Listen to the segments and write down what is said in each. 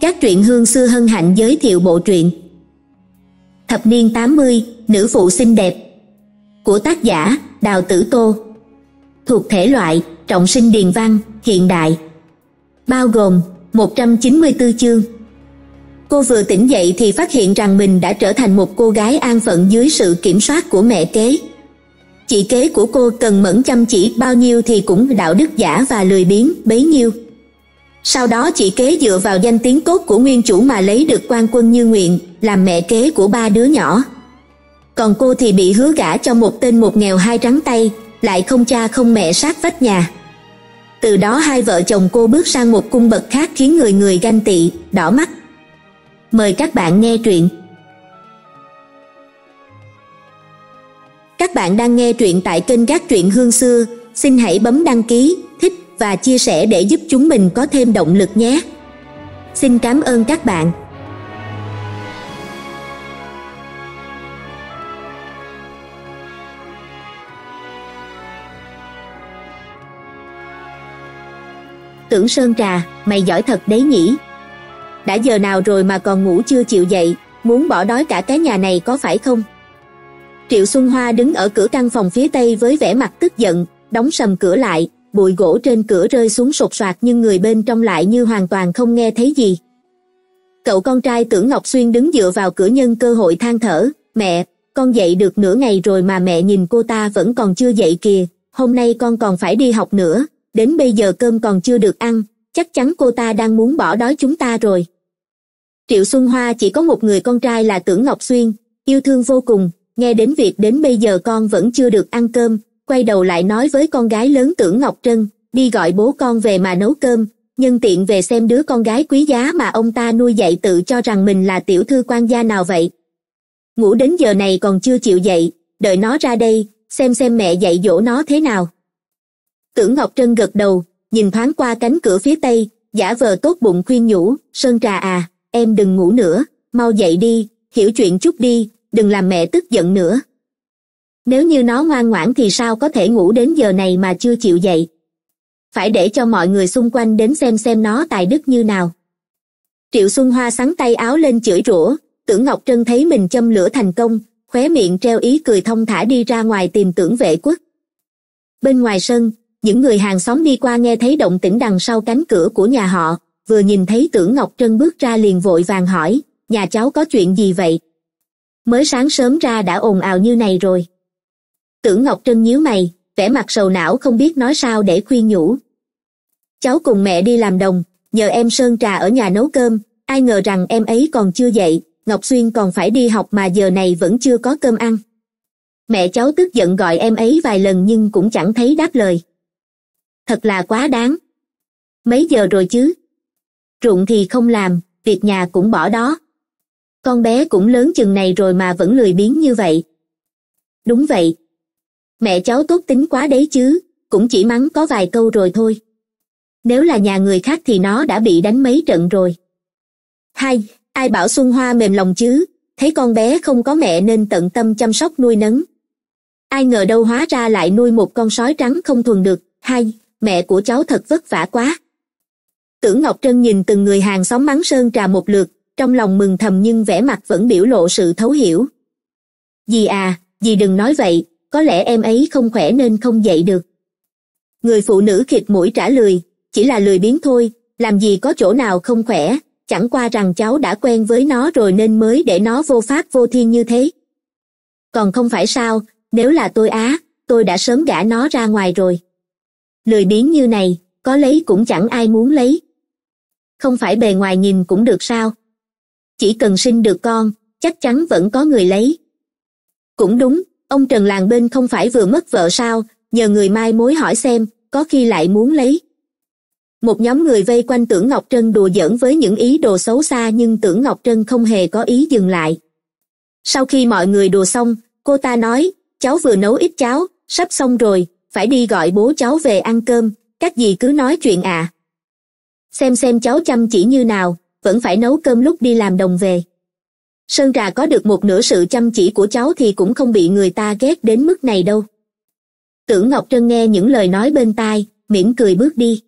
các truyện hương xưa hân hạnh giới thiệu bộ truyện Thập niên 80, Nữ phụ xinh đẹp của tác giả Đào Tử Tô thuộc thể loại trọng sinh điền văn hiện đại bao gồm 194 chương. Cô vừa tỉnh dậy thì phát hiện rằng mình đã trở thành một cô gái an phận dưới sự kiểm soát của mẹ kế. Chị kế của cô cần mẫn chăm chỉ bao nhiêu thì cũng đạo đức giả và lười biếng bấy nhiêu sau đó chị kế dựa vào danh tiếng cốt của nguyên chủ mà lấy được quan quân như nguyện làm mẹ kế của ba đứa nhỏ còn cô thì bị hứa gả cho một tên một nghèo hai trắng tay lại không cha không mẹ sát vách nhà từ đó hai vợ chồng cô bước sang một cung bậc khác khiến người người ganh tị đỏ mắt mời các bạn nghe truyện các bạn đang nghe truyện tại kênh gác truyện hương xưa xin hãy bấm đăng ký và chia sẻ để giúp chúng mình có thêm động lực nhé xin cảm ơn các bạn tưởng sơn trà mày giỏi thật đấy nhỉ đã giờ nào rồi mà còn ngủ chưa chịu dậy muốn bỏ đói cả cái nhà này có phải không triệu xuân hoa đứng ở cửa căn phòng phía tây với vẻ mặt tức giận đóng sầm cửa lại bụi gỗ trên cửa rơi xuống sột soạt nhưng người bên trong lại như hoàn toàn không nghe thấy gì cậu con trai tưởng ngọc xuyên đứng dựa vào cửa nhân cơ hội than thở mẹ con dậy được nửa ngày rồi mà mẹ nhìn cô ta vẫn còn chưa dậy kìa hôm nay con còn phải đi học nữa đến bây giờ cơm còn chưa được ăn chắc chắn cô ta đang muốn bỏ đói chúng ta rồi triệu xuân hoa chỉ có một người con trai là tưởng ngọc xuyên yêu thương vô cùng nghe đến việc đến bây giờ con vẫn chưa được ăn cơm quay đầu lại nói với con gái lớn tưởng ngọc trân đi gọi bố con về mà nấu cơm nhân tiện về xem đứa con gái quý giá mà ông ta nuôi dạy tự cho rằng mình là tiểu thư quan gia nào vậy ngủ đến giờ này còn chưa chịu dậy đợi nó ra đây xem xem mẹ dạy dỗ nó thế nào tưởng ngọc trân gật đầu nhìn thoáng qua cánh cửa phía tây giả vờ tốt bụng khuyên nhủ sơn trà à em đừng ngủ nữa mau dậy đi hiểu chuyện chút đi đừng làm mẹ tức giận nữa nếu như nó ngoan ngoãn thì sao có thể ngủ đến giờ này mà chưa chịu dậy phải để cho mọi người xung quanh đến xem xem nó tài đức như nào triệu xuân hoa sắn tay áo lên chửi rủa tưởng ngọc trân thấy mình châm lửa thành công khóe miệng treo ý cười thông thả đi ra ngoài tìm tưởng vệ quốc bên ngoài sân những người hàng xóm đi qua nghe thấy động tĩnh đằng sau cánh cửa của nhà họ vừa nhìn thấy tưởng ngọc trân bước ra liền vội vàng hỏi nhà cháu có chuyện gì vậy mới sáng sớm ra đã ồn ào như này rồi Tử ngọc trân nhíu mày vẻ mặt sầu não không biết nói sao để khuyên nhủ cháu cùng mẹ đi làm đồng nhờ em sơn trà ở nhà nấu cơm ai ngờ rằng em ấy còn chưa dậy ngọc xuyên còn phải đi học mà giờ này vẫn chưa có cơm ăn mẹ cháu tức giận gọi em ấy vài lần nhưng cũng chẳng thấy đáp lời thật là quá đáng mấy giờ rồi chứ ruộng thì không làm việc nhà cũng bỏ đó con bé cũng lớn chừng này rồi mà vẫn lười biếng như vậy đúng vậy mẹ cháu tốt tính quá đấy chứ cũng chỉ mắng có vài câu rồi thôi nếu là nhà người khác thì nó đã bị đánh mấy trận rồi hai ai bảo xuân hoa mềm lòng chứ thấy con bé không có mẹ nên tận tâm chăm sóc nuôi nấng ai ngờ đâu hóa ra lại nuôi một con sói trắng không thuần được hai mẹ của cháu thật vất vả quá tưởng ngọc trân nhìn từng người hàng xóm mắng sơn trà một lượt trong lòng mừng thầm nhưng vẻ mặt vẫn biểu lộ sự thấu hiểu dì à dì đừng nói vậy có lẽ em ấy không khỏe nên không dậy được. Người phụ nữ khịt mũi trả lời, chỉ là lười biếng thôi, làm gì có chỗ nào không khỏe, chẳng qua rằng cháu đã quen với nó rồi nên mới để nó vô phát vô thiên như thế. Còn không phải sao, nếu là tôi á, tôi đã sớm gả nó ra ngoài rồi. Lười biếng như này, có lấy cũng chẳng ai muốn lấy. Không phải bề ngoài nhìn cũng được sao. Chỉ cần sinh được con, chắc chắn vẫn có người lấy. Cũng đúng, ông trần làng bên không phải vừa mất vợ sao nhờ người mai mối hỏi xem có khi lại muốn lấy một nhóm người vây quanh tưởng ngọc trân đùa giỡn với những ý đồ xấu xa nhưng tưởng ngọc trân không hề có ý dừng lại sau khi mọi người đùa xong cô ta nói cháu vừa nấu ít cháo sắp xong rồi phải đi gọi bố cháu về ăn cơm các dì cứ nói chuyện à. xem xem cháu chăm chỉ như nào vẫn phải nấu cơm lúc đi làm đồng về sơn trà có được một nửa sự chăm chỉ của cháu thì cũng không bị người ta ghét đến mức này đâu tưởng ngọc trân nghe những lời nói bên tai mỉm cười bước đi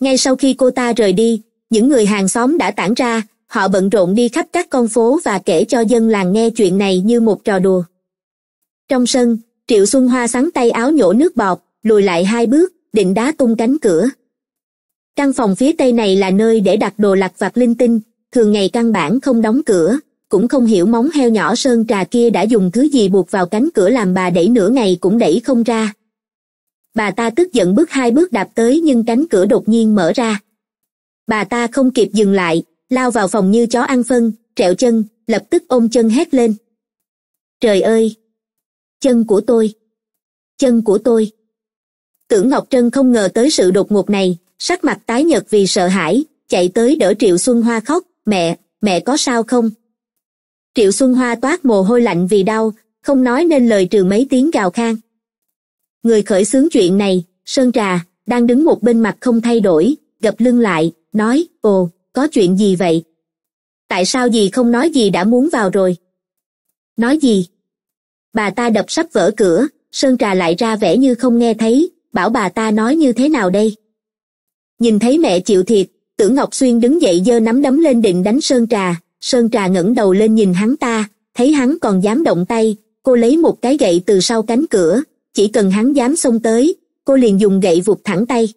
ngay sau khi cô ta rời đi những người hàng xóm đã tản ra họ bận rộn đi khắp các con phố và kể cho dân làng nghe chuyện này như một trò đùa trong sân triệu xuân hoa sắn tay áo nhổ nước bọt lùi lại hai bước định đá tung cánh cửa căn phòng phía tây này là nơi để đặt đồ lặt vặt linh tinh thường ngày căn bản không đóng cửa cũng không hiểu móng heo nhỏ sơn trà kia đã dùng thứ gì buộc vào cánh cửa làm bà đẩy nửa ngày cũng đẩy không ra bà ta tức giận bước hai bước đạp tới nhưng cánh cửa đột nhiên mở ra bà ta không kịp dừng lại lao vào phòng như chó ăn phân trẹo chân lập tức ôm chân hét lên trời ơi chân của tôi chân của tôi tưởng ngọc trân không ngờ tới sự đột ngột này sắc mặt tái nhợt vì sợ hãi chạy tới đỡ triệu xuân hoa khóc mẹ mẹ có sao không triệu xuân hoa toát mồ hôi lạnh vì đau không nói nên lời trừ mấy tiếng gào khan người khởi xướng chuyện này sơn trà đang đứng một bên mặt không thay đổi gập lưng lại nói ồ có chuyện gì vậy tại sao gì không nói gì đã muốn vào rồi nói gì bà ta đập sắp vỡ cửa sơn trà lại ra vẻ như không nghe thấy bảo bà ta nói như thế nào đây nhìn thấy mẹ chịu thiệt tưởng ngọc xuyên đứng dậy giơ nắm đấm lên định đánh sơn trà sơn trà ngẩng đầu lên nhìn hắn ta thấy hắn còn dám động tay cô lấy một cái gậy từ sau cánh cửa chỉ cần hắn dám xông tới cô liền dùng gậy vụt thẳng tay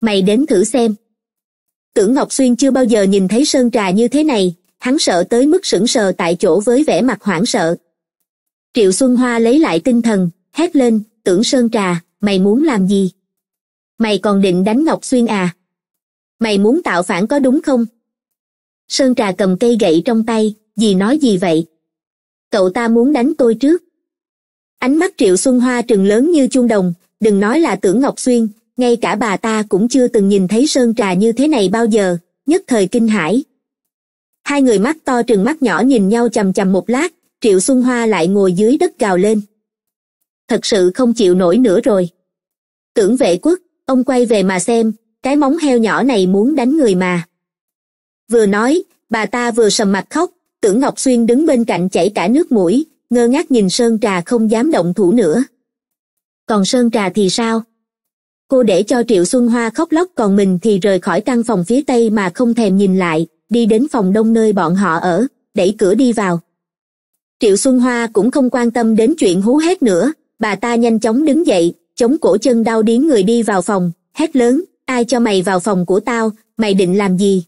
mày đến thử xem tưởng ngọc xuyên chưa bao giờ nhìn thấy sơn trà như thế này hắn sợ tới mức sững sờ tại chỗ với vẻ mặt hoảng sợ triệu xuân hoa lấy lại tinh thần hét lên tưởng sơn trà mày muốn làm gì mày còn định đánh ngọc xuyên à mày muốn tạo phản có đúng không sơn trà cầm cây gậy trong tay gì nói gì vậy cậu ta muốn đánh tôi trước ánh mắt triệu xuân hoa trừng lớn như chuông đồng đừng nói là tưởng ngọc xuyên ngay cả bà ta cũng chưa từng nhìn thấy sơn trà như thế này bao giờ nhất thời kinh hãi hai người mắt to trừng mắt nhỏ nhìn nhau c h một lát triệu xuân hoa lại ngồi dưới đất gào lên thật sự không chịu nổi nữa rồi tưởng vệ quốc ông quay về mà xem cái móng heo nhỏ này muốn đánh người mà vừa nói bà ta vừa sầm mặt khóc tưởng ngọc xuyên đứng bên cạnh chảy cả nước mũi ngơ ngác nhìn sơn trà không dám động thủ nữa còn sơn trà thì sao cô để cho triệu xuân hoa khóc lóc còn mình thì rời khỏi căn phòng phía tây mà không thèm nhìn lại đi đến phòng đông nơi bọn họ ở đẩy cửa đi vào triệu xuân hoa cũng không quan tâm đến chuyện hú hét nữa bà ta nhanh chóng đứng dậy chống cổ chân đau điếng người đi vào phòng hét lớn ai cho mày vào phòng của tao mày định làm gì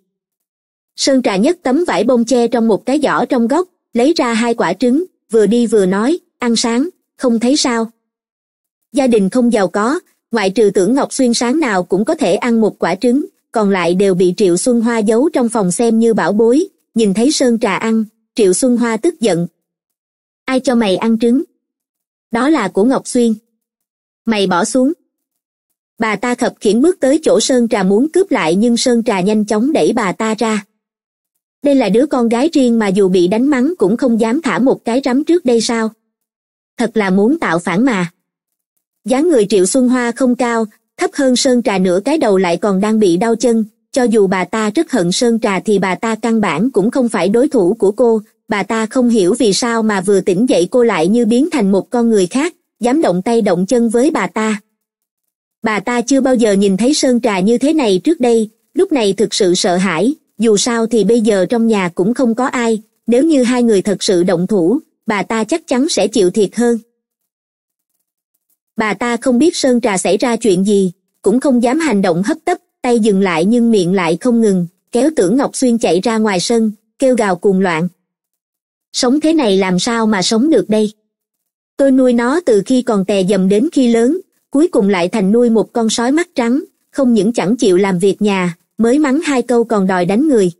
sơn trà nhấc tấm vải bông che trong một cái giỏ trong góc lấy ra hai quả trứng vừa đi vừa nói ăn sáng không thấy sao gia đình không giàu có ngoại trừ tưởng ngọc xuyên sáng nào cũng có thể ăn một quả trứng còn lại đều bị triệu xuân hoa giấu trong phòng xem như bảo bối nhìn thấy sơn trà ăn triệu xuân hoa tức giận ai cho mày ăn trứng đó là của ngọc xuyên mày bỏ xuống bà ta khập khiển bước tới chỗ sơn trà muốn cướp lại nhưng sơn trà nhanh chóng đẩy bà ta ra đây là đứa con gái riêng mà dù bị đánh mắng cũng không dám thả một cái rắm trước đây sao thật là muốn tạo phản mà dáng người triệu xuân hoa không cao thấp hơn sơn trà nửa cái đầu lại còn đang bị đau chân cho dù bà ta rất hận sơn trà thì bà ta căn bản cũng không phải đối thủ của cô bà ta không hiểu vì sao mà vừa tỉnh dậy cô lại như biến thành một con người khác dám động tay động chân với bà ta bà ta chưa bao giờ nhìn thấy sơn trà như thế này trước đây lúc này thực sự sợ hãi dù sao thì bây giờ trong nhà cũng không có ai nếu như hai người thật sự động thủ bà ta chắc chắn sẽ chịu thiệt hơn bà ta không biết sơn trà xảy ra chuyện gì cũng không dám hành động hấp tấp tay dừng lại nhưng miệng lại không ngừng kéo tưởng ngọc xuyên chạy ra ngoài sân kêu gào cuồng loạn sống thế này làm sao mà sống được đây tôi nuôi nó từ khi còn tè dầm đến khi lớn cuối cùng lại thành nuôi một con sói mắt trắng không những chẳng chịu làm việc nhà mới mắng hai câu còn đòi đánh người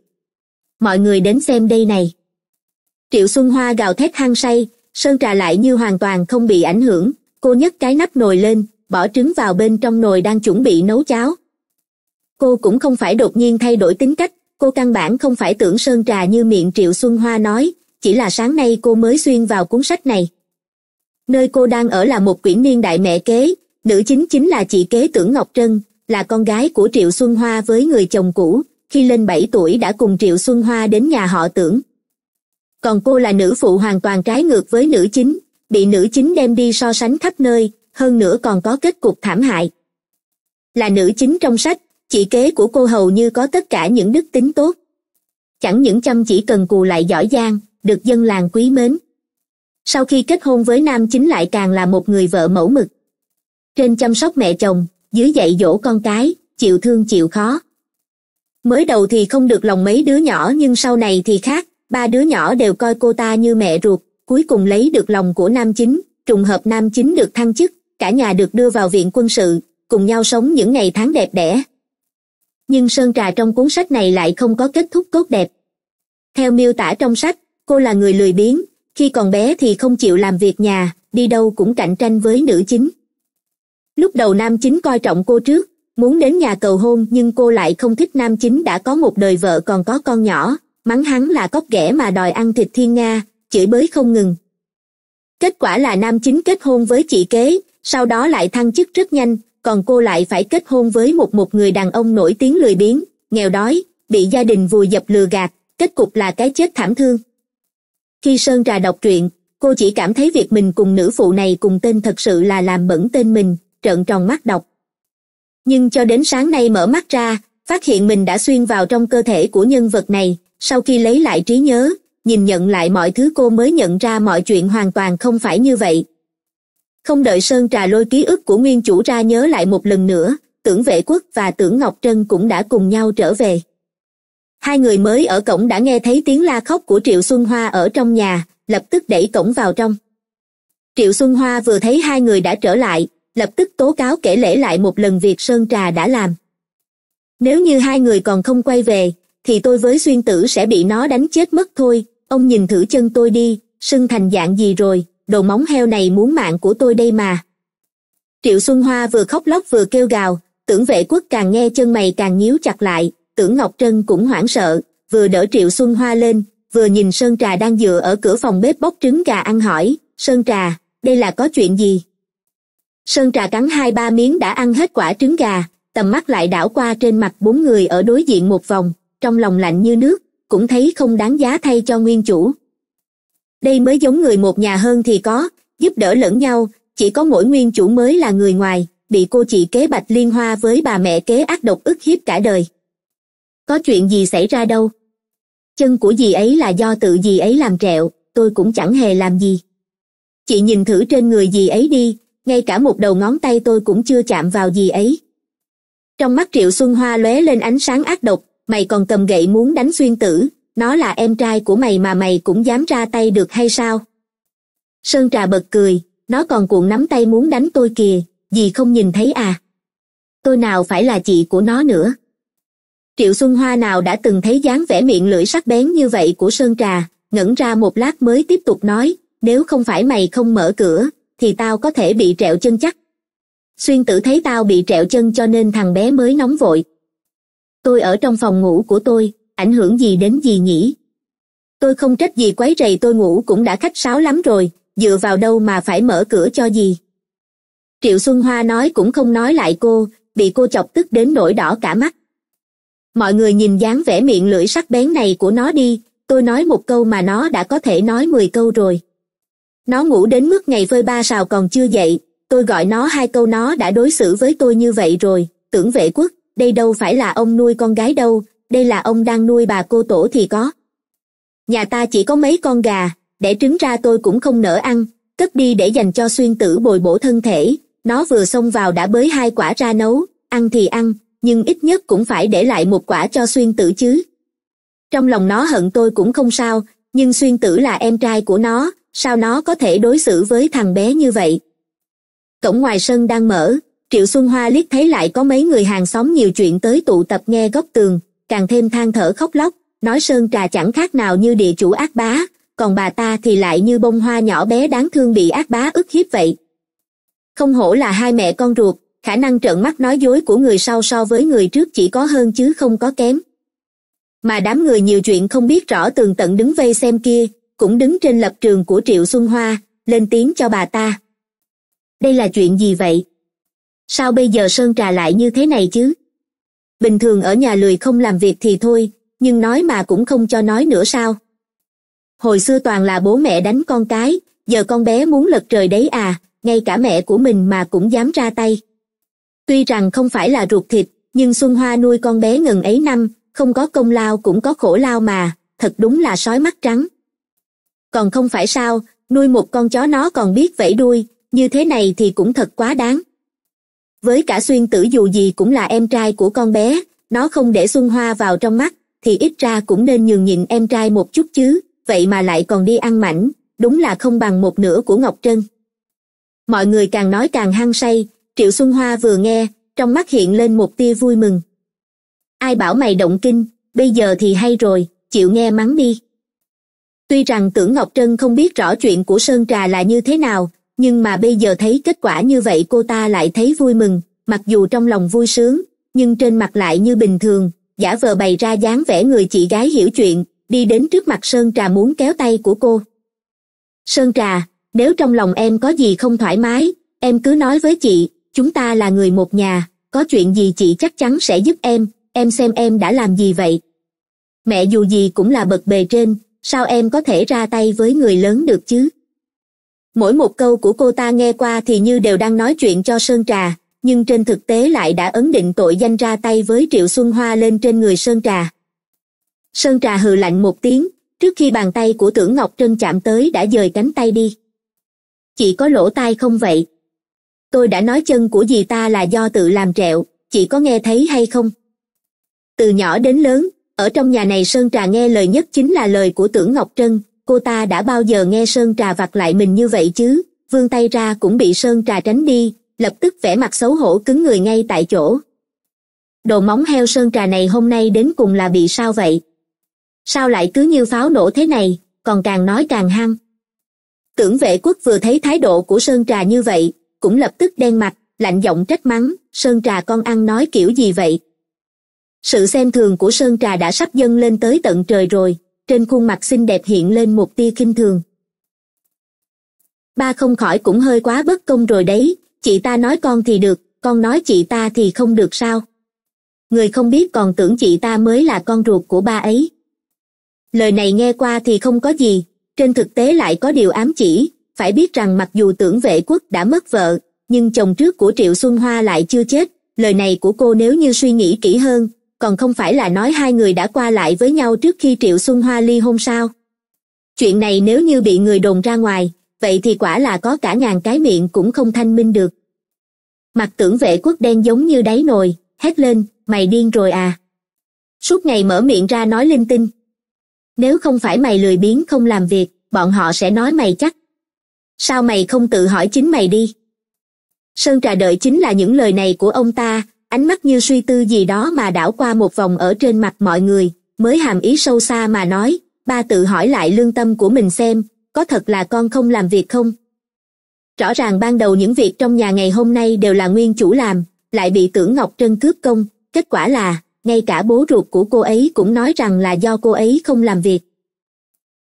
mọi người đến xem đây này triệu xuân hoa gào thét hăng say sơn trà lại như hoàn toàn không bị ảnh hưởng cô nhấc cái nắp nồi lên bỏ trứng vào bên trong nồi đang chuẩn bị nấu cháo cô cũng không phải đột nhiên thay đổi tính cách cô căn bản không phải tưởng sơn trà như miệng triệu xuân hoa nói chỉ là sáng nay cô mới xuyên vào cuốn sách này nơi cô đang ở là một quyển niên đại mẹ kế nữ chính chính là chị kế tưởng ngọc trân là con gái của triệu xuân hoa với người chồng cũ khi lên bảy tuổi đã cùng triệu xuân hoa đến nhà họ tưởng còn cô là nữ phụ hoàn toàn trái ngược với nữ chính bị nữ chính đem đi so sánh khắp nơi hơn nữa còn có kết cục thảm hại là nữ chính trong sách chị kế của cô hầu như có tất cả những đức tính tốt chẳng những chăm chỉ cần cù lại giỏi giang được dân làng quý mến sau khi kết hôn với nam chính lại càng là một người vợ mẫu mực trên chăm sóc mẹ chồng dưới dạy dỗ con cái chịu thương chịu khó mới đầu thì không được lòng mấy đứa nhỏ nhưng sau này thì khác ba đứa nhỏ đều coi cô ta như mẹ ruột cuối cùng lấy được lòng của nam chính trùng hợp nam chính được thăng chức cả nhà được đưa vào viện quân sự cùng nhau sống những ngày tháng đẹp đẽ nhưng sơn trà trong cuốn sách này lại không có kết thúc cốt đẹp theo miêu tả trong sách cô là người lười biếng khi còn bé thì không chịu làm việc nhà đi đâu cũng cạnh tranh với nữ chính lúc đầu nam chính coi trọng cô trước muốn đến nhà cầu hôn nhưng cô lại không thích nam chính đã có một đời vợ còn có con nhỏ mắng hắn là cóc ghẻ mà đòi ăn thịt thiên nga chửi bới không ngừng kết quả là nam chính kết hôn với chị kế sau đó lại thăng chức rất nhanh còn cô lại phải kết hôn với một một người đàn ông nổi tiếng lười biếng nghèo đói bị gia đình vùi dập lừa gạt kết cục là cái chết thảm thương khi sơn trà đọc truyện cô chỉ cảm thấy việc mình cùng nữ phụ này cùng tên thật sự là làm bẩn tên mình trợn tròn mắt đọc nhưng cho đến sáng nay mở mắt ra phát hiện mình đã xuyên vào trong cơ thể của nhân vật này sau khi lấy lại trí nhớ nhìn nhận lại mọi thứ cô mới nhận ra mọi chuyện hoàn toàn không phải như vậy không đợi sơn trà lôi ký ức của nguyên chủ ra nhớ lại một lần nữa tưởng vệ quốc và tưởng ngọc trân cũng đã cùng nhau trở về hai người mới ở cổng đã nghe thấy tiếng la khóc của triệu xuân hoa ở trong nhà lập tức đẩy cổng vào trong triệu xuân hoa vừa thấy hai người đã trở lại lập tức tố cáo kể lể lại một lần việc sơn trà đã làm nếu như hai người còn không quay về thì tôi với xuyên tử sẽ bị nó đánh chết mất thôi ông nhìn thử chân tôi đi sưng thành dạng gì rồi đồ móng heo này muốn mạng của tôi đây mà triệu xuân hoa vừa khóc lóc vừa kêu gào tưởng vệ quốc càng nghe chân mày càng nhíu chặt lại tưởng ngọc trân cũng hoảng sợ vừa đỡ triệu xuân hoa lên vừa nhìn sơn trà đang dựa ở cửa phòng bếp bóc trứng gà ăn hỏi sơn trà đây là có chuyện gì sơn trà cắn hai ba miếng đã ăn hết quả trứng gà tầm mắt lại đảo qua trên mặt bốn người ở đối diện một vòng trong lòng lạnh như nước cũng thấy không đáng giá thay cho nguyên chủ đây mới giống người một nhà hơn thì có giúp đỡ lẫn nhau chỉ có mỗi nguyên chủ mới là người ngoài bị cô chị kế bạch liên hoa với bà mẹ kế ác độc ức hiếp cả đời có chuyện gì xảy ra đâu chân của dì ấy là do tự dì ấy làm trẹo tôi cũng chẳng hề làm gì chị nhìn thử trên người dì ấy đi ngay cả một đầu ngón tay tôi cũng chưa chạm vào gì ấy trong mắt triệu xuân hoa lóe lên ánh sáng ác độc mày còn cầm gậy muốn đánh xuyên tử nó là em trai của mày mà mày cũng dám ra tay được hay sao sơn trà bật cười nó còn cuộn nắm tay muốn đánh tôi kìa gì không nhìn thấy à tôi nào phải là chị của nó nữa triệu xuân hoa nào đã từng thấy dáng vẻ miệng lưỡi sắc bén như vậy của sơn trà ngẩn ra một lát mới tiếp tục nói nếu không phải mày không mở cửa thì tao có thể bị trẹo chân chắc xuyên tử thấy tao bị trẹo chân cho nên thằng bé mới nóng vội tôi ở trong phòng ngủ của tôi ảnh hưởng gì đến gì nhỉ tôi không trách gì quấy rầy tôi ngủ cũng đã khách sáo lắm rồi dựa vào đâu mà phải mở cửa cho gì triệu xuân hoa nói cũng không nói lại cô bị cô chọc tức đến nỗi đỏ cả mắt mọi người nhìn dáng vẻ miệng lưỡi sắc bén này của nó đi tôi nói một câu mà nó đã có thể nói mười câu rồi nó ngủ đến mức ngày phơi ba sào còn chưa dậy tôi gọi nó hai câu nó đã đối xử với tôi như vậy rồi tưởng vệ quốc đây đâu phải là ông nuôi con gái đâu đây là ông đang nuôi bà cô tổ thì có nhà ta chỉ có mấy con gà để trứng ra tôi cũng không nỡ ăn cất đi để dành cho xuyên tử bồi bổ thân thể nó vừa xông vào đã bới hai quả ra nấu ăn thì ăn nhưng ít nhất cũng phải để lại một quả cho xuyên tử chứ trong lòng nó hận tôi cũng không sao nhưng xuyên tử là em trai của nó sao nó có thể đối xử với thằng bé như vậy cổng ngoài sân đang mở triệu xuân hoa liếc thấy lại có mấy người hàng xóm nhiều chuyện tới tụ tập nghe góc tường càng thêm than thở khóc lóc nói sơn trà chẳng khác nào như địa chủ ác bá còn bà ta thì lại như bông hoa nhỏ bé đáng thương bị ác bá ức hiếp vậy không hổ là hai mẹ con ruột khả năng trợn mắt nói dối của người sau so với người trước chỉ có hơn chứ không có kém mà đám người nhiều chuyện không biết rõ tường tận đứng vây xem kia cũng đứng trên lập trường của triệu xuân hoa lên tiếng cho bà ta đây là chuyện gì vậy sao bây giờ sơn trà lại như thế này chứ bình thường ở nhà lười không làm việc thì thôi nhưng nói mà cũng không cho nói nữa sao hồi xưa toàn là bố mẹ đánh con cái giờ con bé muốn lật trời đấy à ngay cả mẹ của mình mà cũng dám ra tay tuy rằng không phải là ruột thịt nhưng xuân hoa nuôi con bé ngần ấy năm không có công lao cũng có khổ lao mà thật đúng là sói mắt trắng còn không phải sao nuôi một con chó nó còn biết vẫy đuôi như thế này thì cũng thật quá đáng với cả xuyên tử dù gì cũng là em trai của con bé nó không để xuân hoa vào trong mắt thì ít ra cũng nên nhường nhịn em trai một chút chứ vậy mà lại còn đi ăn mảnh đúng là không bằng một nửa của ngọc trân mọi người càng nói càng hăng say triệu xuân hoa vừa nghe trong mắt hiện lên một tia vui mừng ai bảo mày động kinh bây giờ thì hay rồi chịu nghe mắng đi tuy rằng tưởng ngọc trân không biết rõ chuyện của sơn trà là như thế nào nhưng mà bây giờ thấy kết quả như vậy cô ta lại thấy vui mừng mặc dù trong lòng vui sướng nhưng trên mặt lại như bình thường giả vờ bày ra dáng vẻ người chị gái hiểu chuyện đi đến trước mặt sơn trà muốn kéo tay của cô sơn trà nếu trong lòng em có gì không thoải mái em cứ nói với chị chúng ta là người một nhà có chuyện gì chị chắc chắn sẽ giúp em em xem em đã làm gì vậy mẹ dù gì cũng là bậc bề trên sao em có thể ra tay với người lớn được chứ mỗi một câu của cô ta nghe qua thì như đều đang nói chuyện cho sơn trà nhưng trên thực tế lại đã ấn định tội danh ra tay với triệu xuân hoa lên trên người sơn trà sơn trà hừ lạnh một tiếng trước khi bàn tay của tưởng ngọc trân chạm tới đã dời cánh tay đi chị có lỗ tai không vậy tôi đã nói chân của dì ta là do tự làm trẹo chị có nghe thấy hay không từ nhỏ đến lớn ở trong nhà này sơn trà nghe lời nhất chính là lời của tưởng ngọc trân cô ta đã bao giờ nghe sơn trà vặt lại mình như vậy chứ vươn tay ra cũng bị sơn trà tránh đi lập tức vẻ mặt xấu hổ cứng người ngay tại chỗ đồ móng heo sơn trà này hôm nay đến cùng là bị sao vậy sao lại cứ như pháo nổ thế này còn càng nói càng hăng tưởng vệ quốc vừa thấy thái độ của sơn trà như vậy cũng lập tức đen mặt lạnh giọng trách mắng sơn trà con ăn nói kiểu gì vậy sự xem thường của sơn trà đã sắp dâng lên tới tận trời rồi trên khuôn mặt xinh đẹp hiện lên một tia khinh thường ba không khỏi cũng hơi quá bất công rồi đấy chị ta nói con thì được con nói chị ta thì không được sao người không biết còn tưởng chị ta mới là con ruột của ba ấy lời này nghe qua thì không có gì trên thực tế lại có điều ám chỉ phải biết rằng mặc dù tưởng vệ quốc đã mất vợ nhưng chồng trước của triệu xuân hoa lại chưa chết lời này của cô nếu như suy nghĩ kỹ hơn còn không phải là nói hai người đã qua lại với nhau trước khi triệu xuân hoa ly hôn sao chuyện này nếu như bị người đồn ra ngoài vậy thì quả là có cả ngàn cái miệng cũng không thanh minh được mặt tưởng vệ quốc đen giống như đáy nồi hét lên mày điên rồi à suốt ngày mở miệng ra nói linh tinh nếu không phải mày lười biếng không làm việc bọn họ sẽ nói mày chắc sao mày không tự hỏi chính mày đi sơn trà đợi chính là những lời này của ông ta ánh mắt như suy tư gì đó mà đảo qua một vòng ở trên mặt mọi người mới hàm ý sâu xa mà nói ba tự hỏi lại lương tâm của mình xem có thật là con không làm việc không rõ ràng ban đầu những việc trong nhà ngày hôm nay đều là nguyên chủ làm lại bị tưởng ngọc trân cướp công kết quả là ngay cả bố ruột của cô ấy cũng nói rằng là do cô ấy không làm việc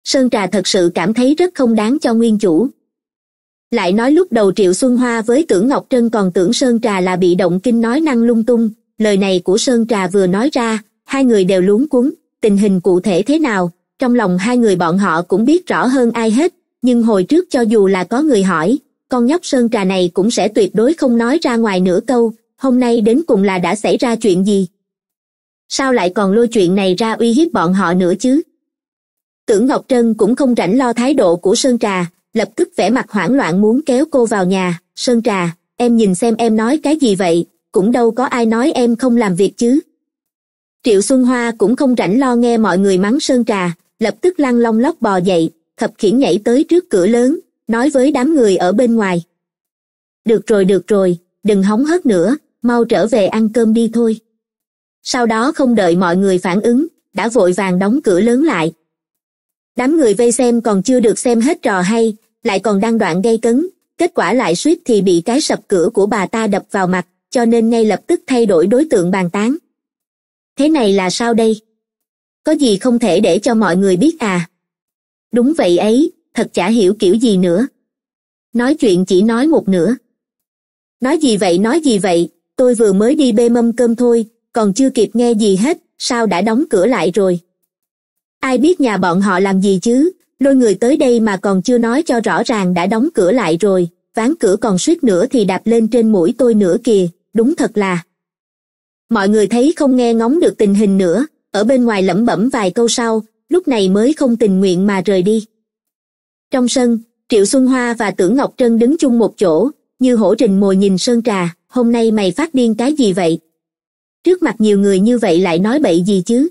sơn trà thật sự cảm thấy rất không đáng cho nguyên chủ lại nói lúc đầu triệu xuân hoa với tưởng ngọc trân còn tưởng sơn trà là bị động kinh nói năng lung tung lời này của sơn trà vừa nói ra hai người đều luống cuống tình hình cụ thể thế nào trong lòng hai người bọn họ cũng biết rõ hơn ai hết nhưng hồi trước cho dù là có người hỏi con nhóc sơn trà này cũng sẽ tuyệt đối không nói ra ngoài nửa câu hôm nay đến cùng là đã xảy ra chuyện gì sao lại còn lôi chuyện này ra uy hiếp bọn họ nữa chứ tưởng ngọc trân cũng không rảnh lo thái độ của sơn trà lập tức vẻ mặt hoảng loạn muốn kéo cô vào nhà sơn trà em nhìn xem em nói cái gì vậy cũng đâu có ai nói em không làm việc chứ triệu xuân hoa cũng không rảnh lo nghe mọi người mắng sơn trà lập tức lăn long lóc bò dậy thập khiển nhảy tới trước cửa lớn nói với đám người ở bên ngoài được rồi được rồi đừng hóng hớt nữa mau trở về ăn cơm đi thôi sau đó không đợi mọi người phản ứng đã vội vàng đóng cửa lớn lại đám người vây xem còn chưa được xem hết trò hay lại còn đang đoạn gây cấn kết quả lại suýt thì bị cái sập cửa của bà ta đập vào mặt cho nên ngay lập tức thay đổi đối tượng bàn tán thế này là sao đây có gì không thể để cho mọi người biết à đúng vậy ấy thật chả hiểu kiểu gì nữa nói chuyện chỉ nói một nửa nói gì vậy nói gì vậy tôi vừa mới đi bê mâm cơm thôi còn chưa kịp nghe gì hết sao đã đóng cửa lại rồi ai biết nhà bọn họ làm gì chứ lôi người tới đây mà còn chưa nói cho rõ ràng đã đóng cửa lại rồi ván cửa còn suýt nữa thì đạp lên trên mũi tôi nữa kìa đúng thật là mọi người thấy không nghe ngóng được tình hình nữa ở bên ngoài lẩm bẩm vài câu sau lúc này mới không tình nguyện mà rời đi trong sân triệu xuân hoa và tưởng ngọc trân đứng chung một chỗ như hổ trình mồi nhìn sơn trà hôm nay mày phát điên cái gì vậy trước mặt nhiều người như vậy lại nói bậy gì chứ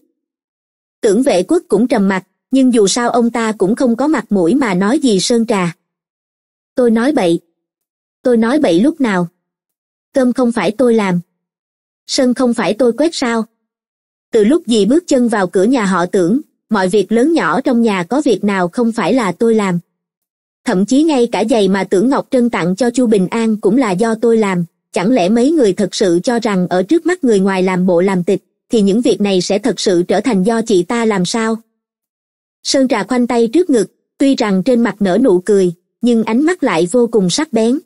tưởng vệ quốc cũng trầm mặc nhưng dù sao ông ta cũng không có mặt mũi mà nói gì sơn trà tôi nói bậy tôi nói bậy lúc nào cơm không phải tôi làm sân không phải tôi quét sao từ lúc dì bước chân vào cửa nhà họ tưởng mọi việc lớn nhỏ trong nhà có việc nào không phải là tôi làm thậm chí ngay cả giày mà tưởng ngọc trân tặng cho chu bình an cũng là do tôi làm chẳng lẽ mấy người thật sự cho rằng ở trước mắt người ngoài làm bộ làm tịch thì những việc này sẽ thật sự trở thành do chị ta làm sao sơn trà khoanh tay trước ngực tuy rằng trên mặt nở nụ cười nhưng ánh mắt lại vô cùng sắc bén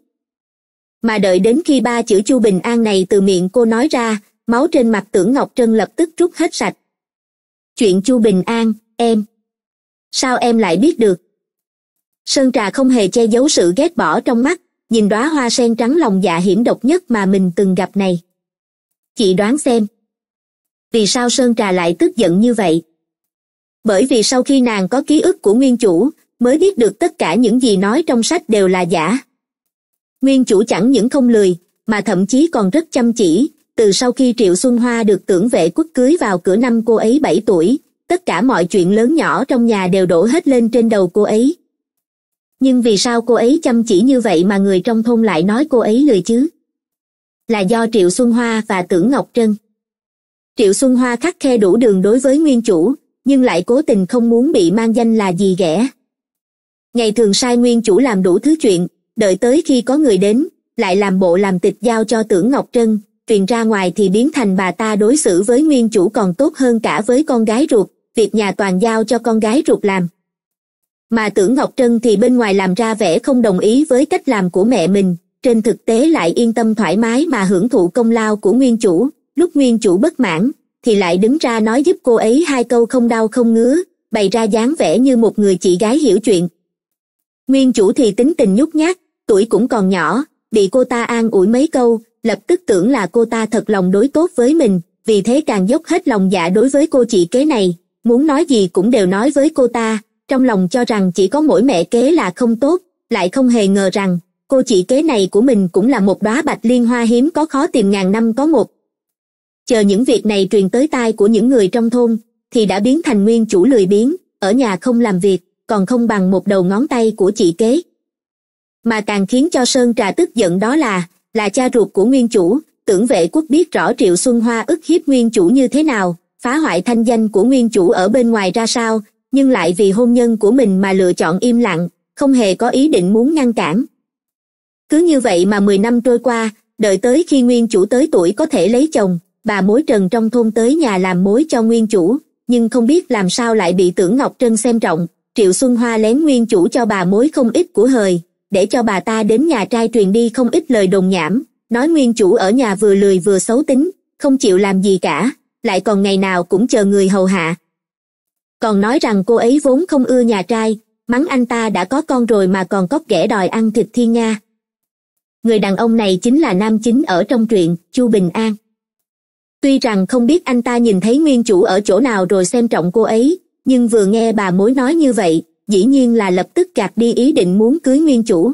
mà đợi đến khi ba chữ chu bình an này từ miệng cô nói ra máu trên mặt tưởng ngọc trân lập tức rút hết sạch chuyện chu bình an em sao em lại biết được sơn trà không hề che giấu sự ghét bỏ trong mắt nhìn đóa hoa sen trắng lòng dạ hiểm độc nhất mà mình từng gặp này chị đoán xem vì sao sơn trà lại tức giận như vậy bởi vì sau khi nàng có ký ức của nguyên chủ mới biết được tất cả những gì nói trong sách đều là giả nguyên chủ chẳng những không lười mà thậm chí còn rất chăm chỉ từ sau khi triệu xuân hoa được tưởng vệ quốc cưới vào cửa năm cô ấy bảy tuổi tất cả mọi chuyện lớn nhỏ trong nhà đều đổ hết lên trên đầu cô ấy nhưng vì sao cô ấy chăm chỉ như vậy mà người trong thôn lại nói cô ấy lười chứ là do triệu xuân hoa và tưởng ngọc trân triệu xuân hoa khắc khe đủ đường đối với nguyên chủ nhưng lại cố tình không muốn bị mang danh là gì ghẻ ngày thường sai nguyên chủ làm đủ thứ chuyện đợi tới khi có người đến lại làm bộ làm tịch giao cho tưởng ngọc trân truyền ra ngoài thì biến thành bà ta đối xử với nguyên chủ còn tốt hơn cả với con gái ruột việc nhà toàn giao cho con gái ruột làm mà tưởng ngọc trân thì bên ngoài làm ra vẻ không đồng ý với cách làm của mẹ mình trên thực tế lại yên tâm thoải mái mà hưởng thụ công lao của nguyên chủ lúc nguyên chủ bất mãn thì lại đứng ra nói giúp cô ấy hai câu không đau không ngứa bày ra dáng vẻ như một người chị gái hiểu chuyện nguyên chủ thì tính tình nhút nhát tuổi cũng còn nhỏ bị cô ta an ủi mấy câu lập tức tưởng là cô ta thật lòng đối tốt với mình vì thế càng dốc hết lòng dạ đối với cô chị kế này muốn nói gì cũng đều nói với cô ta trong lòng cho rằng chỉ có mỗi mẹ kế là không tốt lại không hề ngờ rằng cô chị kế này của mình cũng là một đóa bạch liên hoa hiếm có khó tìm ngàn năm có một chờ những việc này truyền tới tai của những người trong thôn thì đã biến thành nguyên chủ lười biếng ở nhà không làm việc còn không bằng một đầu ngón tay của chị kế mà càng khiến cho sơn trà tức giận đó là là cha ruột của nguyên chủ tưởng vệ quốc biết rõ triệu xuân hoa ức hiếp nguyên chủ như thế nào phá hoại thanh danh của nguyên chủ ở bên ngoài ra sao nhưng lại vì hôn nhân của mình mà lựa chọn im lặng không hề có ý định muốn ngăn cản cứ như vậy mà mười năm trôi qua đợi tới khi nguyên chủ tới tuổi có thể lấy chồng bà mối trần trong thôn tới nhà làm mối cho nguyên chủ nhưng không biết làm sao lại bị tưởng ngọc trân xem trọng triệu xuân hoa lén nguyên chủ cho bà mối không ít của hời để cho bà ta đến nhà trai truyền đi không ít lời đồng nhảm nói nguyên chủ ở nhà vừa lười vừa xấu tính không chịu làm gì cả lại còn ngày nào cũng chờ người hầu hạ còn nói rằng cô ấy vốn không ưa nhà trai mắng anh ta đã có con rồi mà còn cóc ghẻ đòi ăn thịt thiên nga người đàn ông này chính là nam chính ở trong truyện chu bình an tuy rằng không biết anh ta nhìn thấy nguyên chủ ở chỗ nào rồi xem trọng cô ấy nhưng vừa nghe bà mối nói như vậy dĩ nhiên là lập tức gạt đi ý định muốn cưới nguyên chủ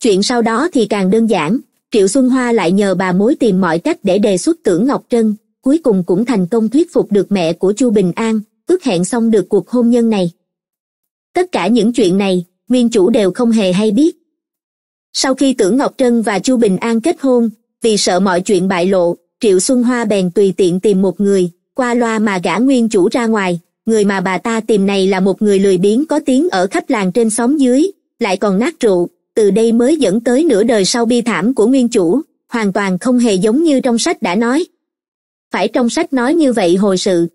chuyện sau đó thì càng đơn giản triệu xuân hoa lại nhờ bà mối tìm mọi cách để đề xuất tưởng ngọc trân cuối cùng cũng thành công thuyết phục được mẹ của chu bình an ước hẹn xong được cuộc hôn nhân này tất cả những chuyện này nguyên chủ đều không hề hay biết sau khi tưởng ngọc trân và chu bình an kết hôn vì sợ mọi chuyện bại lộ triệu xuân hoa bèn tùy tiện tìm một người qua loa mà gã nguyên chủ ra ngoài người mà bà ta tìm này là một người lười biếng có tiếng ở khắp làng trên xóm dưới lại còn nát rượu từ đây mới dẫn tới nửa đời sau bi thảm của nguyên chủ hoàn toàn không hề giống như trong sách đã nói phải trong sách nói như vậy hồi sự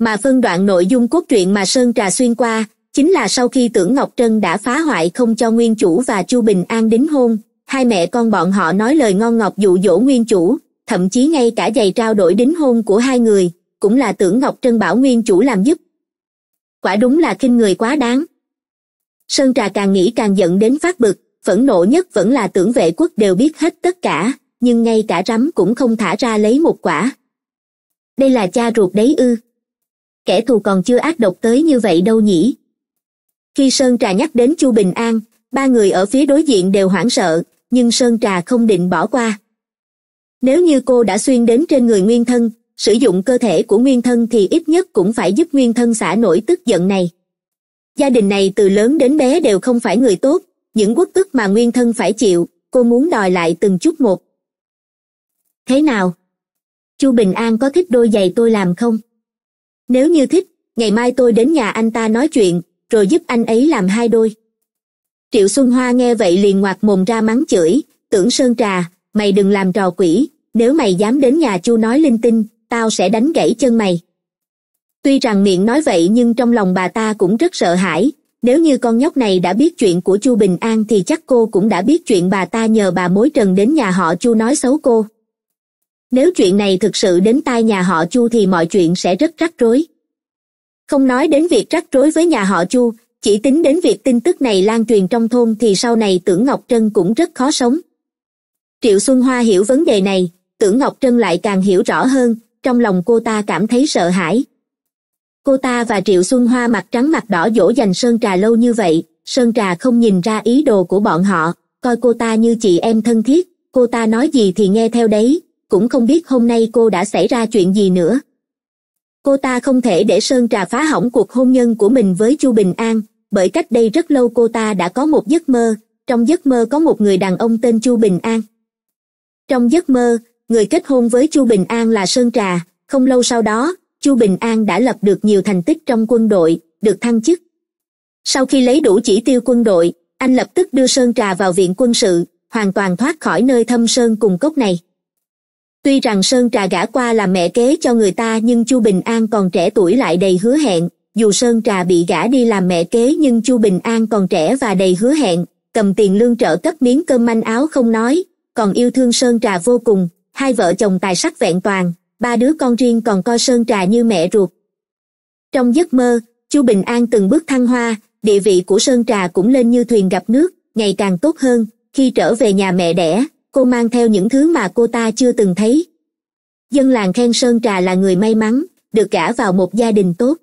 mà phân đoạn nội dung cốt truyện mà sơn trà xuyên qua chính là sau khi tưởng ngọc trân đã phá hoại không cho nguyên chủ và chu bình an đính hôn hai mẹ con bọn họ nói lời ngon ngọt dụ dỗ nguyên chủ thậm chí ngay cả giày trao đổi đính hôn của hai người cũng là tưởng ngọc trân bảo nguyên chủ làm giúp quả đúng là kinh người quá đáng sơn trà càng nghĩ càng giận đến phát bực phẫn nộ nhất vẫn là tưởng vệ quốc đều biết hết tất cả nhưng ngay cả rắm cũng không thả ra lấy một quả đây là cha ruột đấy ư kẻ thù còn chưa ác độc tới như vậy đâu nhỉ khi sơn trà nhắc đến chu bình an ba người ở phía đối diện đều hoảng sợ nhưng sơn trà không định bỏ qua nếu như cô đã xuyên đến trên người nguyên thân sử dụng cơ thể của nguyên thân thì ít nhất cũng phải giúp nguyên thân xả nổi tức giận này gia đình này từ lớn đến bé đều không phải người tốt những quốc tức mà nguyên thân phải chịu cô muốn đòi lại từng chút một thế nào chu bình an có thích đôi giày tôi làm không nếu như thích ngày mai tôi đến nhà anh ta nói chuyện rồi giúp anh ấy làm hai đôi triệu xuân hoa nghe vậy liền ngoạc mồm ra mắng chửi tưởng sơn trà mày đừng làm trò quỷ nếu mày dám đến nhà chu nói linh tinh tao sẽ đánh gãy chân mày tuy rằng miệng nói vậy nhưng trong lòng bà ta cũng rất sợ hãi nếu như con nhóc này đã biết chuyện của chu bình an thì chắc cô cũng đã biết chuyện bà ta nhờ bà mối trần đến nhà họ chu nói xấu cô nếu chuyện này thực sự đến tai nhà họ chu thì mọi chuyện sẽ rất rắc rối không nói đến việc rắc rối với nhà họ chu chỉ tính đến việc tin tức này lan truyền trong thôn thì sau này tưởng ngọc trân cũng rất khó sống triệu xuân hoa hiểu vấn đề này tưởng ngọc trân lại càng hiểu rõ hơn trong lòng cô ta cảm thấy sợ hãi cô ta và triệu xuân hoa mặt trắng mặt đỏ dỗ dành sơn trà lâu như vậy sơn trà không nhìn ra ý đồ của bọn họ coi cô ta như chị em thân thiết cô ta nói gì thì nghe theo đấy cũng không biết hôm nay cô đã xảy ra chuyện gì nữa cô ta không thể để sơn trà phá hỏng cuộc hôn nhân của mình với chu bình an bởi cách đây rất lâu cô ta đã có một giấc mơ trong giấc mơ có một người đàn ông tên chu bình an trong giấc mơ người kết hôn với chu bình an là sơn trà không lâu sau đó chu bình an đã lập được nhiều thành tích trong quân đội được thăng chức sau khi lấy đủ chỉ tiêu quân đội anh lập tức đưa sơn trà vào viện quân sự hoàn toàn thoát khỏi nơi thâm sơn cùng cốc này tuy rằng sơn trà gả qua làm mẹ kế cho người ta nhưng chu bình an còn trẻ tuổi lại đầy hứa hẹn dù sơn trà bị gả đi làm mẹ kế nhưng chu bình an còn trẻ và đầy hứa hẹn cầm tiền lương trợ cấp miếng cơm manh áo không nói còn yêu thương sơn trà vô cùng hai vợ chồng tài sắc vẹn toàn ba đứa con riêng còn coi sơn trà như mẹ ruột trong giấc mơ chu bình an từng bước thăng hoa địa vị của sơn trà cũng lên như thuyền gặp nước ngày càng tốt hơn khi trở về nhà mẹ đẻ cô mang theo những thứ mà cô ta chưa từng thấy dân làng khen sơn trà là người may mắn được gả vào một gia đình tốt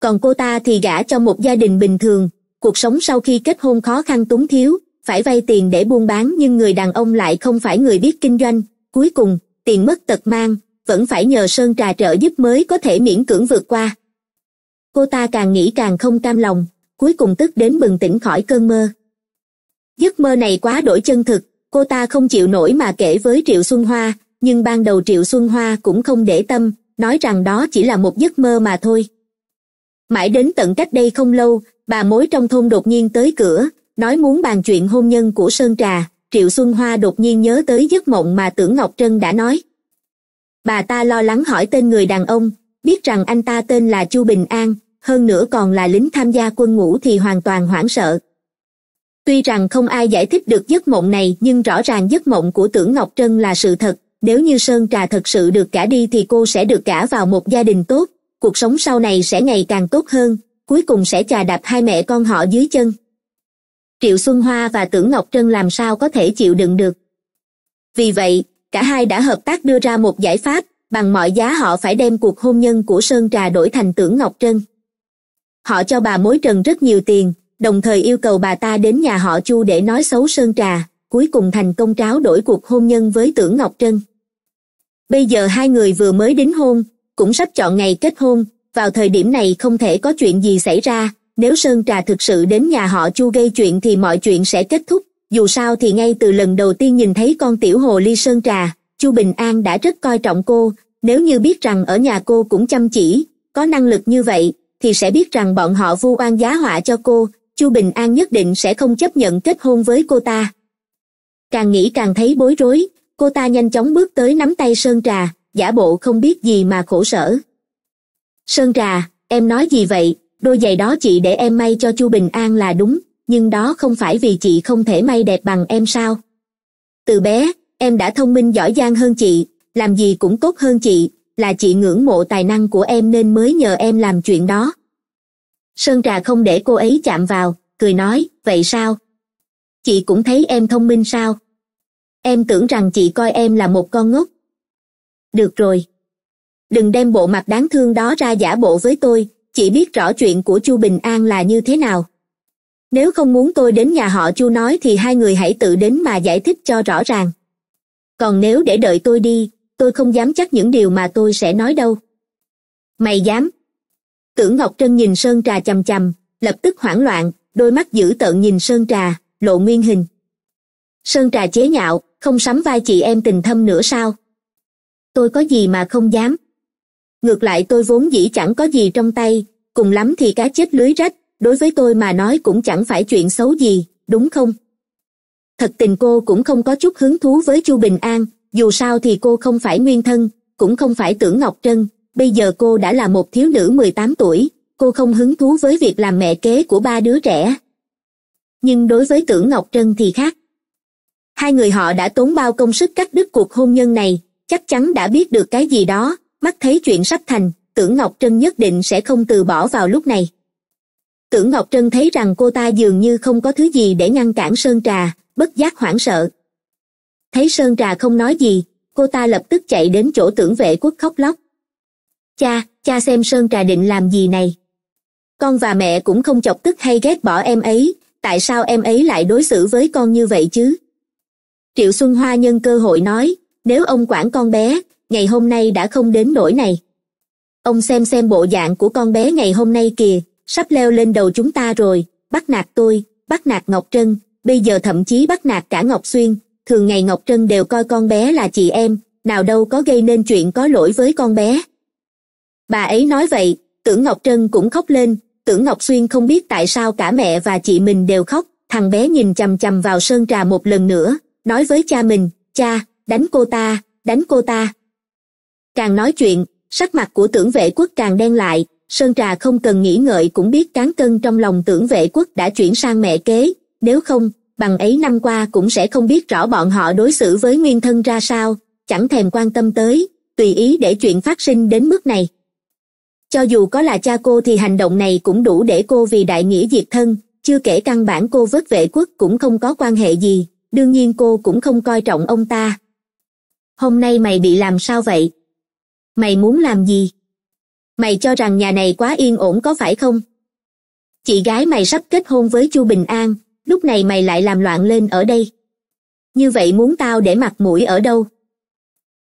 còn cô ta thì gả cho một gia đình bình thường cuộc sống sau khi kết hôn khó khăn túng thiếu phải vay tiền để buôn bán nhưng người đàn ông lại không phải người biết kinh doanh cuối cùng tiền mất tật mang vẫn phải nhờ sơn trà trợ giúp mới có thể miễn cưỡng vượt qua cô ta càng nghĩ càng không cam lòng cuối cùng tức đến bừng tỉnh khỏi cơn mơ giấc mơ này quá đổi chân thực cô ta không chịu nổi mà kể với triệu xuân hoa nhưng ban đầu triệu xuân hoa cũng không để tâm nói rằng đó chỉ là một giấc mơ mà thôi mãi đến tận cách đây không lâu bà mối trong thôn đột nhiên tới cửa nói muốn bàn chuyện hôn nhân của sơn trà triệu xuân hoa đột nhiên nhớ tới giấc mộng mà tưởng ngọc trân đã nói bà ta lo lắng hỏi tên người đàn ông biết rằng anh ta tên là chu bình an hơn nữa còn là lính tham gia quân ngũ thì hoàn toàn hoảng sợ tuy rằng không ai giải thích được giấc mộng này nhưng rõ ràng giấc mộng của tưởng ngọc trân là sự thật nếu như sơn trà thật sự được cả đi thì cô sẽ được cả vào một gia đình tốt cuộc sống sau này sẽ ngày càng tốt hơn cuối cùng sẽ chà đạp hai mẹ con họ dưới chân triệu xuân hoa và tưởng ngọc trân làm sao có thể chịu đựng được vì vậy cả hai đã hợp tác đưa ra một giải pháp bằng mọi giá họ phải đem cuộc hôn nhân của sơn trà đổi thành tưởng ngọc trân họ cho bà mối trần rất nhiều tiền đồng thời yêu cầu bà ta đến nhà họ chu để nói xấu sơn trà cuối cùng thành công tráo đổi cuộc hôn nhân với tưởng ngọc trân bây giờ hai người vừa mới đính hôn cũng sắp chọn ngày kết hôn vào thời điểm này không thể có chuyện gì xảy ra nếu sơn trà thực sự đến nhà họ chu gây chuyện thì mọi chuyện sẽ kết thúc dù sao thì ngay từ lần đầu tiên nhìn thấy con tiểu hồ ly sơn trà chu bình an đã rất coi trọng cô nếu như biết rằng ở nhà cô cũng chăm chỉ có năng lực như vậy thì sẽ biết rằng bọn họ vu oan giá họa cho cô chu bình an nhất định sẽ không chấp nhận kết hôn với cô ta càng nghĩ càng thấy bối rối cô ta nhanh chóng bước tới nắm tay sơn trà giả bộ không biết gì mà khổ sở sơn trà em nói gì vậy đôi giày đó chị để em may cho chu bình an là đúng nhưng đó không phải vì chị không thể may đẹp bằng em sao từ bé em đã thông minh giỏi giang hơn chị làm gì cũng tốt hơn chị là chị ngưỡng mộ tài năng của em nên mới nhờ em làm chuyện đó sơn trà không để cô ấy chạm vào cười nói vậy sao chị cũng thấy em thông minh sao em tưởng rằng chị coi em là một con ngốc được rồi đừng đem bộ mặt đáng thương đó ra giả bộ với tôi chỉ biết rõ chuyện của chu bình an là như thế nào nếu không muốn tôi đến nhà họ chu nói thì hai người hãy tự đến mà giải thích cho rõ ràng còn nếu để đợi tôi đi tôi không dám chắc những điều mà tôi sẽ nói đâu mày dám tưởng ngọc trân nhìn sơn trà c h lập tức hoảng loạn đôi mắt dữ tợn nhìn sơn trà lộ nguyên hình sơn trà chế nhạo không sắm vai chị em tình thâm nữa sao tôi có gì mà không dám ngược lại tôi vốn dĩ chẳng có gì trong tay cùng lắm thì cá chết lưới rách đối với tôi mà nói cũng chẳng phải chuyện xấu gì đúng không thật tình cô cũng không có chút hứng thú với chu bình an dù sao thì cô không phải nguyên thân cũng không phải tưởng ngọc trân bây giờ cô đã là một thiếu nữ mười tám tuổi cô không hứng thú với việc làm mẹ kế của ba đứa trẻ nhưng đối với tưởng ngọc trân thì khác hai người họ đã tốn bao công sức cắt đứt cuộc hôn nhân này chắc chắn đã biết được cái gì đó mắt thấy chuyện sắp thành tưởng ngọc trân nhất định sẽ không từ bỏ vào lúc này tưởng ngọc trân thấy rằng cô ta dường như không có thứ gì để ngăn cản sơn trà bất giác hoảng sợ thấy sơn trà không nói gì cô ta lập tức chạy đến chỗ tưởng vệ quốc khóc lóc cha cha xem sơn trà định làm gì này con và mẹ cũng không chọc tức hay ghét bỏ em ấy tại sao em ấy lại đối xử với con như vậy chứ triệu xuân hoa nhân cơ hội nói nếu ông quản con bé ngày hôm nay đã không đến nỗi này ông xem xem bộ dạng của con bé ngày hôm nay kìa sắp leo lên đầu chúng ta rồi bắt nạt tôi bắt nạt ngọc trân bây giờ thậm chí bắt nạt cả ngọc xuyên thường ngày ngọc trân đều coi con bé là chị em nào đâu có gây nên chuyện có lỗi với con bé bà ấy nói vậy tưởng ngọc trân cũng khóc lên tưởng ngọc xuyên không biết tại sao cả mẹ và chị mình đều khóc thằng bé nhìn chằm chằm vào sơn trà một lần nữa nói với cha mình cha đánh cô ta đánh cô ta càng nói chuyện sắc mặt của tưởng vệ quốc càng đen lại sơn trà không cần nghĩ ngợi cũng biết cán cân trong lòng tưởng vệ quốc đã chuyển sang mẹ kế nếu không bằng ấy năm qua cũng sẽ không biết rõ bọn họ đối xử với nguyên thân ra sao chẳng thèm quan tâm tới tùy ý để chuyện phát sinh đến mức này cho dù có là cha cô thì hành động này cũng đủ để cô vì đại nghĩa diệt thân chưa kể căn bản cô vớt vệ quốc cũng không có quan hệ gì đương nhiên cô cũng không coi trọng ông ta hôm nay mày bị làm sao vậy mày muốn làm gì mày cho rằng nhà này quá yên ổn có phải không chị gái mày sắp kết hôn với chu bình an lúc này mày lại làm loạn lên ở đây như vậy muốn tao để mặt mũi ở đâu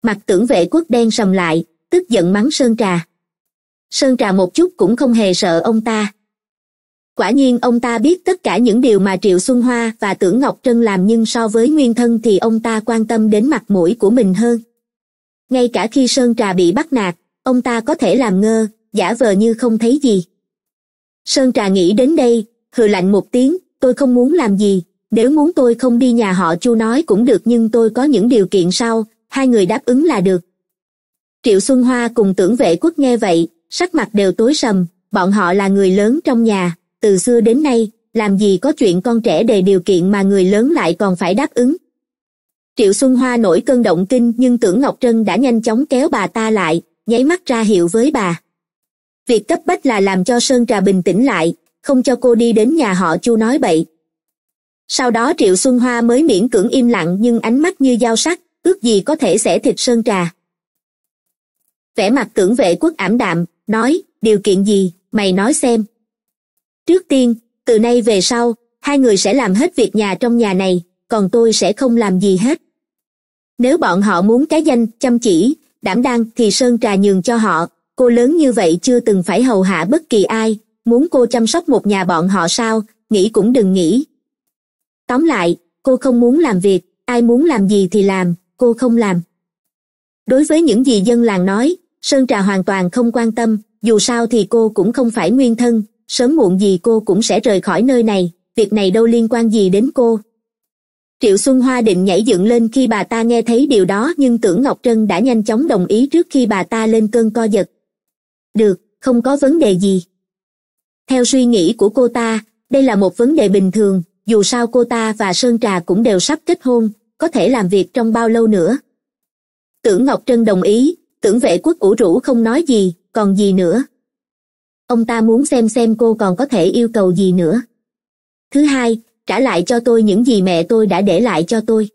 mặt tưởng vệ quốc đen sầm lại tức giận mắng sơn trà sơn trà một chút cũng không hề sợ ông ta quả nhiên ông ta biết tất cả những điều mà triệu xuân hoa và tưởng ngọc trân làm nhưng so với nguyên thân thì ông ta quan tâm đến mặt mũi của mình hơn ngay cả khi sơn trà bị bắt nạt ông ta có thể làm ngơ giả vờ như không thấy gì sơn trà nghĩ đến đây hừ lạnh một tiếng tôi không muốn làm gì nếu muốn tôi không đi nhà họ chu nói cũng được nhưng tôi có những điều kiện sau hai người đáp ứng là được triệu xuân hoa cùng tưởng vệ quốc nghe vậy sắc mặt đều tối sầm bọn họ là người lớn trong nhà từ xưa đến nay làm gì có chuyện con trẻ đề điều kiện mà người lớn lại còn phải đáp ứng triệu xuân hoa nổi cơn động kinh nhưng tưởng ngọc trân đã nhanh chóng kéo bà ta lại nháy mắt ra hiệu với bà việc cấp bách là làm cho sơn trà bình tĩnh lại không cho cô đi đến nhà họ chu nói bậy sau đó triệu xuân hoa mới miễn cưỡng im lặng nhưng ánh mắt như dao sắc ước gì có thể xẻ thịt sơn trà vẻ mặt cưỡng vệ quốc ảm đạm nói điều kiện gì mày nói xem trước tiên từ nay về sau hai người sẽ làm hết việc nhà trong nhà này còn tôi sẽ không làm gì hết nếu bọn họ muốn cái danh chăm chỉ đảm đang thì sơn trà nhường cho họ cô lớn như vậy chưa từng phải hầu hạ bất kỳ ai muốn cô chăm sóc một nhà bọn họ sao nghĩ cũng đừng nghĩ tóm lại cô không muốn làm việc ai muốn làm gì thì làm cô không làm đối với những gì dân làng nói sơn trà hoàn toàn không quan tâm dù sao thì cô cũng không phải nguyên thân sớm muộn gì cô cũng sẽ rời khỏi nơi này việc này đâu liên quan gì đến cô triệu xuân hoa định nhảy dựng lên khi bà ta nghe thấy điều đó nhưng tưởng ngọc trân đã nhanh chóng đồng ý trước khi bà ta lên cơn co giật được không có vấn đề gì theo suy nghĩ của cô ta đây là một vấn đề bình thường dù sao cô ta và sơn trà cũng đều sắp kết hôn có thể làm việc trong bao lâu nữa tưởng ngọc trân đồng ý tưởng vệ quốc ủ rũ không nói gì còn gì nữa ông ta muốn xem xem cô còn có thể yêu cầu gì nữa thứ hai trả lại cho tôi những gì mẹ tôi đã để lại cho tôi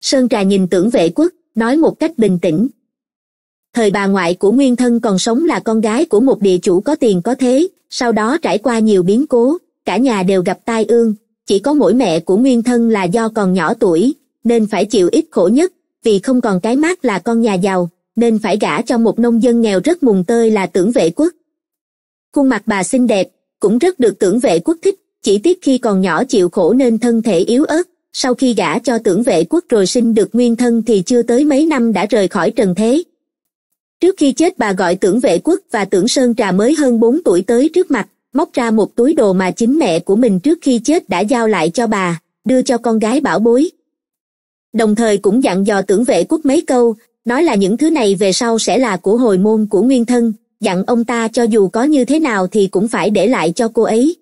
sơn trà nhìn tưởng vệ quốc nói một cách bình tĩnh thời bà ngoại của nguyên thân còn sống là con gái của một địa chủ có tiền có thế sau đó trải qua nhiều biến cố cả nhà đều gặp tai ương chỉ có mỗi mẹ của nguyên thân là do còn nhỏ tuổi nên phải chịu ít khổ nhất vì không còn cái mát là con nhà giàu nên phải gả cho một nông dân nghèo rất mùng tơi là tưởng vệ quốc khuôn mặt bà xinh đẹp cũng rất được tưởng vệ quốc thích chỉ tiếc khi còn nhỏ chịu khổ nên thân thể yếu ớt sau khi gả cho tưởng vệ quốc rồi sinh được nguyên thân thì chưa tới mấy năm đã rời khỏi trần thế trước khi chết bà gọi tưởng vệ quốc và tưởng sơn trà mới hơn bốn tuổi tới trước mặt móc ra một túi đồ mà chính mẹ của mình trước khi chết đã giao lại cho bà đưa cho con gái bảo bối đồng thời cũng dặn dò tưởng vệ quốc mấy câu nói là những thứ này về sau sẽ là của hồi môn của nguyên thân dặn ông ta cho dù có như thế nào thì cũng phải để lại cho cô ấy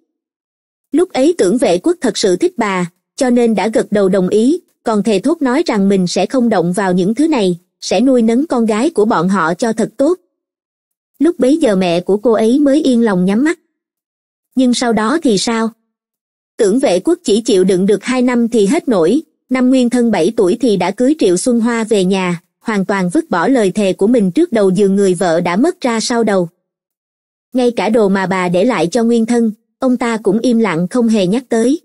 lúc ấy tưởng vệ quốc thật sự thích bà cho nên đã gật đầu đồng ý còn thề thốt nói rằng mình sẽ không động vào những thứ này sẽ nuôi nấng con gái của bọn họ cho thật tốt lúc bấy giờ mẹ của cô ấy mới yên lòng nhắm mắt nhưng sau đó thì sao tưởng vệ quốc chỉ chịu đựng được hai năm thì hết nổi năm nguyên thân bảy tuổi thì đã cưới triệu xuân hoa về nhà hoàn toàn vứt bỏ lời thề của mình trước đầu giường người vợ đã mất ra sau đầu ngay cả đồ mà bà để lại cho nguyên thân ông ta cũng im lặng không hề nhắc tới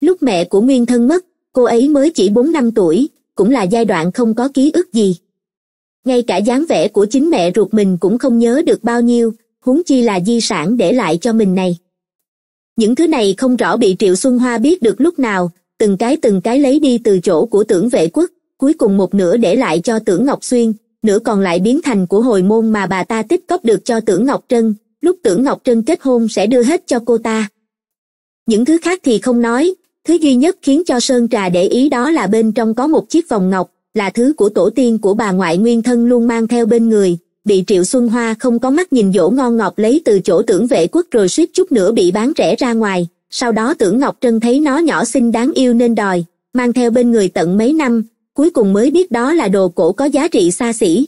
lúc mẹ của nguyên thân mất cô ấy mới chỉ bốn năm tuổi cũng là giai đoạn không có ký ức gì ngay cả dáng vẻ của chính mẹ ruột mình cũng không nhớ được bao nhiêu huống chi là di sản để lại cho mình này những thứ này không rõ bị triệu xuân hoa biết được lúc nào từng cái từng cái lấy đi từ chỗ của tưởng vệ quốc cuối cùng một nửa để lại cho tưởng ngọc xuyên nửa còn lại biến thành của hồi môn mà bà ta tích cóp được cho tưởng ngọc trân lúc tưởng ngọc trân kết hôn sẽ đưa hết cho cô ta những thứ khác thì không nói thứ duy nhất khiến cho sơn trà để ý đó là bên trong có một chiếc vòng ngọc là thứ của tổ tiên của bà ngoại nguyên thân luôn mang theo bên người bị triệu xuân hoa không có mắt nhìn dỗ ngon ngọt lấy từ chỗ tưởng vệ quốc rồi suýt chút nữa bị bán rẻ ra ngoài sau đó tưởng ngọc trân thấy nó nhỏ xinh đáng yêu nên đòi mang theo bên người tận mấy năm cuối cùng mới biết đó là đồ cổ có giá trị xa xỉ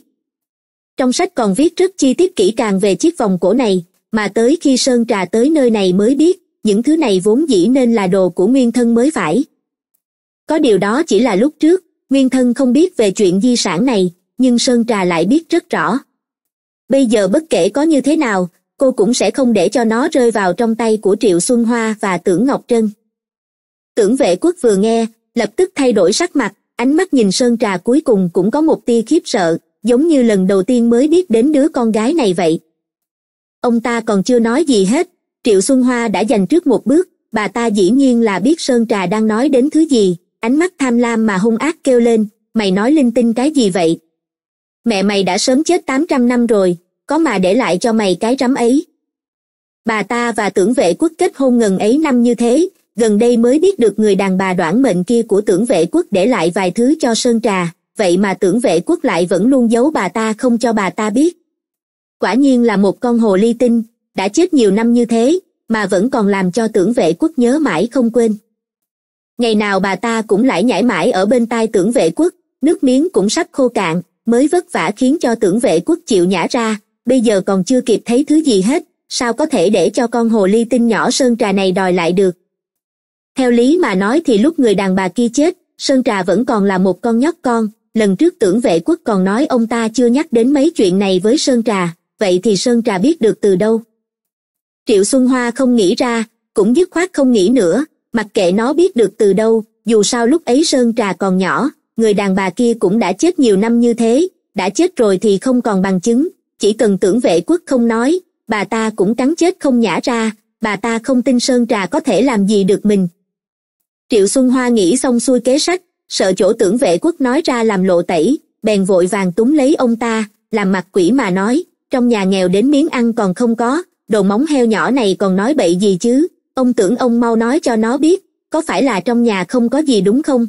trong sách còn viết rất chi tiết kỹ càng về chiếc vòng cổ này mà tới khi sơn trà tới nơi này mới biết những thứ này vốn dĩ nên là đồ của nguyên thân mới phải có điều đó chỉ là lúc trước nguyên thân không biết về chuyện di sản này nhưng sơn trà lại biết rất rõ bây giờ bất kể có như thế nào cô cũng sẽ không để cho nó rơi vào trong tay của triệu xuân hoa và tưởng ngọc trân tưởng vệ quốc vừa nghe lập tức thay đổi sắc mặt ánh mắt nhìn sơn trà cuối cùng cũng có một tia khiếp sợ giống như lần đầu tiên mới biết đến đứa con gái này vậy ông ta còn chưa nói gì hết triệu xuân hoa đã dành trước một bước bà ta dĩ nhiên là biết sơn trà đang nói đến thứ gì ánh mắt tham lam mà hung ác kêu lên mày nói linh tinh cái gì vậy mẹ mày đã sớm chết tám trăm năm rồi có mà để lại cho mày cái rắm ấy bà ta và tưởng vệ quốc kết hôn ngần ấy năm như thế gần đây mới biết được người đàn bà đoản mệnh kia của tưởng vệ quốc để lại vài thứ cho sơn trà vậy mà tưởng vệ quốc lại vẫn luôn giấu bà ta không cho bà ta biết quả nhiên là một con hồ ly tinh đã chết nhiều năm như thế mà vẫn còn làm cho tưởng vệ quốc nhớ mãi không quên ngày nào bà ta cũng lại nhảy mãi ở bên tai tưởng vệ quốc nước miếng cũng sắp khô cạn mới vất vả khiến cho tưởng vệ quốc chịu nhả ra bây giờ còn chưa kịp thấy thứ gì hết sao có thể để cho con hồ ly tinh nhỏ sơn trà này đòi lại được theo lý mà nói thì lúc người đàn bà kia chết sơn trà vẫn còn là một con nhóc con lần trước tưởng vệ quốc còn nói ông ta chưa nhắc đến mấy chuyện này với sơn trà vậy thì sơn trà biết được từ đâu triệu xuân hoa không nghĩ ra cũng dứt khoát không nghĩ nữa mặc kệ nó biết được từ đâu dù sao lúc ấy sơn trà còn nhỏ người đàn bà kia cũng đã chết nhiều năm như thế đã chết rồi thì không còn bằng chứng chỉ cần tưởng vệ quốc không nói bà ta cũng cắn chết không nhả ra bà ta không tin sơn trà có thể làm gì được mình triệu xuân hoa nghĩ xong xuôi kế sách sợ chỗ tưởng vệ quốc nói ra làm lộ tẩy bèn vội vàng túm lấy ông ta làm mặt quỷ mà nói trong nhà nghèo đến miếng ăn còn không có đồ móng heo nhỏ này còn nói bậy gì chứ ông tưởng ông mau nói cho nó biết có phải là trong nhà không có gì đúng không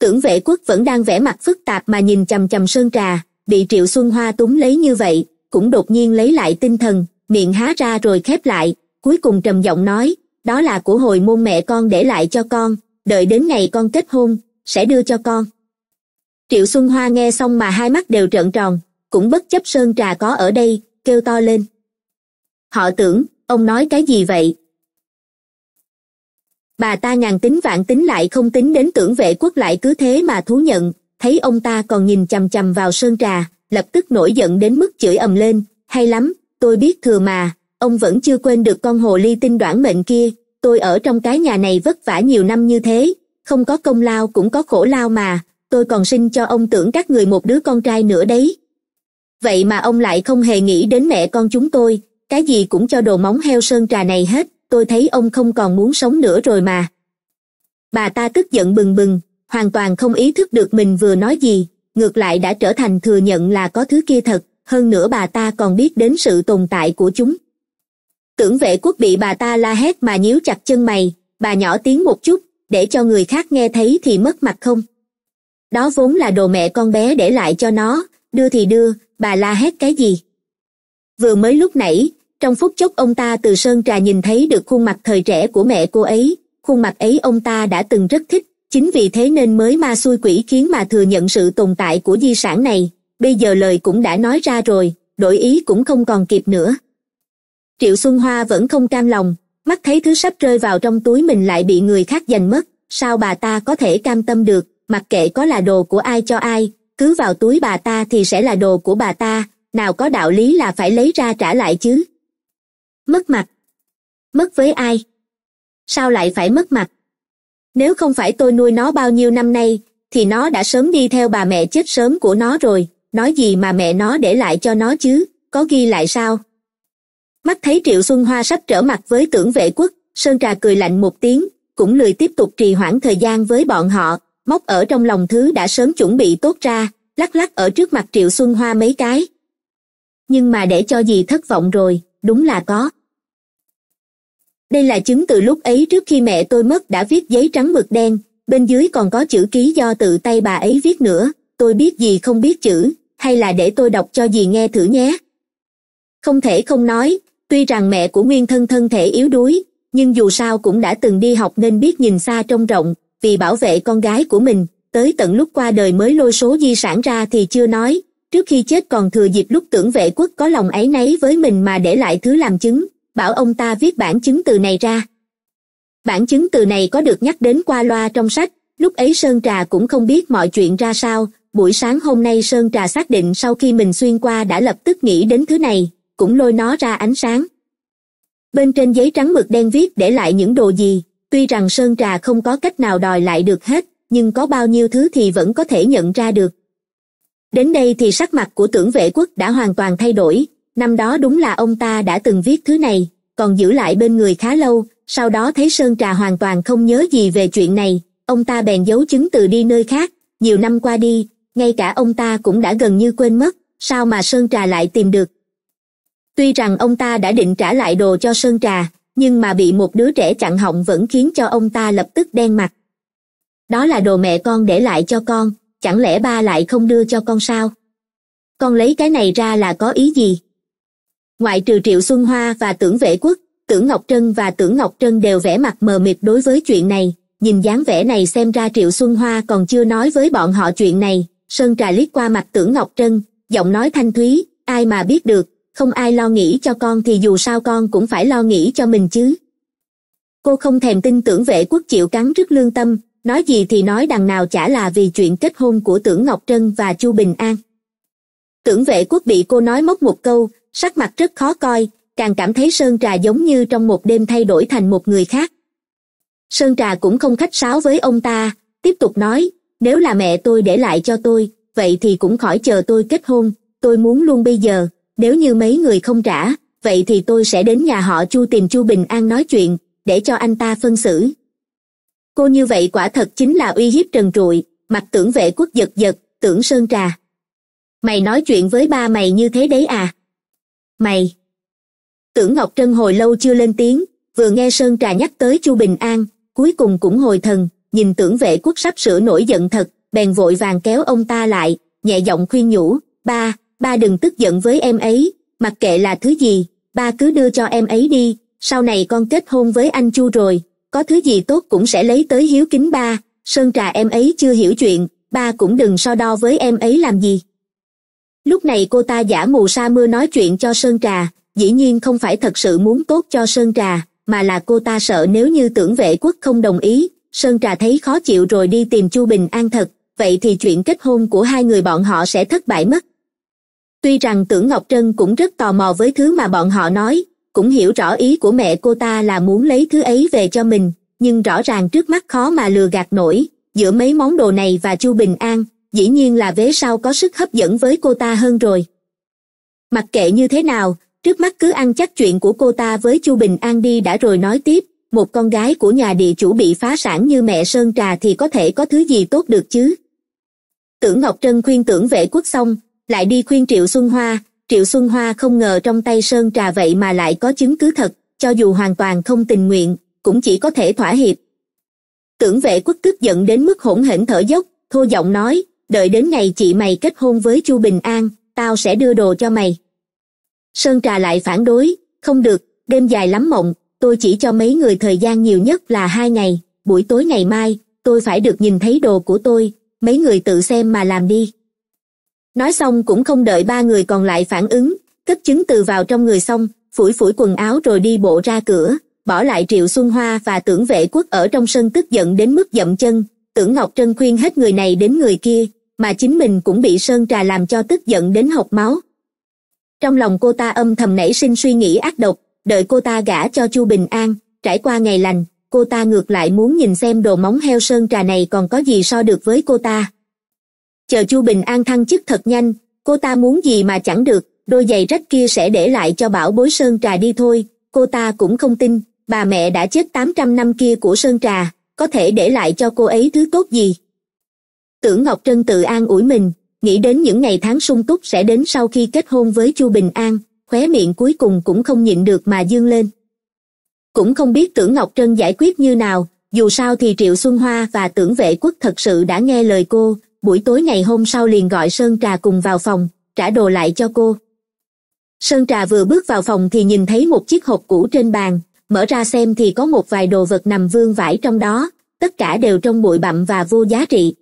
tưởng vệ quốc vẫn đang vẽ mặt phức tạp mà nhìn chằm chằm sơn trà bị triệu xuân hoa túm lấy như vậy cũng đột nhiên lấy lại tinh thần miệng há ra rồi khép lại cuối cùng trầm giọng nói đó là của hồi môn mẹ con để lại cho con đợi đến ngày con kết hôn sẽ đưa cho con triệu xuân hoa nghe xong mà hai mắt đều trợn tròn cũng bất chấp sơn trà có ở đây kêu to lên họ tưởng ông nói cái gì vậy bà ta ngàn tính vạn tính lại không tính đến tưởng vệ quốc lại cứ thế mà thú nhận thấy ông ta còn nhìn chằm chằm vào sơn trà lập tức nổi giận đến mức chửi ầm lên hay lắm tôi biết thừa mà ông vẫn chưa quên được con hồ ly tinh đoản mệnh kia tôi ở trong cái nhà này vất vả nhiều năm như thế không có công lao cũng có khổ lao mà tôi còn sinh cho ông tưởng các người một đứa con trai nữa đấy vậy mà ông lại không hề nghĩ đến mẹ con chúng tôi cái gì cũng cho đồ móng heo sơn trà này hết tôi thấy ông không còn muốn sống nữa rồi mà bà ta tức giận bừng bừng hoàn toàn không ý thức được mình vừa nói gì ngược lại đã trở thành thừa nhận là có thứ kia thật hơn nữa bà ta còn biết đến sự tồn tại của chúng tưởng vệ quốc bị bà ta la hét mà nhíu chặt chân mày bà nhỏ tiếng một chút để cho người khác nghe thấy thì mất mặt không đó vốn là đồ mẹ con bé để lại cho nó đưa thì đưa bà la hét cái gì vừa mới lúc nãy trong phút chốc ông ta từ sơn trà nhìn thấy được khuôn mặt thời trẻ của mẹ cô ấy khuôn mặt ấy ông ta đã từng rất thích chính vì thế nên mới ma xui quỷ khiến mà thừa nhận sự tồn tại của di sản này bây giờ lời cũng đã nói ra rồi đổi ý cũng không còn kịp nữa triệu xuân hoa vẫn không cam lòng mắt thấy thứ sắp rơi vào trong túi mình lại bị người khác giành mất sao bà ta có thể cam tâm được mặc kệ có là đồ của ai cho ai cứ vào túi bà ta thì sẽ là đồ của bà ta nào có đạo lý là phải lấy ra trả lại chứ mất mặt mất với ai sao lại phải mất mặt nếu không phải tôi nuôi nó bao nhiêu năm nay thì nó đã sớm đi theo bà mẹ chết sớm của nó rồi nói gì mà mẹ nó để lại cho nó chứ có ghi lại sao mắt thấy triệu xuân hoa sắp trở mặt với tưởng vệ quốc sơn trà cười lạnh một tiếng cũng lười tiếp tục trì hoãn thời gian với bọn họ móc ở trong lòng thứ đã sớm chuẩn bị tốt ra lắc lắc ở trước mặt triệu xuân hoa mấy cái nhưng mà để cho gì thất vọng rồi đúng là có đây là chứng từ lúc ấy trước khi mẹ tôi mất đã viết giấy trắng mực đen bên dưới còn có chữ ký do tự tay bà ấy viết nữa tôi biết gì không biết chữ hay là để tôi đọc cho dì nghe thử nhé không thể không nói tuy rằng mẹ của nguyên thân thân thể yếu đuối nhưng dù sao cũng đã từng đi học nên biết nhìn xa trông rộng vì bảo vệ con gái của mình tới tận lúc qua đời mới lôi số di sản ra thì chưa nói trước khi chết còn thừa dịp lúc tưởng vệ quốc có lòng áy náy với mình mà để lại thứ làm chứng bảo ông ta viết bản chứng từ này ra bản chứng từ này có được nhắc đến qua loa trong sách lúc ấy sơn trà cũng không biết mọi chuyện ra sao buổi sáng hôm nay sơn trà xác định sau khi mình xuyên qua đã lập tức nghĩ đến thứ này cũng lôi nó ra ánh sáng bên trên giấy trắng mực đen viết để lại những đồ gì tuy rằng sơn trà không có cách nào đòi lại được hết nhưng có bao nhiêu thứ thì vẫn có thể nhận ra được đến đây thì sắc mặt của tưởng vệ quốc đã hoàn toàn thay đổi năm đó đúng là ông ta đã từng viết thứ này còn giữ lại bên người khá lâu sau đó thấy sơn trà hoàn toàn không nhớ gì về chuyện này ông ta bèn giấu chứng từ đi nơi khác nhiều năm qua đi ngay cả ông ta cũng đã gần như quên mất sao mà sơn trà lại tìm được tuy rằng ông ta đã định trả lại đồ cho sơn trà nhưng mà bị một đứa trẻ chặn họng vẫn khiến cho ông ta lập tức đen mặt đó là đồ mẹ con để lại cho con chẳng lẽ ba lại không đưa cho con sao con lấy cái này ra là có ý gì ngoại trừ triệu xuân hoa và tưởng vệ quốc tưởng ngọc trân và tưởng ngọc trân đều vẻ mặt mờ mịt đối với chuyện này nhìn dáng vẻ này xem ra triệu xuân hoa còn chưa nói với bọn họ chuyện này sơn trà liếc qua mặt tưởng ngọc trân giọng nói thanh thúy ai mà biết được không ai lo nghĩ cho con thì dù sao con cũng phải lo nghĩ cho mình chứ cô không thèm tin tưởng vệ quốc chịu cắn rứt lương tâm nói gì thì nói đằng nào chả là vì chuyện kết hôn của tưởng ngọc trân và chu bình an tưởng vệ quốc bị cô nói mất một câu sắc mặt rất khó coi càng cảm thấy sơn trà giống như trong một đêm thay đổi thành một người khác sơn trà cũng không khách sáo với ông ta tiếp tục nói nếu là mẹ tôi để lại cho tôi vậy thì cũng khỏi chờ tôi kết hôn tôi muốn luôn bây giờ nếu như mấy người không trả vậy thì tôi sẽ đến nhà họ chu tìm chu bình an nói chuyện để cho anh ta phân xử cô như vậy quả thật chính là uy hiếp trần trụi mặt tưởng vệ quốc giật giật tưởng sơn trà mày nói chuyện với ba mày như thế đấy à mày tưởng ngọc trân hồi lâu chưa lên tiếng vừa nghe sơn trà nhắc tới chu bình an cuối cùng cũng hồi thần nhìn tưởng vệ quốc sắp sửa nổi giận thật bèn vội vàng kéo ông ta lại nhẹ giọng khuyên nhủ ba ba đừng tức giận với em ấy mặc kệ là thứ gì ba cứ đưa cho em ấy đi sau này con kết hôn với anh chu rồi có thứ gì tốt cũng sẽ lấy tới hiếu kính ba sơn trà em ấy chưa hiểu chuyện ba cũng đừng so đo với em ấy làm gì lúc này cô ta giả mù sa mưa nói chuyện cho sơn trà dĩ nhiên không phải thật sự muốn tốt cho sơn trà mà là cô ta sợ nếu như tưởng vệ quốc không đồng ý sơn trà thấy khó chịu rồi đi tìm chu bình an thật vậy thì chuyện kết hôn của hai người bọn họ sẽ thất bại mất tuy rằng tưởng ngọc trân cũng rất tò mò với thứ mà bọn họ nói cũng hiểu rõ ý của mẹ cô ta là muốn lấy thứ ấy về cho mình nhưng rõ ràng trước mắt khó mà lừa gạt nổi giữa mấy món đồ này và chu bình an dĩ nhiên là vế sau có sức hấp dẫn với cô ta hơn rồi mặc kệ như thế nào trước mắt cứ ăn chắc chuyện của cô ta với chu bình an đi đã rồi nói tiếp một con gái của nhà địa chủ bị phá sản như mẹ sơn trà thì có thể có thứ gì tốt được chứ tưởng ngọc trân khuyên tưởng vệ quốc xong lại đi khuyên triệu xuân hoa triệu xuân hoa không ngờ trong tay sơn trà vậy mà lại có chứng cứ thật cho dù hoàn toàn không tình nguyện cũng chỉ có thể thỏa hiệp tưởng vệ quốc tức giận đến mức hỗn hển thở dốc thô giọng nói đợi đến ngày chị mày kết hôn với chu bình an tao sẽ đưa đồ cho mày sơn trà lại phản đối không được đêm dài lắm mộng tôi chỉ cho mấy người thời gian nhiều nhất là hai ngày buổi tối ngày mai tôi phải được nhìn thấy đồ của tôi mấy người tự xem mà làm đi nói xong cũng không đợi ba người còn lại phản ứng cất chứng từ vào trong người xong phủi phủi quần áo rồi đi bộ ra cửa bỏ lại triệu xuân hoa và tưởng vệ quốc ở trong sân tức giận đến mức dậm chân tưởng ngọc trân khuyên hết người này đến người kia mà chính mình cũng bị sơn trà làm cho tức giận đến học máu trong lòng cô ta âm thầm nảy sinh suy nghĩ ác độc đợi cô ta gả cho chu bình an trải qua ngày lành cô ta ngược lại muốn nhìn xem đồ móng heo sơn trà này còn có gì so được với cô ta chờ chu bình an thăng chức thật nhanh cô ta muốn gì mà chẳng được đôi giày rách kia sẽ để lại cho bảo bối sơn trà đi thôi cô ta cũng không tin bà mẹ đã chết tám trăm năm kia của sơn trà có thể để lại cho cô ấy thứ tốt gì tưởng ngọc trân tự an ủi mình nghĩ đến những ngày tháng sung túc sẽ đến sau khi kết hôn với chu bình an khóe miệng cuối cùng cũng không nhịn được mà dương lên cũng không biết tưởng ngọc trân giải quyết như nào dù sao thì triệu xuân hoa và tưởng vệ quốc thật sự đã nghe lời cô buổi tối ngày hôm sau liền gọi sơn trà cùng vào phòng trả đồ lại cho cô sơn trà vừa bước vào phòng thì nhìn thấy một chiếc hộp cũ trên bàn mở ra xem thì có một vài đồ vật nằm vương vãi trong đó tất cả đều trong bụi bặm và vô giá trị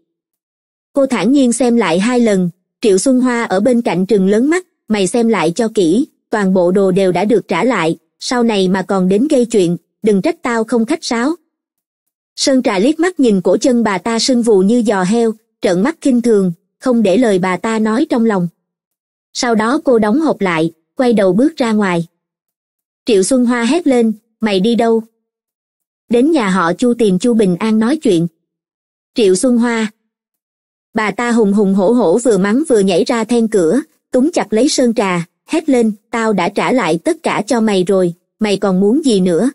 cô thản nhiên xem lại hai lần triệu xuân hoa ở bên cạnh trừng lớn mắt mày xem lại cho kỹ toàn bộ đồ đều đã được trả lại sau này mà còn đến gây chuyện đừng trách tao không khách sáo sơn trà liếc mắt nhìn cổ chân bà ta sưng vù như giò heo trợn mắt khinh thường không để lời bà ta nói trong lòng sau đó cô đóng hộp lại quay đầu bước ra ngoài triệu xuân hoa hét lên mày đi đâu đến nhà họ chu tìm chu bình an nói chuyện triệu xuân hoa bà ta hùng hùng hổ hổ vừa mắng vừa nhảy ra then cửa túm chặt lấy sơn trà hét lên tao đã trả lại tất cả cho mày rồi mày còn muốn gì nữa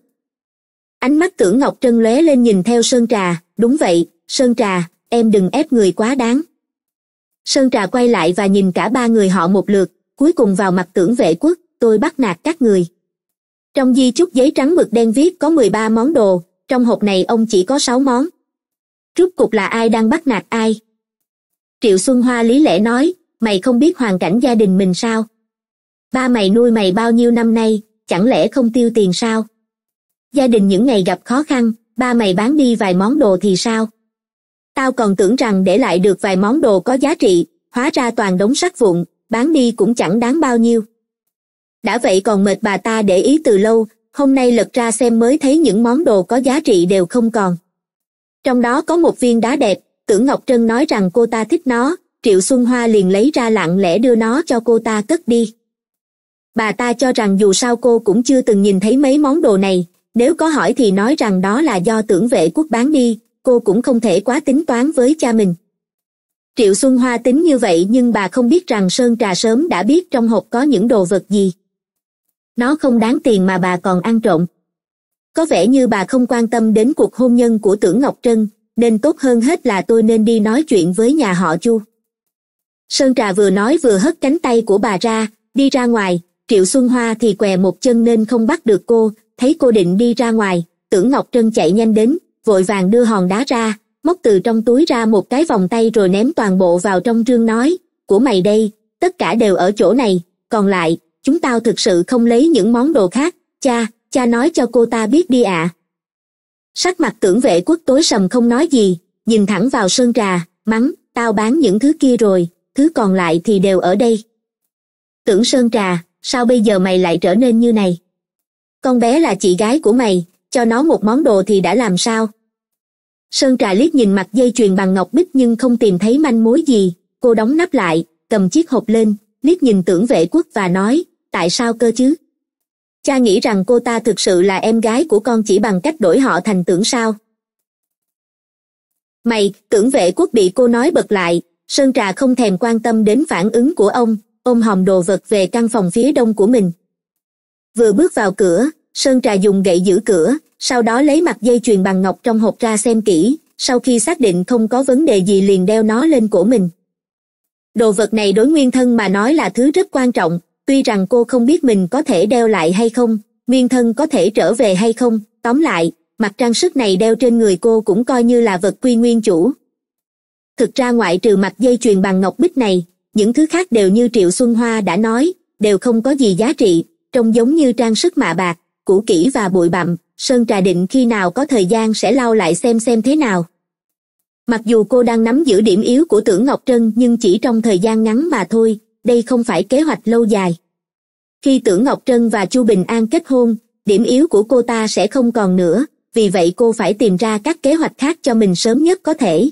ánh mắt tưởng ngọc trân lóe lên nhìn theo sơn trà đúng vậy sơn trà em đừng ép người quá đáng sơn trà quay lại và nhìn cả ba người họ một lượt cuối cùng vào mặt tưởng vệ quốc tôi bắt nạt các người trong di chúc giấy trắng mực đen viết có mười ba món đồ trong hộp này ông chỉ có sáu món rút cục là ai đang bắt nạt ai triệu xuân hoa lý lẽ nói mày không biết hoàn cảnh gia đình mình sao ba mày nuôi mày bao nhiêu năm nay chẳng lẽ không tiêu tiền sao gia đình những ngày gặp khó khăn ba mày bán đi vài món đồ thì sao tao còn tưởng rằng để lại được vài món đồ có giá trị hóa ra toàn đống sắt vụn bán đi cũng chẳng đáng bao nhiêu đã vậy còn mệt bà ta để ý từ lâu hôm nay lật ra xem mới thấy những món đồ có giá trị đều không còn trong đó có một viên đá đẹp tưởng ngọc trân nói rằng cô ta thích nó triệu xuân hoa liền lấy ra lặng lẽ đưa nó cho cô ta cất đi bà ta cho rằng dù sao cô cũng chưa từng nhìn thấy mấy món đồ này nếu có hỏi thì nói rằng đó là do tưởng vệ quốc bán đi cô cũng không thể quá tính toán với cha mình triệu xuân hoa tính như vậy nhưng bà không biết rằng sơn trà sớm đã biết trong hộp có những đồ vật gì nó không đáng tiền mà bà còn ăn trộm có vẻ như bà không quan tâm đến cuộc hôn nhân của tưởng ngọc trân nên tốt hơn hết là tôi nên đi nói chuyện với nhà họ chu sơn trà vừa nói vừa hất cánh tay của bà ra đi ra ngoài triệu xuân hoa thì què một chân nên không bắt được cô thấy cô định đi ra ngoài tưởng ngọc trân chạy nhanh đến vội vàng đưa hòn đá ra móc từ trong túi ra một cái vòng tay rồi ném toàn bộ vào trong trương nói của mày đây tất cả đều ở chỗ này còn lại chúng tao thực sự không lấy những món đồ khác cha cha nói cho cô ta biết đi ạ sắc mặt tưởng vệ quốc tối sầm không nói gì nhìn thẳng vào sơn trà mắng tao bán những thứ kia rồi thứ còn lại thì đều ở đây tưởng sơn trà sao bây giờ mày lại trở nên như này con bé là chị gái của mày cho nó một món đồ thì đã làm sao sơn trà liếc nhìn mặt dây chuyền bằng ngọc bích nhưng không tìm thấy manh mối gì cô đóng nắp lại cầm chiếc hộp lên liếc nhìn tưởng vệ quốc và nói tại sao cơ chứ cha nghĩ rằng cô ta thực sự là em gái của con chỉ bằng cách đổi họ thành tưởng sao mày tưởng vệ quốc bị cô nói bật lại sơn trà không thèm quan tâm đến phản ứng của ông ôm hòm đồ vật về căn phòng phía đông của mình vừa bước vào cửa sơn trà dùng gậy giữ cửa sau đó lấy mặt dây chuyền bằng ngọc trong hộp ra xem kỹ sau khi xác định không có vấn đề gì liền đeo nó lên cổ mình đồ vật này đối nguyên thân mà nói là thứ rất quan trọng tuy rằng cô không biết mình có thể đeo lại hay không nguyên thân có thể trở về hay không tóm lại mặt trang sức này đeo trên người cô cũng coi như là vật quy nguyên chủ thực ra ngoại trừ mặt dây chuyền bằng ngọc bích này những thứ khác đều như triệu xuân hoa đã nói đều không có gì giá trị trông giống như trang sức mạ bạc cũ kỹ và bụi bặm sơn trà định khi nào có thời gian sẽ lau lại xem xem thế nào mặc dù cô đang nắm giữ điểm yếu của tưởng ngọc trân nhưng chỉ trong thời gian ngắn mà thôi đây không phải kế hoạch lâu dài khi tưởng ngọc trân và chu bình an kết hôn điểm yếu của cô ta sẽ không còn nữa vì vậy cô phải tìm ra các kế hoạch khác cho mình sớm nhất có thể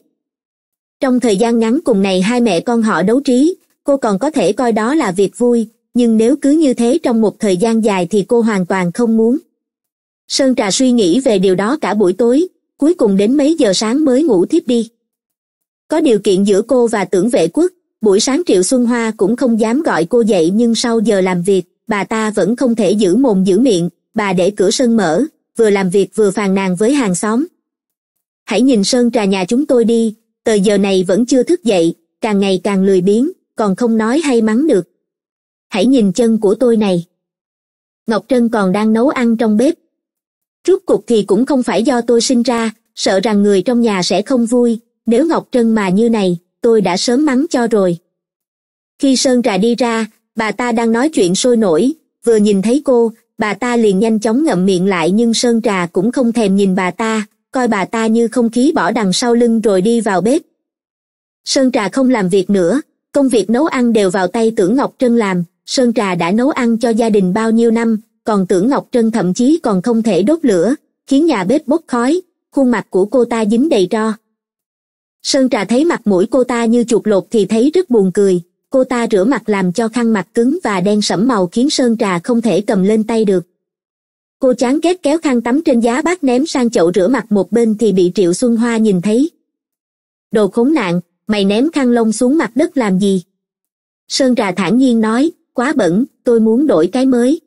trong thời gian ngắn cùng này hai mẹ con họ đấu trí cô còn có thể coi đó là việc vui nhưng nếu cứ như thế trong một thời gian dài thì cô hoàn toàn không muốn sơn trà suy nghĩ về điều đó cả buổi tối cuối cùng đến mấy giờ sáng mới ngủ thiếp đi có điều kiện giữa cô và tưởng vệ quốc buổi sáng triệu xuân hoa cũng không dám gọi cô dậy nhưng sau giờ làm việc bà ta vẫn không thể giữ mồm giữ miệng bà để cửa sân mở vừa làm việc vừa phàn nàn với hàng xóm hãy nhìn sơn trà nhà chúng tôi đi tờ giờ này vẫn chưa thức dậy càng ngày càng lười biếng còn không nói hay mắng được hãy nhìn chân của tôi này ngọc trân còn đang nấu ăn trong bếp rút cuộc thì cũng không phải do tôi sinh ra sợ rằng người trong nhà sẽ không vui nếu ngọc trân mà như này tôi đã sớm mắng cho rồi khi sơn trà đi ra bà ta đang nói chuyện sôi nổi vừa nhìn thấy cô bà ta liền nhanh chóng ngậm miệng lại nhưng sơn trà cũng không thèm nhìn bà ta coi bà ta như không khí bỏ đằng sau lưng rồi đi vào bếp sơn trà không làm việc nữa công việc nấu ăn đều vào tay tưởng ngọc trân làm sơn trà đã nấu ăn cho gia đình bao nhiêu năm còn tưởng ngọc trân thậm chí còn không thể đốt lửa khiến nhà bếp bốc khói khuôn mặt của cô ta dính đầy tro sơn trà thấy mặt mũi cô ta như chuột lột thì thấy rất buồn cười cô ta rửa mặt làm cho khăn mặt cứng và đen sẫm màu khiến sơn trà không thể cầm lên tay được cô chán ghét kéo khăn tắm trên giá bát ném sang chậu rửa mặt một bên thì bị triệu xuân hoa nhìn thấy đồ khốn nạn mày ném khăn lông xuống mặt đất làm gì sơn trà thản nhiên nói quá bẩn tôi muốn đổi cái mới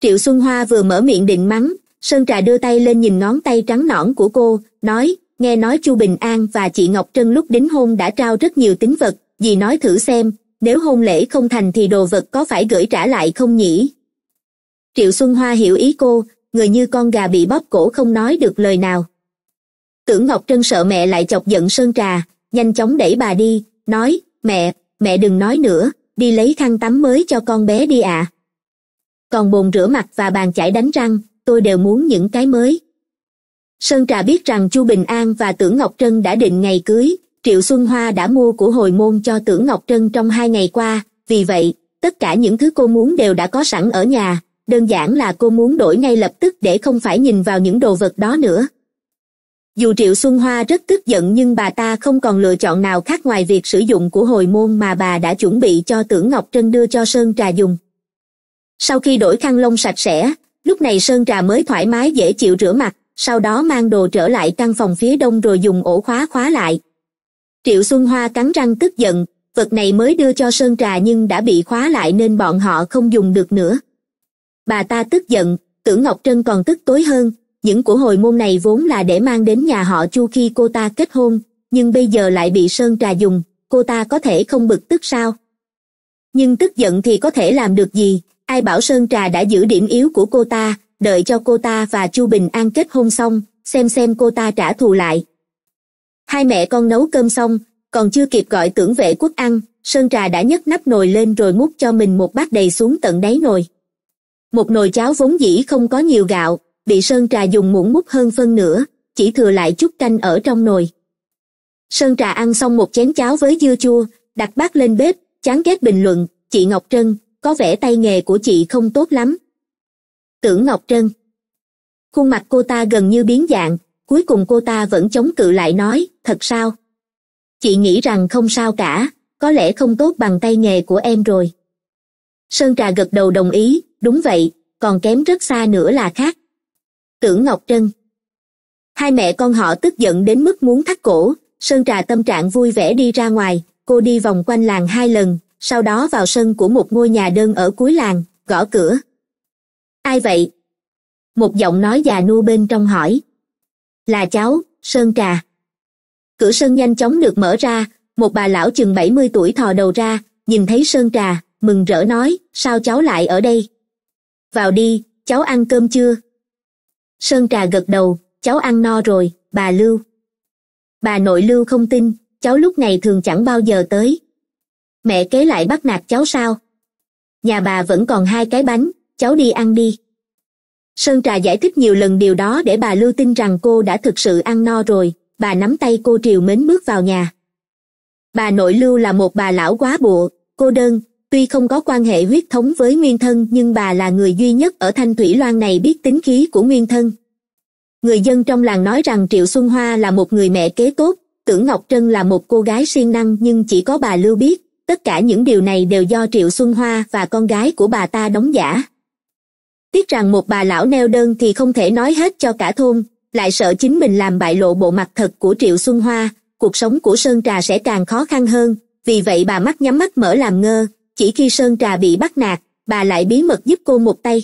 triệu xuân hoa vừa mở miệng định mắng sơn trà đưa tay lên nhìn ngón tay trắng nõn của cô nói nghe nói chu bình an và chị ngọc trân lúc đính hôn đã trao rất nhiều tín vật dì nói thử xem nếu hôn lễ không thành thì đồ vật có phải gửi trả lại không nhỉ triệu xuân hoa hiểu ý cô người như con gà bị bóp cổ không nói được lời nào tưởng ngọc trân sợ mẹ lại chọc giận sơn trà nhanh chóng đẩy bà đi nói mẹ mẹ đừng nói nữa đi lấy khăn tắm mới cho con bé đi ạ à. còn bồn rửa mặt và bàn chải đánh răng tôi đều muốn những cái mới sơn trà biết rằng chu bình an và tưởng ngọc trân đã định ngày cưới triệu xuân hoa đã mua của hồi môn cho tưởng ngọc trân trong hai ngày qua vì vậy tất cả những thứ cô muốn đều đã có sẵn ở nhà đơn giản là cô muốn đổi ngay lập tức để không phải nhìn vào những đồ vật đó nữa dù triệu xuân hoa rất tức giận nhưng bà ta không còn lựa chọn nào khác ngoài việc sử dụng của hồi môn mà bà đã chuẩn bị cho tưởng ngọc trân đưa cho sơn trà dùng sau khi đổi khăn lông sạch sẽ lúc này sơn trà mới thoải mái dễ chịu rửa mặt sau đó mang đồ trở lại căn phòng phía đông rồi dùng ổ khóa khóa lại triệu xuân hoa cắn răng tức giận vật này mới đưa cho sơn trà nhưng đã bị khóa lại nên bọn họ không dùng được nữa bà ta tức giận tưởng ngọc trân còn tức tối hơn những của hồi môn này vốn là để mang đến nhà họ chu khi cô ta kết hôn nhưng bây giờ lại bị sơn trà dùng cô ta có thể không bực tức sao nhưng tức giận thì có thể làm được gì ai bảo sơn trà đã giữ điểm yếu của cô ta đợi cho cô ta và chu bình an kết hôn xong xem xem cô ta trả thù lại hai mẹ con nấu cơm xong còn chưa kịp gọi tưởng vệ quốc ăn sơn trà đã nhấc nắp nồi lên rồi múc cho mình một bát đầy xuống tận đáy nồi một nồi cháo vốn dĩ không có nhiều gạo bị sơn trà dùng muỗng múc hơn phân nửa chỉ thừa lại chút canh ở trong nồi sơn trà ăn xong một chén cháo với dưa chua đặt bát lên bếp chán ghét bình luận chị ngọc trân có vẻ tay nghề của chị không tốt lắm tưởng ngọc trân khuôn mặt cô ta gần như biến dạng cuối cùng cô ta vẫn chống cự lại nói thật sao chị nghĩ rằng không sao cả có lẽ không tốt bằng tay nghề của em rồi sơn trà gật đầu đồng ý đúng vậy còn kém rất xa nữa là khác tưởng ngọc trân hai mẹ con họ tức giận đến mức muốn thắt cổ sơn trà tâm trạng vui vẻ đi ra ngoài cô đi vòng quanh làng hai lần sau đó vào sân của một ngôi nhà đơn ở cuối làng gõ cửa ai vậy một giọng nói già nua bên trong hỏi là cháu sơn trà cửa sân nhanh chóng được mở ra một bà lão chừng bảy mươi tuổi thò đầu ra nhìn thấy sơn trà mừng rỡ nói sao cháu lại ở đây vào đi cháu ăn cơm chưa sơn trà gật đầu cháu ăn no rồi bà lưu bà nội lưu không tin cháu lúc này thường chẳng bao giờ tới mẹ kế lại bắt nạt cháu sao nhà bà vẫn còn hai cái bánh cháu đi ăn đi sơn trà giải thích nhiều lần điều đó để bà lưu tin rằng cô đã thực sự ăn no rồi bà nắm tay cô triều mến bước vào nhà bà nội lưu là một bà lão quá bộ cô đơn tuy không có quan hệ huyết thống với nguyên thân nhưng bà là người duy nhất ở thanh thủy loan này biết tính khí của nguyên thân người dân trong làng nói rằng triệu xuân hoa là một người mẹ kế tốt tưởng ngọc trân là một cô gái siêng năng nhưng chỉ có bà lưu biết tất cả những điều này đều do triệu xuân hoa và con gái của bà ta đóng giả tiếc rằng một bà lão neo đơn thì không thể nói hết cho cả thôn lại sợ chính mình làm bại lộ bộ mặt thật của triệu xuân hoa cuộc sống của sơn trà sẽ càng khó khăn hơn vì vậy bà mắt nhắm mắt mở làm ngơ chỉ khi sơn trà bị bắt nạt bà lại bí mật giúp cô một tay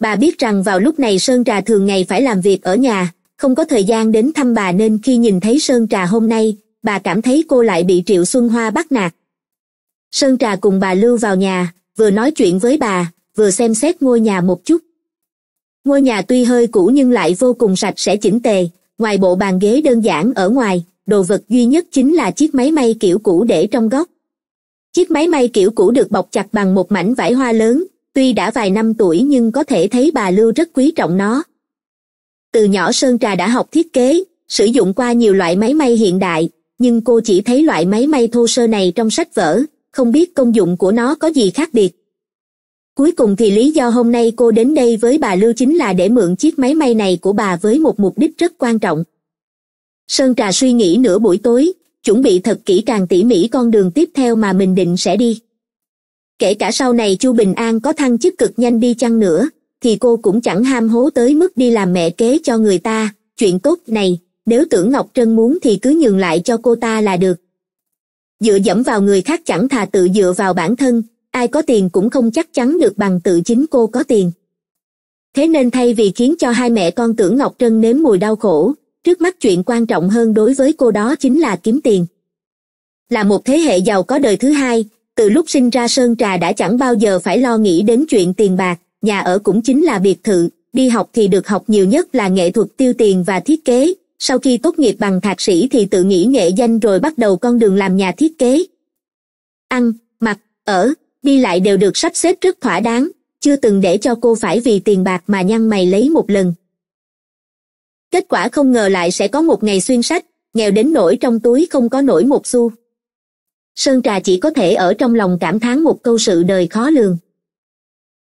bà biết rằng vào lúc này sơn trà thường ngày phải làm việc ở nhà không có thời gian đến thăm bà nên khi nhìn thấy sơn trà hôm nay bà cảm thấy cô lại bị triệu xuân hoa bắt nạt sơn trà cùng bà lưu vào nhà vừa nói chuyện với bà vừa xem xét ngôi nhà một chút ngôi nhà tuy hơi cũ nhưng lại vô cùng sạch sẽ chỉnh tề ngoài bộ bàn ghế đơn giản ở ngoài đồ vật duy nhất chính là chiếc máy may kiểu cũ để trong góc chiếc máy may kiểu cũ được bọc chặt bằng một mảnh vải hoa lớn tuy đã vài năm tuổi nhưng có thể thấy bà lưu rất quý trọng nó từ nhỏ sơn trà đã học thiết kế sử dụng qua nhiều loại máy may hiện đại nhưng cô chỉ thấy loại máy may thô sơ này trong sách vở không biết công dụng của nó có gì khác biệt cuối cùng thì lý do hôm nay cô đến đây với bà lưu chính là để mượn chiếc máy may này của bà với một mục đích rất quan trọng sơn trà suy nghĩ nửa buổi tối chuẩn bị thật kỹ càng tỉ mỉ con đường tiếp theo mà mình định sẽ đi kể cả sau này chu bình an có thăng chức cực nhanh đi chăng nữa thì cô cũng chẳng ham hố tới mức đi làm mẹ kế cho người ta chuyện tốt này nếu tưởng ngọc trân muốn thì cứ nhường lại cho cô ta là được dựa dẫm vào người khác chẳng thà tự dựa vào bản thân ai có tiền cũng không chắc chắn được bằng tự chính cô có tiền thế nên thay vì khiến cho hai mẹ con tưởng ngọc trân nếm mùi đau khổ trước mắt chuyện quan trọng hơn đối với cô đó chính là kiếm tiền là một thế hệ giàu có đời thứ hai từ lúc sinh ra sơn trà đã chẳng bao giờ phải lo nghĩ đến chuyện tiền bạc nhà ở cũng chính là biệt thự đi học thì được học nhiều nhất là nghệ thuật tiêu tiền và thiết kế sau khi tốt nghiệp bằng thạc sĩ thì tự nghĩ nghệ danh rồi bắt đầu con đường làm nhà thiết kế ăn mặc ở đi lại đều được sắp xếp rất thỏa đáng chưa từng để cho cô phải vì tiền bạc mà nhăn mày lấy một lần kết quả không ngờ lại sẽ có một ngày xuyên sách nghèo đến nỗi trong túi không có nổi một xu sơn trà chỉ có thể ở trong lòng cảm thán một câu sự đời khó lường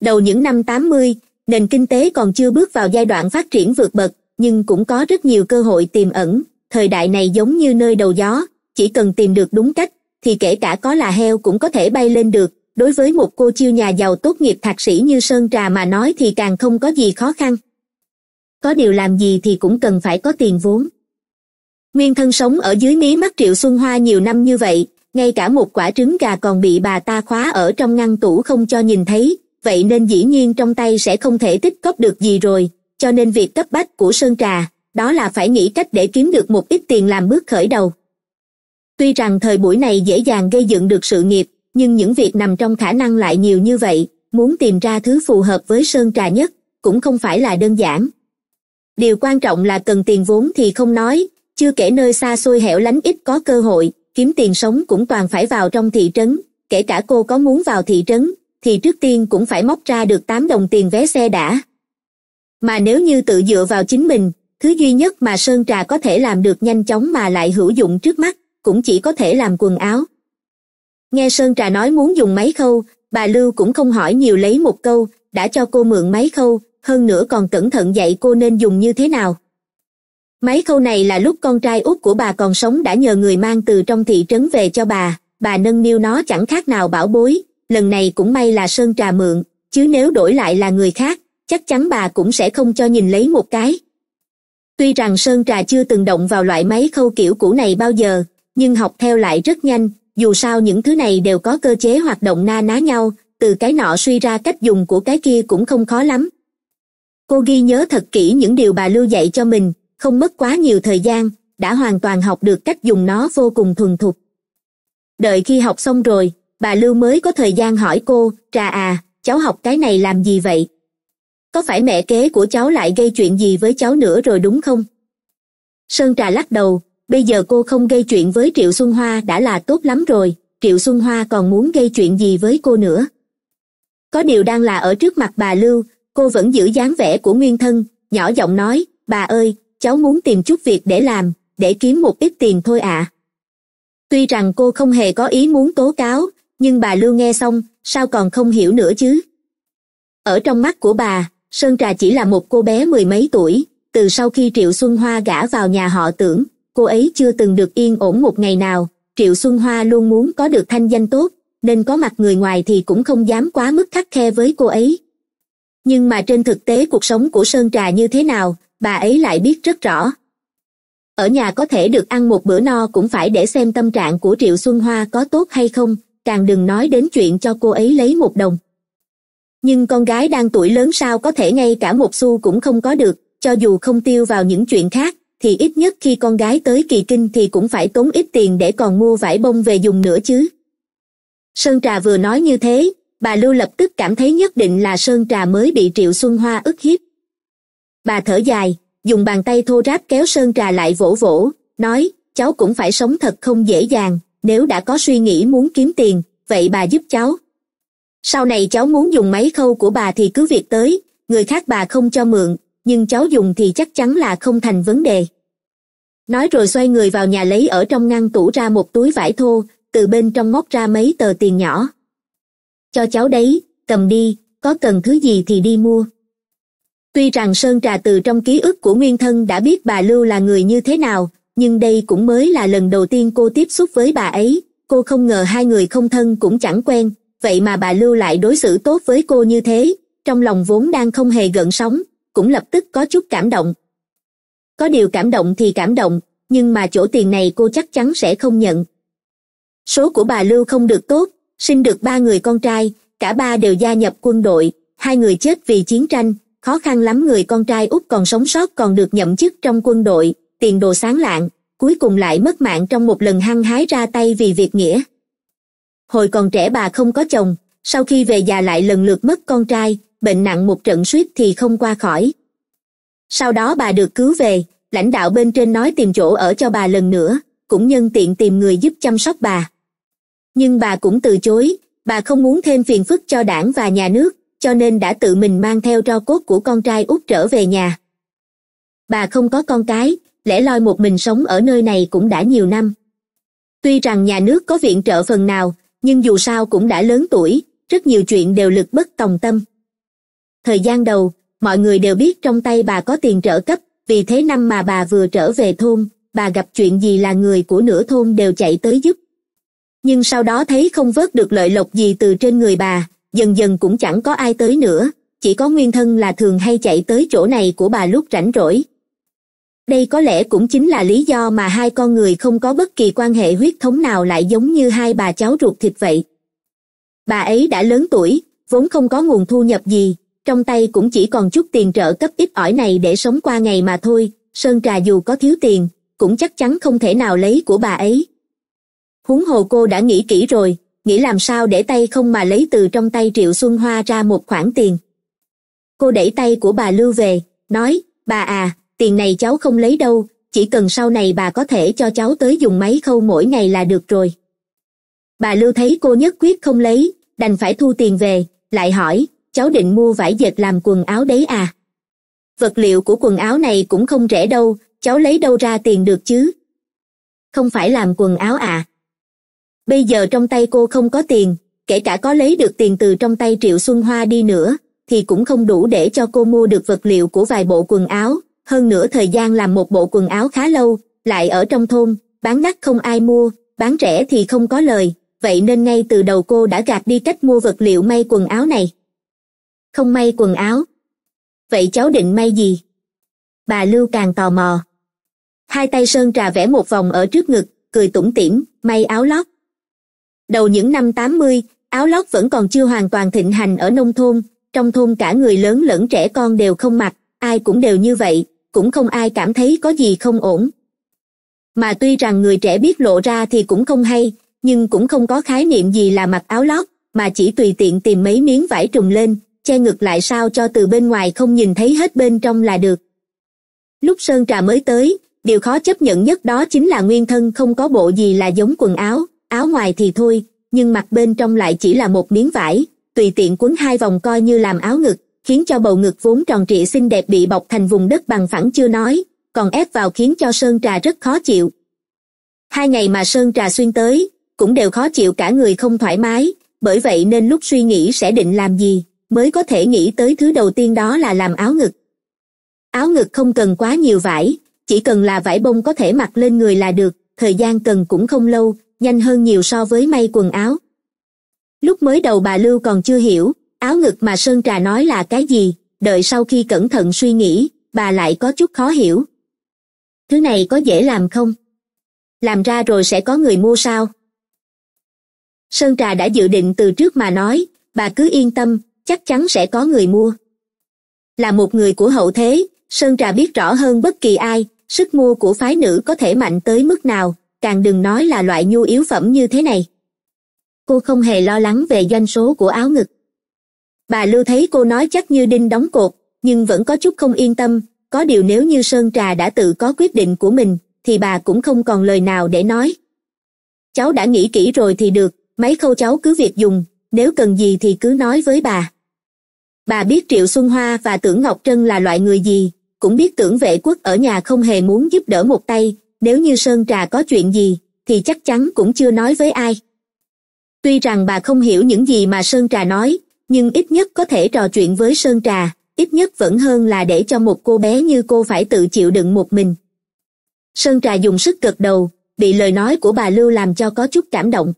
đầu những năm tám mươi, nền kinh tế còn chưa bước vào giai đoạn phát triển vượt bậc nhưng cũng có rất nhiều cơ hội tiềm ẩn thời đại này giống như nơi đầu gió chỉ cần tìm được đúng cách thì kể cả có là heo cũng có thể bay lên được đối với một cô chiêu nhà giàu tốt nghiệp thạc sĩ như sơn trà mà nói thì càng không có gì khó khăn có điều làm gì thì cũng cần phải có tiền vốn nguyên thân sống ở dưới mí mắt triệu xuân hoa nhiều năm như vậy ngay cả một quả trứng gà còn bị bà ta khóa ở trong ngăn tủ không cho nhìn thấy vậy nên dĩ nhiên trong tay sẽ không thể tích cóp được gì rồi cho nên việc cấp bách của sơn trà đó là phải nghĩ cách để kiếm được một ít tiền làm bước khởi đầu tuy rằng thời buổi này dễ dàng gây dựng được sự nghiệp nhưng những việc nằm trong khả năng lại nhiều như vậy muốn tìm ra thứ phù hợp với sơn trà nhất cũng không phải là đơn giản điều quan trọng là cần tiền vốn thì không nói chưa kể nơi xa xôi hẻo lánh ít có cơ hội kiếm tiền sống cũng toàn phải vào trong thị trấn kể cả cô có muốn vào thị trấn thì trước tiên cũng phải móc ra được tám đồng tiền vé xe đã mà nếu như tự dựa vào chính mình thứ duy nhất mà sơn trà có thể làm được nhanh chóng mà lại hữu dụng trước mắt cũng chỉ có thể làm quần áo nghe sơn trà nói muốn dùng máy khâu bà lưu cũng không hỏi nhiều lấy một câu đã cho cô mượn máy khâu hơn nữa còn cẩn thận dạy cô nên dùng như thế nào máy khâu này là lúc con trai út của bà còn sống đã nhờ người mang từ trong thị trấn về cho bà bà nâng niu nó chẳng khác nào bảo bối lần này cũng may là sơn trà mượn chứ nếu đổi lại là người khác chắc chắn bà cũng sẽ không cho nhìn lấy một cái tuy rằng sơn trà chưa từng động vào loại máy khâu kiểu cũ này bao giờ nhưng học theo lại rất nhanh dù sao những thứ này đều có cơ chế hoạt động na ná nhau từ cái nọ suy ra cách dùng của cái kia cũng không khó lắm cô ghi nhớ thật kỹ những điều bà lưu dạy cho mình không mất quá nhiều thời gian đã hoàn toàn học được cách dùng nó vô cùng thuần thục đợi khi học xong rồi bà lưu mới có thời gian hỏi cô trà à cháu học cái này làm gì vậy có phải mẹ kế của cháu lại gây chuyện gì với cháu nữa rồi đúng không sơn trà lắc đầu bây giờ cô không gây chuyện với triệu xuân hoa đã là tốt lắm rồi triệu xuân hoa còn muốn gây chuyện gì với cô nữa có điều đang là ở trước mặt bà lưu cô vẫn giữ dáng vẻ của nguyên thân nhỏ giọng nói bà ơi cháu muốn tìm chút việc để làm để kiếm một ít tiền thôi ạ tuy rằng cô không hề có ý muốn tố cáo nhưng bà lưu nghe xong sao còn không hiểu nữa chứ ở trong mắt của bà sơn trà chỉ là một cô bé mười mấy tuổi từ sau khi triệu xuân hoa gả vào nhà họ tưởng cô ấy chưa từng được yên ổn một ngày nào triệu xuân hoa luôn muốn có được thanh danh tốt nên có mặt người ngoài thì cũng không dám quá mức khắc khe với cô ấy nhưng mà trên thực tế cuộc sống của sơn trà như thế nào bà ấy lại biết rất rõ ở nhà có thể được ăn một bữa no cũng phải để xem tâm trạng của triệu xuân hoa có tốt hay không càng đừng nói đến chuyện cho cô ấy lấy một đồng nhưng con gái đang tuổi lớn sao có thể ngay cả một xu cũng không có được cho dù không tiêu vào những chuyện khác thì ít nhất khi con gái tới kỳ kinh thì cũng phải tốn ít tiền để còn mua vải bông về dùng nữa chứ sơn trà vừa nói như thế bà lưu lập tức cảm thấy nhất định là sơn trà mới bị triệu xuân hoa ức hiếp bà thở dài dùng bàn tay thô ráp kéo sơn trà lại vỗ vỗ nói cháu cũng phải sống thật không dễ dàng nếu đã có suy nghĩ muốn kiếm tiền vậy bà giúp cháu sau này cháu muốn dùng máy khâu của bà thì cứ việc tới người khác bà không cho mượn nhưng cháu dùng thì chắc chắn là không thành vấn đề nói rồi xoay người vào nhà lấy ở trong ngăn tủ ra một túi vải thô từ bên trong móc ra mấy tờ tiền nhỏ cho cháu đấy cầm đi có cần thứ gì thì đi mua tuy rằng sơn trà từ trong ký ức của nguyên thân đã biết bà lưu là người như thế nào nhưng đây cũng mới là lần đầu tiên cô tiếp xúc với bà ấy cô không ngờ hai người không thân cũng chẳng quen vậy mà bà lưu lại đối xử tốt với cô như thế trong lòng vốn đang không hề gợn sóng cũng lập tức có chút cảm động có điều cảm động thì cảm động nhưng mà chỗ tiền này cô chắc chắn sẽ không nhận số của bà lưu không được tốt sinh được ba người con trai cả ba đều gia nhập quân đội hai người chết vì chiến tranh khó khăn lắm người con trai út còn sống sót còn được nhậm chức trong quân đội tiền đồ sáng lạng cuối cùng lại mất mạng trong một lần hăng hái ra tay vì việc nghĩa hồi còn trẻ bà không có chồng sau khi về già lại lần lượt mất con trai bệnh nặng một trận suýt thì không qua khỏi sau đó bà được cứu về lãnh đạo bên trên nói tìm chỗ ở cho bà lần nữa cũng nhân tiện tìm người giúp chăm sóc bà nhưng bà cũng từ chối bà không muốn thêm phiền phức cho đảng và nhà nước cho nên đã tự mình mang theo tro cốt của con trai út trở về nhà bà không có con cái lẽ loi một mình sống ở nơi này cũng đã nhiều năm tuy rằng nhà nước có viện trợ phần nào nhưng dù sao cũng đã lớn tuổi rất nhiều chuyện đều lực bất tòng tâm thời gian đầu mọi người đều biết trong tay bà có tiền trợ cấp vì thế năm mà bà vừa trở về thôn bà gặp chuyện gì là người của nửa thôn đều chạy tới giúp nhưng sau đó thấy không vớt được lợi lộc gì từ trên người bà dần dần cũng chẳng có ai tới nữa chỉ có nguyên thân là thường hay chạy tới chỗ này của bà lúc rảnh rỗi đây có lẽ cũng chính là lý do mà hai con người không có bất kỳ quan hệ huyết thống nào lại giống như hai bà cháu ruột thịt vậy bà ấy đã lớn tuổi vốn không có nguồn thu nhập gì trong tay cũng chỉ còn chút tiền trợ cấp ít ỏi này để sống qua ngày mà thôi sơn trà dù có thiếu tiền cũng chắc chắn không thể nào lấy của bà ấy huống hồ cô đã nghĩ kỹ rồi nghĩ làm sao để tay không mà lấy từ trong tay triệu xuân hoa ra một khoản tiền cô đẩy tay của bà lưu về nói bà à tiền này cháu không lấy đâu chỉ cần sau này bà có thể cho cháu tới dùng máy khâu mỗi ngày là được rồi bà lưu thấy cô nhất quyết không lấy đành phải thu tiền về lại hỏi cháu định mua vải dệt làm quần áo đấy à vật liệu của quần áo này cũng không rẻ đâu cháu lấy đâu ra tiền được chứ không phải làm quần áo à bây giờ trong tay cô không có tiền kể cả có lấy được tiền từ trong tay triệu xuân hoa đi nữa thì cũng không đủ để cho cô mua được vật liệu của vài bộ quần áo hơn nữa thời gian làm một bộ quần áo khá lâu lại ở trong thôn bán đắt không ai mua bán rẻ thì không có lời vậy nên ngay từ đầu cô đã gạt đi cách mua vật liệu may quần áo này không may quần áo vậy cháu định may gì bà lưu càng tò mò hai tay sơn trà vẽ một vòng ở trước ngực cười tủm tỉm may áo lót đầu những năm tám mươi áo lót vẫn còn chưa hoàn toàn thịnh hành ở nông thôn, trong thôn cả người lớn lẫn trẻ con đều không mặc, ai cũng đều như vậy, cũng không ai cảm thấy có gì không ổn. Mà tuy rằng người trẻ biết lộ ra thì cũng không hay, nhưng cũng không có khái niệm gì là mặc áo lót, mà chỉ tùy tiện tìm mấy miếng vải trùng lên, che ngực lại sao cho từ bên ngoài không nhìn thấy hết bên trong là được. Lúc Sơn Trà mới tới, điều khó chấp nhận nhất đó chính là nguyên thân không có bộ gì là giống quần áo, áo ngoài thì thôi nhưng mặt bên trong lại chỉ là một miếng vải tùy tiện quấn hai vòng coi như làm áo ngực khiến cho bầu ngực vốn tròn trịa xinh đẹp bị bọc thành vùng đất bằng phẳng chưa nói còn ép vào khiến cho sơn trà rất khó chịu hai ngày mà sơn trà xuyên tới cũng đều khó chịu cả người không thoải mái bởi vậy nên lúc suy nghĩ sẽ định làm gì mới có thể nghĩ tới thứ đầu tiên đó là làm áo ngực áo ngực không cần quá nhiều vải chỉ cần là vải bông có thể mặc lên người là được thời gian cần cũng không lâu nhanh hơn nhiều so với may quần áo lúc mới đầu bà lưu còn chưa hiểu áo ngực mà sơn trà nói là cái gì đợi sau khi cẩn thận suy nghĩ bà lại có chút khó hiểu thứ này có dễ làm không làm ra rồi sẽ có người mua sao sơn trà đã dự định từ trước mà nói bà cứ yên tâm chắc chắn sẽ có người mua là một người của hậu thế sơn trà biết rõ hơn bất kỳ ai sức mua của phái nữ có thể mạnh tới mức nào càng đừng nói là loại nhu yếu phẩm như thế này cô không hề lo lắng về doanh số của áo ngực bà lưu thấy cô nói chắc như đinh đóng cột nhưng vẫn có chút không yên tâm có điều nếu như sơn trà đã tự có quyết định của mình thì bà cũng không còn lời nào để nói cháu đã nghĩ kỹ rồi thì được mấy khâu cháu cứ việc dùng nếu cần gì thì cứ nói với bà bà biết triệu xuân hoa và tưởng ngọc trân là loại người gì cũng biết tưởng vệ quốc ở nhà không hề muốn giúp đỡ một tay nếu như sơn trà có chuyện gì thì chắc chắn cũng chưa nói với ai tuy rằng bà không hiểu những gì mà sơn trà nói nhưng ít nhất có thể trò chuyện với sơn trà ít nhất vẫn hơn là để cho một cô bé như cô phải tự chịu đựng một mình sơn trà dùng sức gật đầu bị lời nói của bà lưu làm cho có chút cảm động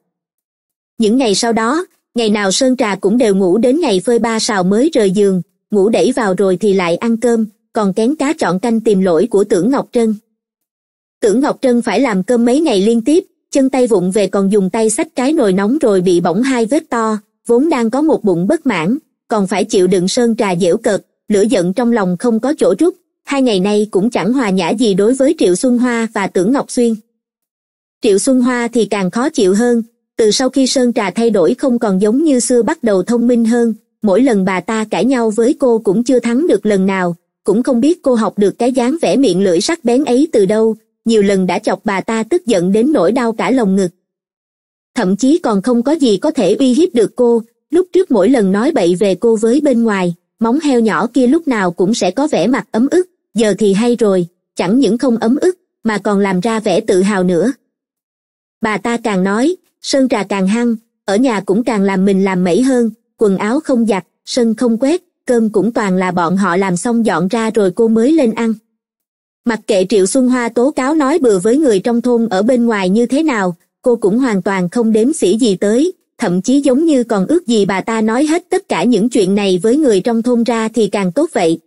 những ngày sau đó ngày nào sơn trà cũng đều ngủ đến ngày phơi ba sào mới rời giường ngủ đẩy vào rồi thì lại ăn cơm còn kén cá chọn canh tìm lỗi của tưởng ngọc trân tưởng ngọc trân phải làm cơm mấy ngày liên tiếp chân tay vụng về còn dùng tay xách cái nồi nóng rồi bị bỏng hai vết to vốn đang có một bụng bất mãn còn phải chịu đựng sơn trà dẻo cợt lửa giận trong lòng không có chỗ rút hai ngày nay cũng chẳng hòa nhã gì đối với triệu xuân hoa và tưởng ngọc xuyên triệu xuân hoa thì càng khó chịu hơn từ sau khi sơn trà thay đổi không còn giống như xưa bắt đầu thông minh hơn mỗi lần bà ta cãi nhau với cô cũng chưa thắng được lần nào cũng không biết cô học được cái dáng vẻ miệng lưỡi sắc bén ấy từ đâu nhiều lần đã chọc bà ta tức giận đến nỗi đau cả lồng ngực thậm chí còn không có gì có thể uy hiếp được cô lúc trước mỗi lần nói bậy về cô với bên ngoài móng heo nhỏ kia lúc nào cũng sẽ có vẻ mặt ấm ức giờ thì hay rồi chẳng những không ấm ức mà còn làm ra vẻ tự hào nữa bà ta càng nói sơn trà càng hăng ở nhà cũng càng làm mình làm mẩy hơn quần áo không giặt sân không quét cơm cũng toàn là bọn họ làm xong dọn ra rồi cô mới lên ăn mặc kệ triệu xuân hoa tố cáo nói bừa với người trong thôn ở bên ngoài như thế nào cô cũng hoàn toàn không đếm xỉa gì tới thậm chí giống như còn ước gì bà ta nói hết tất cả những chuyện này với người trong thôn ra thì càng tốt vậy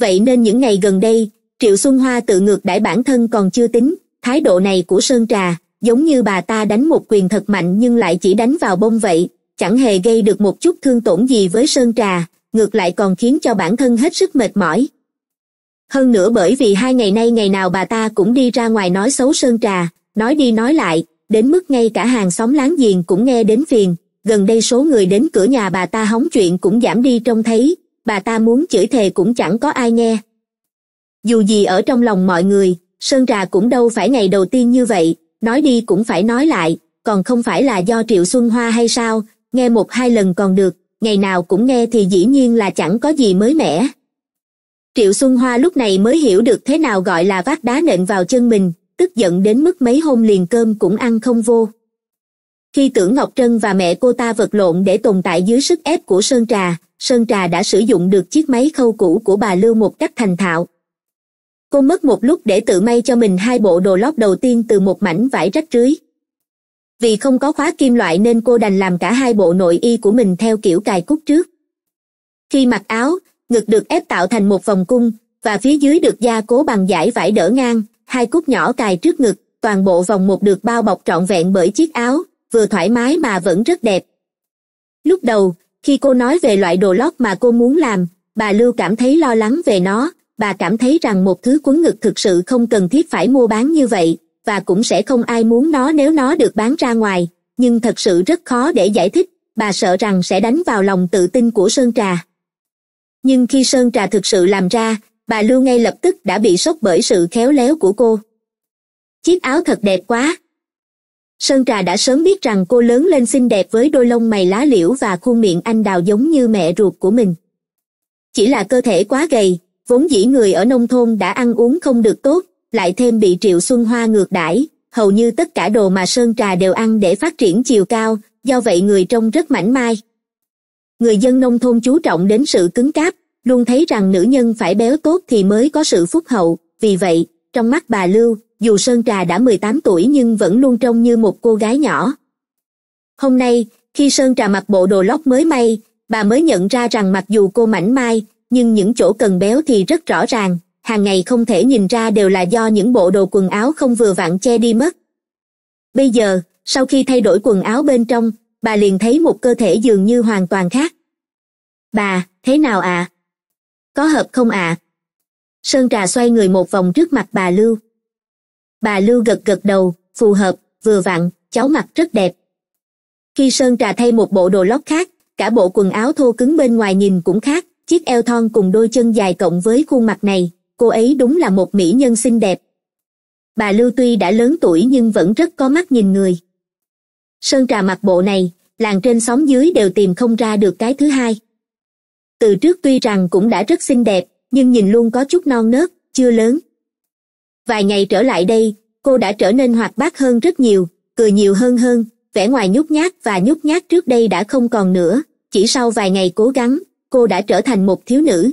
vậy nên những ngày gần đây triệu xuân hoa tự ngược đãi bản thân còn chưa tính thái độ này của sơn trà giống như bà ta đánh một quyền thật mạnh nhưng lại chỉ đánh vào bông vậy chẳng hề gây được một chút thương tổn gì với sơn trà ngược lại còn khiến cho bản thân hết sức mệt mỏi hơn nữa bởi vì hai ngày nay ngày nào bà ta cũng đi ra ngoài nói xấu sơn trà nói đi nói lại đến mức ngay cả hàng xóm láng giềng cũng nghe đến phiền gần đây số người đến cửa nhà bà ta hóng chuyện cũng giảm đi trông thấy bà ta muốn chửi thề cũng chẳng có ai nghe dù gì ở trong lòng mọi người sơn trà cũng đâu phải ngày đầu tiên như vậy nói đi cũng phải nói lại còn không phải là do triệu xuân hoa hay sao nghe một hai lần còn được ngày nào cũng nghe thì dĩ nhiên là chẳng có gì mới mẻ triệu xuân hoa lúc này mới hiểu được thế nào gọi là vác đá nện vào chân mình tức giận đến mức mấy hôm liền cơm cũng ăn không vô khi tưởng ngọc trân và mẹ cô ta vật lộn để tồn tại dưới sức ép của sơn trà sơn trà đã sử dụng được chiếc máy khâu cũ của bà lưu một cách thành thạo cô mất một lúc để tự may cho mình hai bộ đồ lót đầu tiên từ một mảnh vải rách rưới vì không có khóa kim loại nên cô đành làm cả hai bộ nội y của mình theo kiểu cài cúc trước khi mặc áo ngực được ép tạo thành một vòng cung và phía dưới được gia cố bằng dải vải đỡ ngang hai cúc nhỏ cài trước ngực toàn bộ vòng một được bao bọc trọn vẹn bởi chiếc áo vừa thoải mái mà vẫn rất đẹp lúc đầu khi cô nói về loại đồ lót mà cô muốn làm bà lưu cảm thấy lo lắng về nó bà cảm thấy rằng một thứ quấn ngực thực sự không cần thiết phải mua bán như vậy và cũng sẽ không ai muốn nó nếu nó được bán ra ngoài nhưng thật sự rất khó để giải thích bà sợ rằng sẽ đánh vào lòng tự tin của sơn trà nhưng khi sơn trà thực sự làm ra bà lưu ngay lập tức đã bị sốc bởi sự khéo léo của cô chiếc áo thật đẹp quá sơn trà đã sớm biết rằng cô lớn lên xinh đẹp với đôi lông mày lá liễu và khuôn miệng anh đào giống như mẹ ruột của mình chỉ là cơ thể quá gầy vốn dĩ người ở nông thôn đã ăn uống không được tốt lại thêm bị triệu xuân hoa ngược đãi hầu như tất cả đồ mà sơn trà đều ăn để phát triển chiều cao do vậy người trông rất mảnh mai người dân nông thôn chú trọng đến sự cứng cáp luôn thấy rằng nữ nhân phải béo tốt thì mới có sự phúc hậu vì vậy trong mắt bà lưu dù sơn trà đã mười tám tuổi nhưng vẫn luôn trông như một cô gái nhỏ hôm nay khi sơn trà mặc bộ đồ lót mới may bà mới nhận ra rằng mặc dù cô mảnh mai nhưng những chỗ cần béo thì rất rõ ràng hàng ngày không thể nhìn ra đều là do những bộ đồ quần áo không vừa vặn che đi mất bây giờ sau khi thay đổi quần áo bên trong bà liền thấy một cơ thể dường như hoàn toàn khác bà thế nào ạ à? có hợp không ạ à? sơn trà xoay người một vòng trước mặt bà lưu bà lưu gật gật đầu phù hợp vừa vặn cháu mặt rất đẹp khi sơn trà thay một bộ đồ lót khác cả bộ quần áo thô cứng bên ngoài nhìn cũng khác chiếc eo thon cùng đôi chân dài cộng với khuôn mặt này cô ấy đúng là một mỹ nhân xinh đẹp bà lưu tuy đã lớn tuổi nhưng vẫn rất có mắt nhìn người sơn trà mặc bộ này làng trên xóm dưới đều tìm không ra được cái thứ hai từ trước tuy rằng cũng đã rất xinh đẹp nhưng nhìn luôn có chút non nớt chưa lớn vài ngày trở lại đây cô đã trở nên hoạt bát hơn rất nhiều cười nhiều hơn hơn vẻ ngoài nhút nhát và nhút nhát trước đây đã không còn nữa chỉ sau vài ngày cố gắng cô đã trở thành một thiếu nữ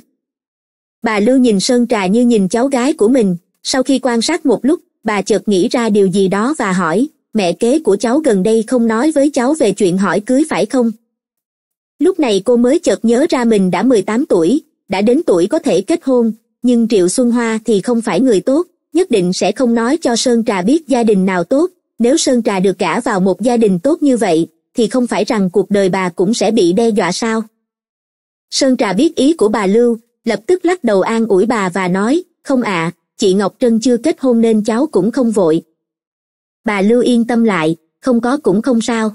bà lưu nhìn sơn trà như nhìn cháu gái của mình sau khi quan sát một lúc bà chợt nghĩ ra điều gì đó và hỏi mẹ kế của cháu gần đây không nói với cháu về chuyện hỏi cưới phải không lúc này cô mới chợt nhớ ra mình đã mười tám tuổi đã đến tuổi có thể kết hôn nhưng triệu xuân hoa thì không phải người tốt nhất định sẽ không nói cho sơn trà biết gia đình nào tốt nếu sơn trà được cả vào một gia đình tốt như vậy thì không phải rằng cuộc đời bà cũng sẽ bị đe dọa sao sơn trà biết ý của bà lưu lập tức lắc đầu an ủi bà và nói không ạ à, chị ngọc trân chưa kết hôn nên cháu cũng không vội bà lưu yên tâm lại không có cũng không sao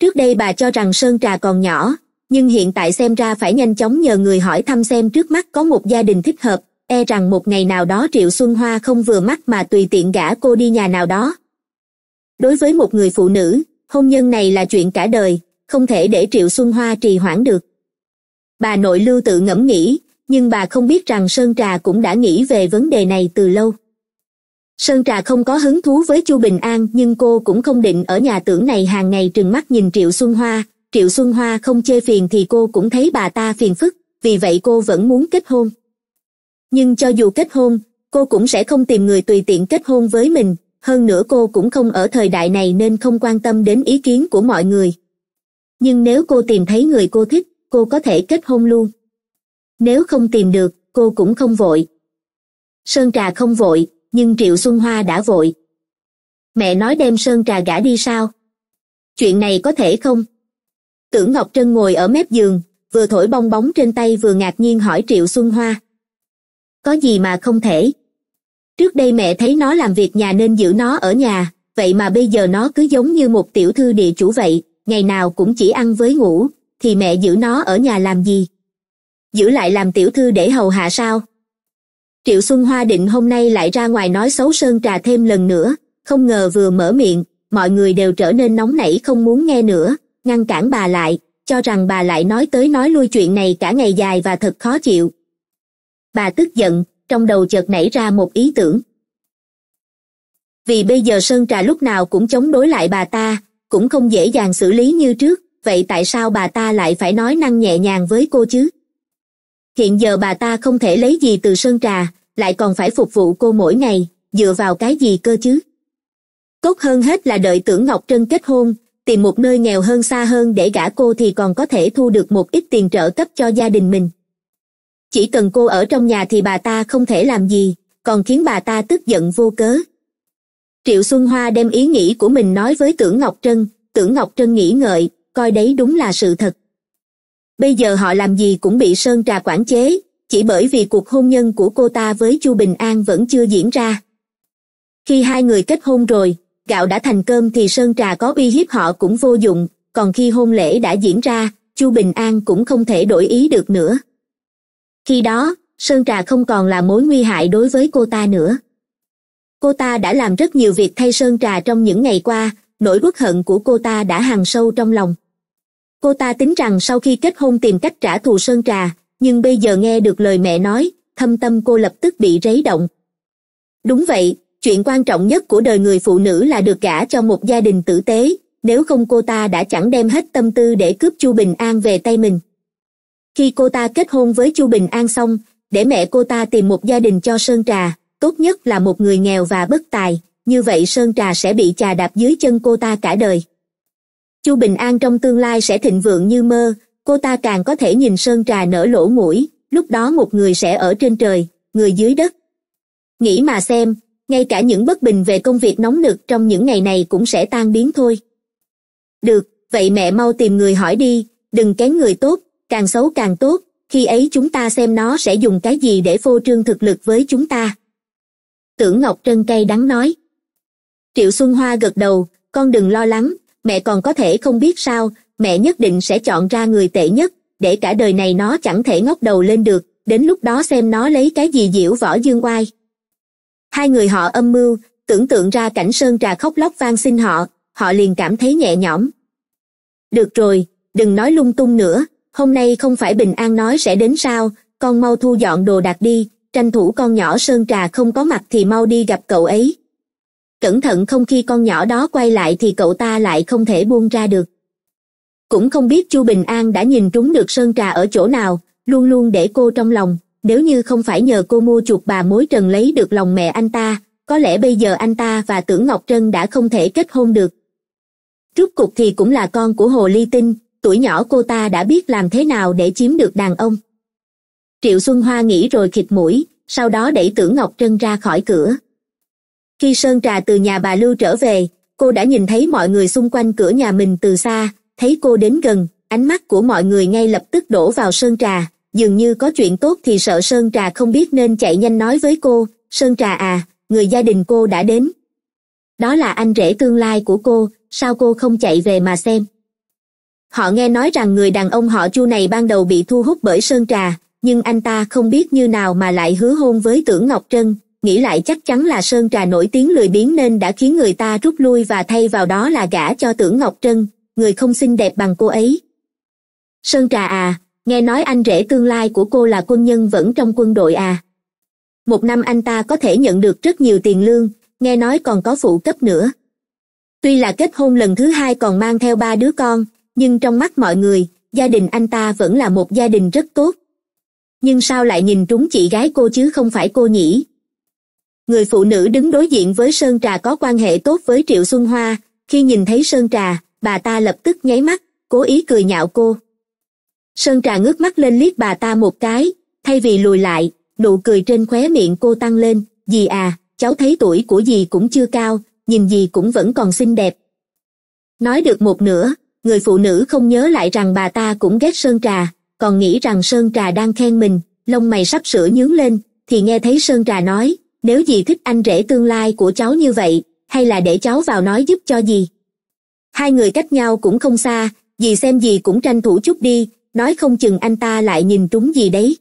trước đây bà cho rằng sơn trà còn nhỏ nhưng hiện tại xem ra phải nhanh chóng nhờ người hỏi thăm xem trước mắt có một gia đình thích hợp e rằng một ngày nào đó triệu xuân hoa không vừa mắt mà tùy tiện gả cô đi nhà nào đó đối với một người phụ nữ hôn nhân này là chuyện cả đời không thể để triệu xuân hoa trì hoãn được bà nội lưu tự ngẫm nghĩ nhưng bà không biết rằng sơn trà cũng đã nghĩ về vấn đề này từ lâu sơn trà không có hứng thú với chu bình an nhưng cô cũng không định ở nhà tưởng này hàng ngày trừng mắt nhìn triệu xuân hoa triệu xuân hoa không chê phiền thì cô cũng thấy bà ta phiền phức vì vậy cô vẫn muốn kết hôn nhưng cho dù kết hôn cô cũng sẽ không tìm người tùy tiện kết hôn với mình hơn nữa cô cũng không ở thời đại này nên không quan tâm đến ý kiến của mọi người nhưng nếu cô tìm thấy người cô thích cô có thể kết hôn luôn nếu không tìm được cô cũng không vội sơn trà không vội nhưng triệu xuân hoa đã vội mẹ nói đem sơn trà gã đi sao chuyện này có thể không tưởng ngọc trân ngồi ở mép giường vừa thổi bong bóng trên tay vừa ngạc nhiên hỏi triệu xuân hoa có gì mà không thể trước đây mẹ thấy nó làm việc nhà nên giữ nó ở nhà vậy mà bây giờ nó cứ giống như một tiểu thư địa chủ vậy ngày nào cũng chỉ ăn với ngủ thì mẹ giữ nó ở nhà làm gì giữ lại làm tiểu thư để hầu hạ sao triệu xuân hoa định hôm nay lại ra ngoài nói xấu sơn trà thêm lần nữa không ngờ vừa mở miệng mọi người đều trở nên nóng nảy không muốn nghe nữa ngăn cản bà lại cho rằng bà lại nói tới nói lui chuyện này cả ngày dài và thật khó chịu bà tức giận trong đầu chợt nảy ra một ý tưởng vì bây giờ sơn trà lúc nào cũng chống đối lại bà ta cũng không dễ dàng xử lý như trước vậy tại sao bà ta lại phải nói năng nhẹ nhàng với cô chứ hiện giờ bà ta không thể lấy gì từ sơn trà lại còn phải phục vụ cô mỗi ngày dựa vào cái gì cơ chứ tốt hơn hết là đợi tưởng ngọc trân kết hôn tìm một nơi nghèo hơn xa hơn để gả cô thì còn có thể thu được một ít tiền trợ cấp cho gia đình mình chỉ cần cô ở trong nhà thì bà ta không thể làm gì còn khiến bà ta tức giận vô cớ triệu xuân hoa đem ý nghĩ của mình nói với tưởng ngọc trân tưởng ngọc trân nghĩ ngợi coi đấy đúng là sự thật bây giờ họ làm gì cũng bị sơn trà quản chế chỉ bởi vì cuộc hôn nhân của cô ta với chu bình an vẫn chưa diễn ra khi hai người kết hôn rồi gạo đã thành cơm thì sơn trà có uy hiếp họ cũng vô dụng còn khi hôn lễ đã diễn ra chu bình an cũng không thể đổi ý được nữa khi đó sơn trà không còn là mối nguy hại đối với cô ta nữa cô ta đã làm rất nhiều việc thay sơn trà trong những ngày qua nỗi bất hận của cô ta đã hằn sâu trong lòng cô ta tính rằng sau khi kết hôn tìm cách trả thù sơn trà nhưng bây giờ nghe được lời mẹ nói thâm tâm cô lập tức bị rấy động đúng vậy chuyện quan trọng nhất của đời người phụ nữ là được gả cho một gia đình tử tế nếu không cô ta đã chẳng đem hết tâm tư để cướp chu bình an về tay mình khi cô ta kết hôn với chu bình an xong để mẹ cô ta tìm một gia đình cho sơn trà tốt nhất là một người nghèo và bất tài như vậy sơn trà sẽ bị trà đạp dưới chân cô ta cả đời chu bình an trong tương lai sẽ thịnh vượng như mơ cô ta càng có thể nhìn sơn trà nở lỗ mũi lúc đó một người sẽ ở trên trời người dưới đất nghĩ mà xem ngay cả những bất bình về công việc nóng nực trong những ngày này cũng sẽ tan biến thôi được vậy mẹ mau tìm người hỏi đi đừng kén người tốt càng xấu càng tốt khi ấy chúng ta xem nó sẽ dùng cái gì để phô trương thực lực với chúng ta tưởng ngọc trân cay đắng nói triệu xuân hoa gật đầu con đừng lo lắng mẹ còn có thể không biết sao mẹ nhất định sẽ chọn ra người tệ nhất để cả đời này nó chẳng thể ngóc đầu lên được đến lúc đó xem nó lấy cái gì diễu võ dương oai hai người họ âm mưu tưởng tượng ra cảnh sơn trà khóc lóc vang xin họ họ liền cảm thấy nhẹ nhõm được rồi đừng nói lung tung nữa hôm nay không phải bình an nói sẽ đến sao con mau thu dọn đồ đạc đi tranh thủ con nhỏ sơn trà không có mặt thì mau đi gặp cậu ấy cẩn thận không khi con nhỏ đó quay lại thì cậu ta lại không thể buông ra được cũng không biết chu bình an đã nhìn trúng được sơn trà ở chỗ nào luôn luôn để cô trong lòng nếu như không phải nhờ cô mua chuột bà mối trần lấy được lòng mẹ anh ta có lẽ bây giờ anh ta và tưởng ngọc trân đã không thể kết hôn được rút cục thì cũng là con của hồ ly tinh tuổi nhỏ cô ta đã biết làm thế nào để chiếm được đàn ông triệu xuân hoa nghĩ rồi khịt mũi sau đó đẩy tưởng ngọc trân ra khỏi cửa khi sơn trà từ nhà bà lưu trở về cô đã nhìn thấy mọi người xung quanh cửa nhà mình từ xa thấy cô đến gần ánh mắt của mọi người ngay lập tức đổ vào sơn trà dường như có chuyện tốt thì sợ sơn trà không biết nên chạy nhanh nói với cô sơn trà à người gia đình cô đã đến đó là anh rể tương lai của cô sao cô không chạy về mà xem họ nghe nói rằng người đàn ông họ chu này ban đầu bị thu hút bởi sơn trà nhưng anh ta không biết như nào mà lại hứa hôn với tưởng ngọc trân nghĩ lại chắc chắn là sơn trà nổi tiếng lười biếng nên đã khiến người ta rút lui và thay vào đó là gả cho tưởng ngọc trân người không xinh đẹp bằng cô ấy sơn trà à nghe nói anh rể tương lai của cô là quân nhân vẫn trong quân đội à một năm anh ta có thể nhận được rất nhiều tiền lương nghe nói còn có phụ cấp nữa tuy là kết hôn lần thứ hai còn mang theo ba đứa con nhưng trong mắt mọi người gia đình anh ta vẫn là một gia đình rất tốt nhưng sao lại nhìn trúng chị gái cô chứ không phải cô nhỉ người phụ nữ đứng đối diện với sơn trà có quan hệ tốt với triệu xuân hoa khi nhìn thấy sơn trà bà ta lập tức nháy mắt cố ý cười nhạo cô sơn trà ngước mắt lên liếc bà ta một cái thay vì lùi lại nụ cười trên khóe miệng cô tăng lên dì à cháu thấy tuổi của dì cũng chưa cao nhìn dì cũng vẫn còn xinh đẹp nói được một nửa người phụ nữ không nhớ lại rằng bà ta cũng ghét sơn trà còn nghĩ rằng sơn trà đang khen mình lông mày sắp sửa nhướng lên thì nghe thấy sơn trà nói nếu dì thích anh rể tương lai của cháu như vậy hay là để cháu vào nói giúp cho dì hai người cách nhau cũng không xa dì xem dì cũng tranh thủ chút đi nói không chừng anh ta lại nhìn trúng gì đấy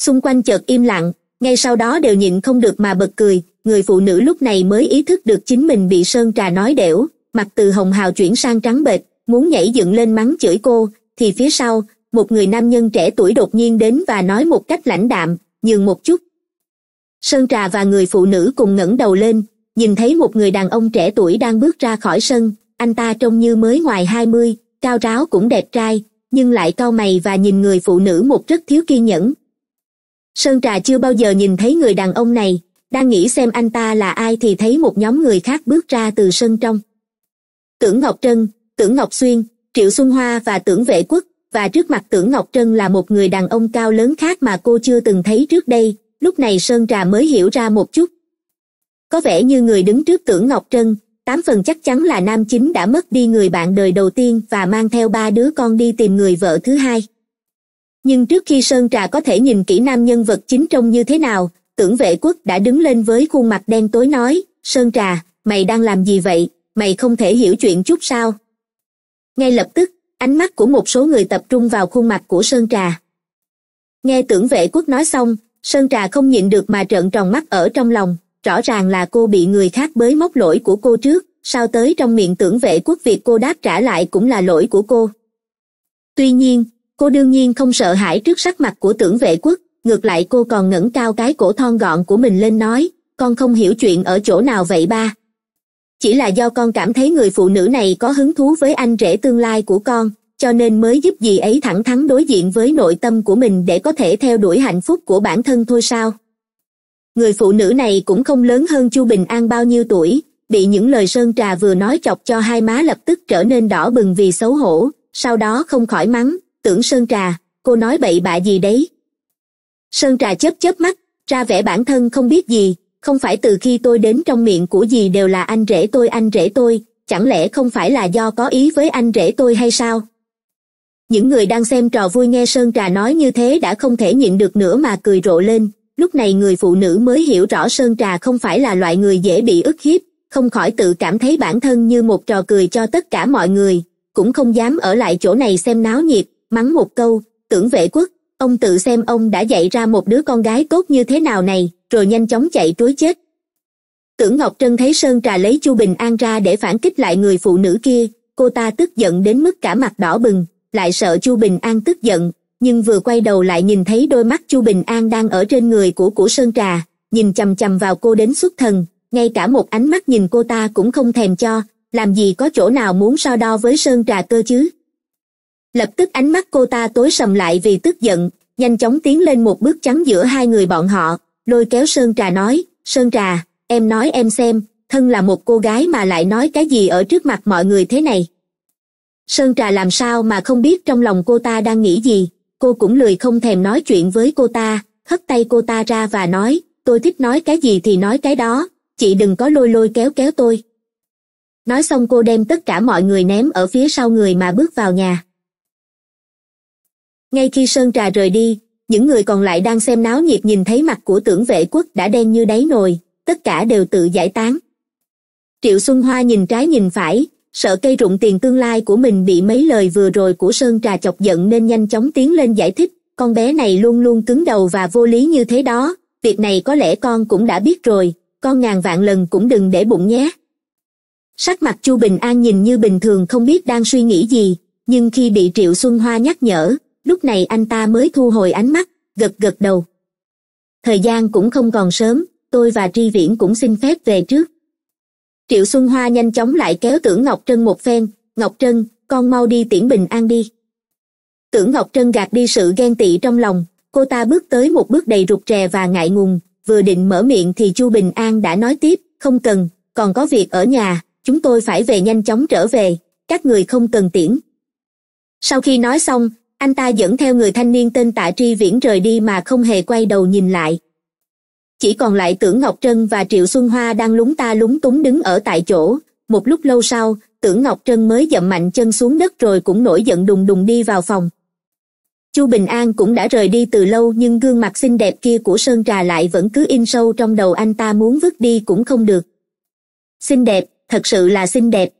xung quanh chợt im lặng ngay sau đó đều nhịn không được mà bật cười người phụ nữ lúc này mới ý thức được chính mình bị sơn trà nói đểu mặt từ hồng hào chuyển sang trắng bệch muốn nhảy dựng lên mắng chửi cô thì phía sau một người nam nhân trẻ tuổi đột nhiên đến và nói một cách lãnh đạm nhường một chút sơn trà và người phụ nữ cùng ngẩng đầu lên nhìn thấy một người đàn ông trẻ tuổi đang bước ra khỏi sân anh ta trông như mới ngoài hai mươi cao ráo cũng đẹp trai nhưng lại cau mày và nhìn người phụ nữ một rất thiếu kiên nhẫn sơn trà chưa bao giờ nhìn thấy người đàn ông này đang nghĩ xem anh ta là ai thì thấy một nhóm người khác bước ra từ sân trong tưởng ngọc trân tưởng ngọc xuyên triệu xuân hoa và tưởng vệ quốc và trước mặt tưởng ngọc trân là một người đàn ông cao lớn khác mà cô chưa từng thấy trước đây lúc này sơn trà mới hiểu ra một chút có vẻ như người đứng trước tưởng ngọc trân tám phần chắc chắn là nam chính đã mất đi người bạn đời đầu tiên và mang theo ba đứa con đi tìm người vợ thứ hai nhưng trước khi sơn trà có thể nhìn kỹ nam nhân vật chính trông như thế nào tưởng vệ quốc đã đứng lên với khuôn mặt đen tối nói sơn trà mày đang làm gì vậy mày không thể hiểu chuyện chút sao ngay lập tức ánh mắt của một số người tập trung vào khuôn mặt của sơn trà nghe tưởng vệ quốc nói xong sơn trà không nhịn được mà trợn tròn mắt ở trong lòng rõ ràng là cô bị người khác bới móc lỗi của cô trước sao tới trong miệng tưởng vệ quốc việc cô đáp trả lại cũng là lỗi của cô tuy nhiên cô đương nhiên không sợ hãi trước sắc mặt của tưởng vệ quốc ngược lại cô còn ngẩng cao cái cổ thon gọn của mình lên nói con không hiểu chuyện ở chỗ nào vậy ba chỉ là do con cảm thấy người phụ nữ này có hứng thú với anh rể tương lai của con cho nên mới giúp dì ấy thẳng thắn đối diện với nội tâm của mình để có thể theo đuổi hạnh phúc của bản thân thôi sao người phụ nữ này cũng không lớn hơn chu bình an bao nhiêu tuổi bị những lời sơn trà vừa nói chọc cho hai má lập tức trở nên đỏ bừng vì xấu hổ sau đó không khỏi mắng tưởng sơn trà cô nói bậy bạ gì đấy sơn trà chớp chớp mắt ra vẻ bản thân không biết gì không phải từ khi tôi đến trong miệng của dì đều là anh rể tôi anh rể tôi chẳng lẽ không phải là do có ý với anh rể tôi hay sao những người đang xem trò vui nghe sơn trà nói như thế đã không thể nhịn được nữa mà cười rộ lên lúc này người phụ nữ mới hiểu rõ sơn trà không phải là loại người dễ bị ức hiếp không khỏi tự cảm thấy bản thân như một trò cười cho tất cả mọi người cũng không dám ở lại chỗ này xem náo nhiệt mắng một câu tưởng vệ quốc ông tự xem ông đã dạy ra một đứa con gái tốt như thế nào này rồi nhanh chóng chạy trối chết tưởng ngọc trân thấy sơn trà lấy chu bình an ra để phản kích lại người phụ nữ kia cô ta tức giận đến mức cả mặt đỏ bừng lại sợ chu bình an tức giận nhưng vừa quay đầu lại nhìn thấy đôi mắt chu bình an đang ở trên người của của sơn trà nhìn chằm chằm vào cô đến xuất thần ngay cả một ánh mắt nhìn cô ta cũng không thèm cho làm gì có chỗ nào muốn so đo với sơn trà cơ chứ lập tức ánh mắt cô ta tối sầm lại vì tức giận nhanh chóng tiến lên một bước chắn giữa hai người bọn họ lôi kéo sơn trà nói sơn trà em nói em xem thân là một cô gái mà lại nói cái gì ở trước mặt mọi người thế này sơn trà làm sao mà không biết trong lòng cô ta đang nghĩ gì cô cũng lười không thèm nói chuyện với cô ta hất tay cô ta ra và nói tôi thích nói cái gì thì nói cái đó chị đừng có lôi lôi kéo kéo tôi nói xong cô đem tất cả mọi người ném ở phía sau người mà bước vào nhà ngay khi sơn trà rời đi những người còn lại đang xem náo nhiệt nhìn thấy mặt của tưởng vệ quốc đã đen như đáy nồi tất cả đều tự giải tán triệu xuân hoa nhìn trái nhìn phải sợ cây rụng tiền tương lai của mình bị mấy lời vừa rồi của sơn trà chọc giận nên nhanh chóng tiến lên giải thích con bé này luôn luôn cứng đầu và vô lý như thế đó việc này có lẽ con cũng đã biết rồi con ngàn vạn lần cũng đừng để bụng nhé sắc mặt chu bình an nhìn như bình thường không biết đang suy nghĩ gì nhưng khi bị triệu xuân hoa nhắc nhở lúc này anh ta mới thu hồi ánh mắt gật gật đầu thời gian cũng không còn sớm tôi và tri viễn cũng xin phép về trước triệu xuân hoa nhanh chóng lại kéo tưởng ngọc trân một phen ngọc trân con mau đi tiễn bình an đi tưởng ngọc trân gạt đi sự ghen tị trong lòng cô ta bước tới một bước đầy rụt rè và ngại ngùng vừa định mở miệng thì chu bình an đã nói tiếp không cần còn có việc ở nhà chúng tôi phải về nhanh chóng trở về các người không cần tiễn sau khi nói xong anh ta dẫn theo người thanh niên tên tạ tri viễn rời đi mà không hề quay đầu nhìn lại chỉ còn lại tưởng ngọc trân và triệu xuân hoa đang lúng ta lúng túng đứng ở tại chỗ một lúc lâu sau tưởng ngọc trân mới dậm mạnh chân xuống đất rồi cũng nổi giận đùng đùng đi vào phòng chu bình an cũng đã rời đi từ lâu nhưng gương mặt xinh đẹp kia của sơn trà lại vẫn cứ in sâu trong đầu anh ta muốn vứt đi cũng không được xinh đẹp thật sự là xinh đẹp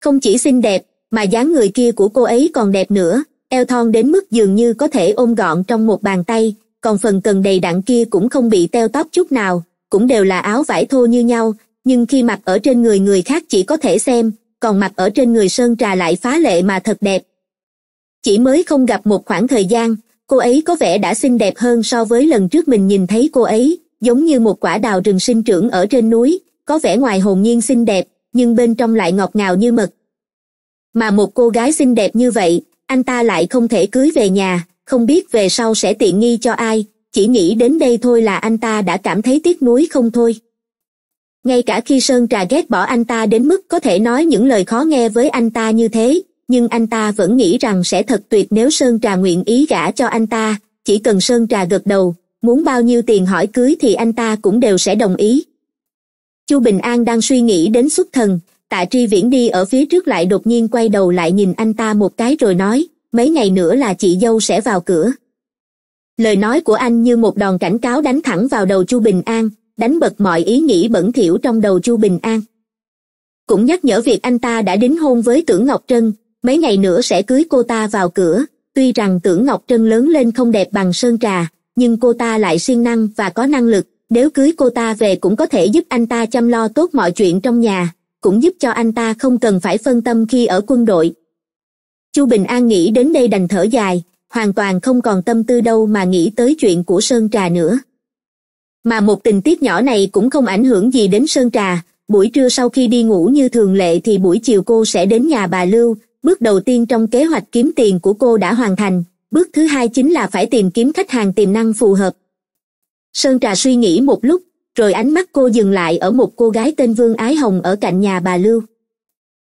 không chỉ xinh đẹp mà dáng người kia của cô ấy còn đẹp nữa eo thon đến mức dường như có thể ôm gọn trong một bàn tay còn phần cần đầy đặn kia cũng không bị teo tóp chút nào cũng đều là áo vải thô như nhau nhưng khi mặc ở trên người người khác chỉ có thể xem còn mặc ở trên người sơn trà lại phá lệ mà thật đẹp chỉ mới không gặp một khoảng thời gian cô ấy có vẻ đã xinh đẹp hơn so với lần trước mình nhìn thấy cô ấy giống như một quả đào rừng sinh trưởng ở trên núi có vẻ ngoài hồn nhiên xinh đẹp nhưng bên trong lại ngọt ngào như mật mà một cô gái xinh đẹp như vậy anh ta lại không thể cưới về nhà không biết về sau sẽ tiện nghi cho ai chỉ nghĩ đến đây thôi là anh ta đã cảm thấy tiếc nuối không thôi ngay cả khi sơn trà ghét bỏ anh ta đến mức có thể nói những lời khó nghe với anh ta như thế nhưng anh ta vẫn nghĩ rằng sẽ thật tuyệt nếu sơn trà nguyện ý gả cho anh ta chỉ cần sơn trà gật đầu muốn bao nhiêu tiền hỏi cưới thì anh ta cũng đều sẽ đồng ý chu bình an đang suy nghĩ đến xuất thần tạ tri viễn đi ở phía trước lại đột nhiên quay đầu lại nhìn anh ta một cái rồi nói mấy ngày nữa là chị dâu sẽ vào cửa lời nói của anh như một đòn cảnh cáo đánh thẳng vào đầu chu bình an đánh bật mọi ý nghĩ bẩn thỉu trong đầu chu bình an cũng nhắc nhở việc anh ta đã đính hôn với tưởng ngọc trân mấy ngày nữa sẽ cưới cô ta vào cửa tuy rằng tưởng ngọc trân lớn lên không đẹp bằng sơn trà nhưng cô ta lại siêng năng và có năng lực nếu cưới cô ta về cũng có thể giúp anh ta chăm lo tốt mọi chuyện trong nhà cũng giúp cho anh ta không cần phải phân tâm khi ở quân đội chu bình an nghĩ đến đây đành thở dài hoàn toàn không còn tâm tư đâu mà nghĩ tới chuyện của sơn trà nữa mà một tình tiết nhỏ này cũng không ảnh hưởng gì đến sơn trà buổi trưa sau khi đi ngủ như thường lệ thì buổi chiều cô sẽ đến nhà bà lưu bước đầu tiên trong kế hoạch kiếm tiền của cô đã hoàn thành bước thứ hai chính là phải tìm kiếm khách hàng tiềm năng phù hợp sơn trà suy nghĩ một lúc rồi ánh mắt cô dừng lại ở một cô gái tên vương ái hồng ở cạnh nhà bà lưu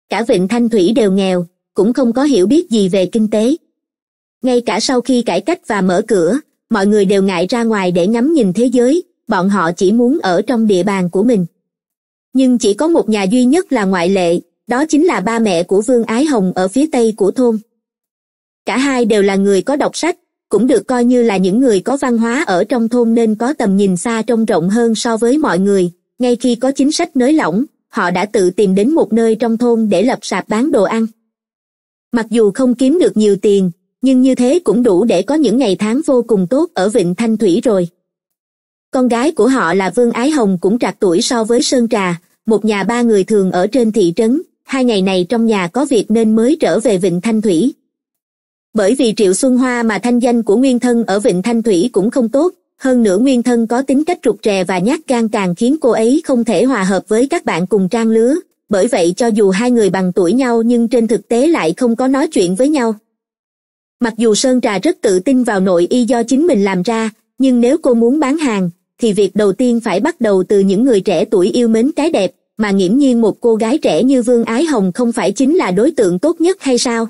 cả vịnh thanh thủy đều nghèo cũng không có hiểu biết gì về kinh tế ngay cả sau khi cải cách và mở cửa mọi người đều ngại ra ngoài để ngắm nhìn thế giới bọn họ chỉ muốn ở trong địa bàn của mình nhưng chỉ có một nhà duy nhất là ngoại lệ đó chính là ba mẹ của vương ái hồng ở phía tây của thôn cả hai đều là người có đọc sách cũng được coi như là những người có văn hóa ở trong thôn nên có tầm nhìn xa trông rộng hơn so với mọi người ngay khi có chính sách nới lỏng họ đã tự tìm đến một nơi trong thôn để lập sạp bán đồ ăn mặc dù không kiếm được nhiều tiền nhưng như thế cũng đủ để có những ngày tháng vô cùng tốt ở vịnh thanh thủy rồi con gái của họ là vương ái hồng cũng trạc tuổi so với sơn trà một nhà ba người thường ở trên thị trấn hai ngày này trong nhà có việc nên mới trở về vịnh thanh thủy bởi vì triệu xuân hoa mà thanh danh của nguyên thân ở vịnh thanh thủy cũng không tốt hơn nữa nguyên thân có tính cách rụt rè và nhát gan càng khiến cô ấy không thể hòa hợp với các bạn cùng trang lứa bởi vậy cho dù hai người bằng tuổi nhau nhưng trên thực tế lại không có nói chuyện với nhau mặc dù sơn trà rất tự tin vào nội y do chính mình làm ra nhưng nếu cô muốn bán hàng thì việc đầu tiên phải bắt đầu từ những người trẻ tuổi yêu mến cái đẹp mà nghiễm nhiên một cô gái trẻ như vương ái hồng không phải chính là đối tượng tốt nhất hay sao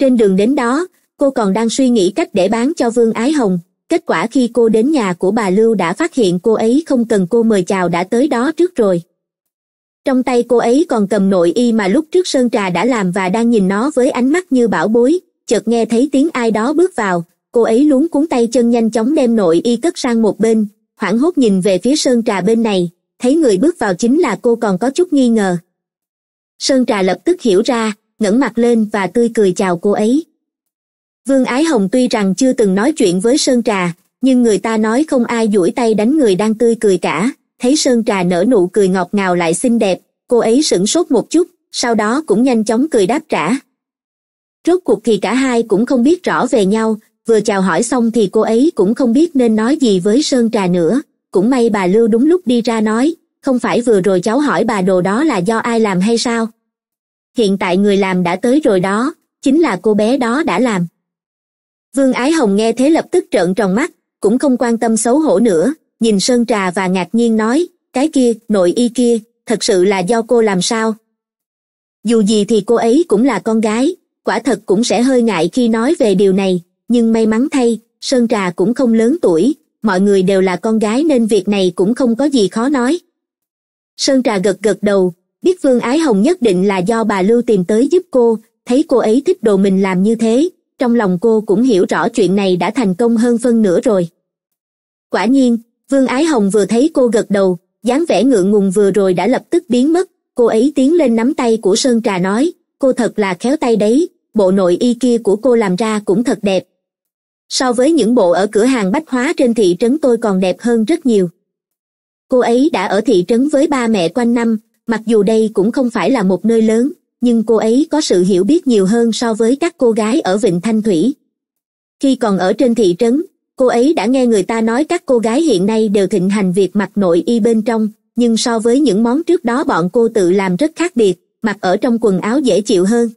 trên đường đến đó cô còn đang suy nghĩ cách để bán cho vương ái hồng kết quả khi cô đến nhà của bà lưu đã phát hiện cô ấy không cần cô mời chào đã tới đó trước rồi trong tay cô ấy còn cầm nội y mà lúc trước sơn trà đã làm và đang nhìn nó với ánh mắt như bảo bối chợt nghe thấy tiếng ai đó bước vào cô ấy luống cuốn tay chân nhanh chóng đem nội y cất sang một bên hoảng hốt nhìn về phía sơn trà bên này thấy người bước vào chính là cô còn có chút nghi ngờ sơn trà lập tức hiểu ra ngẩng mặt lên và tươi cười chào cô ấy vương ái hồng tuy rằng chưa từng nói chuyện với sơn trà nhưng người ta nói không ai duỗi tay đánh người đang tươi cười cả thấy sơn trà nở nụ cười ngọt ngào lại xinh đẹp cô ấy sửng sốt một chút sau đó cũng nhanh chóng cười đáp trả rốt cuộc thì cả hai cũng không biết rõ về nhau vừa chào hỏi xong thì cô ấy cũng không biết nên nói gì với sơn trà nữa cũng may bà lưu đúng lúc đi ra nói không phải vừa rồi cháu hỏi bà đồ đó là do ai làm hay sao hiện tại người làm đã tới rồi đó chính là cô bé đó đã làm vương ái hồng nghe thế lập tức trợn tròn mắt cũng không quan tâm xấu hổ nữa nhìn sơn trà và ngạc nhiên nói cái kia nội y kia thật sự là do cô làm sao dù gì thì cô ấy cũng là con gái quả thật cũng sẽ hơi ngại khi nói về điều này nhưng may mắn thay sơn trà cũng không lớn tuổi mọi người đều là con gái nên việc này cũng không có gì khó nói sơn trà gật gật đầu biết vương ái hồng nhất định là do bà lưu tìm tới giúp cô thấy cô ấy thích đồ mình làm như thế trong lòng cô cũng hiểu rõ chuyện này đã thành công hơn phân nửa rồi quả nhiên vương ái hồng vừa thấy cô gật đầu dáng vẻ ngượng ngùng vừa rồi đã lập tức biến mất cô ấy tiến lên nắm tay của sơn trà nói cô thật là khéo tay đấy bộ nội y kia của cô làm ra cũng thật đẹp so với những bộ ở cửa hàng bách hóa trên thị trấn tôi còn đẹp hơn rất nhiều cô ấy đã ở thị trấn với ba mẹ quanh năm mặc dù đây cũng không phải là một nơi lớn nhưng cô ấy có sự hiểu biết nhiều hơn so với các cô gái ở vịnh thanh thủy khi còn ở trên thị trấn cô ấy đã nghe người ta nói các cô gái hiện nay đều thịnh hành việc mặc nội y bên trong nhưng so với những món trước đó bọn cô tự làm rất khác biệt mặc ở trong quần áo dễ chịu hơn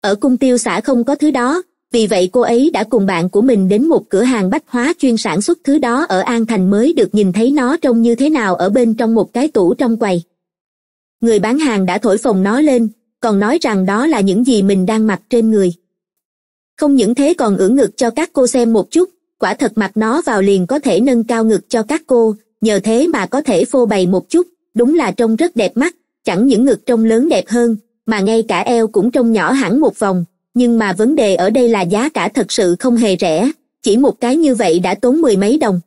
ở cung tiêu xã không có thứ đó vì vậy cô ấy đã cùng bạn của mình đến một cửa hàng bách hóa chuyên sản xuất thứ đó ở an thành mới được nhìn thấy nó trông như thế nào ở bên trong một cái tủ trong quầy người bán hàng đã thổi phồng nó lên còn nói rằng đó là những gì mình đang mặc trên người không những thế còn ưỡn ngực cho các cô xem một chút quả thật mặc nó vào liền có thể nâng cao ngực cho các cô nhờ thế mà có thể phô bày một chút đúng là trông rất đẹp mắt chẳng những ngực trông lớn đẹp hơn mà ngay cả eo cũng trông nhỏ hẳn một vòng nhưng mà vấn đề ở đây là giá cả thật sự không hề rẻ chỉ một cái như vậy đã tốn mười mấy đồng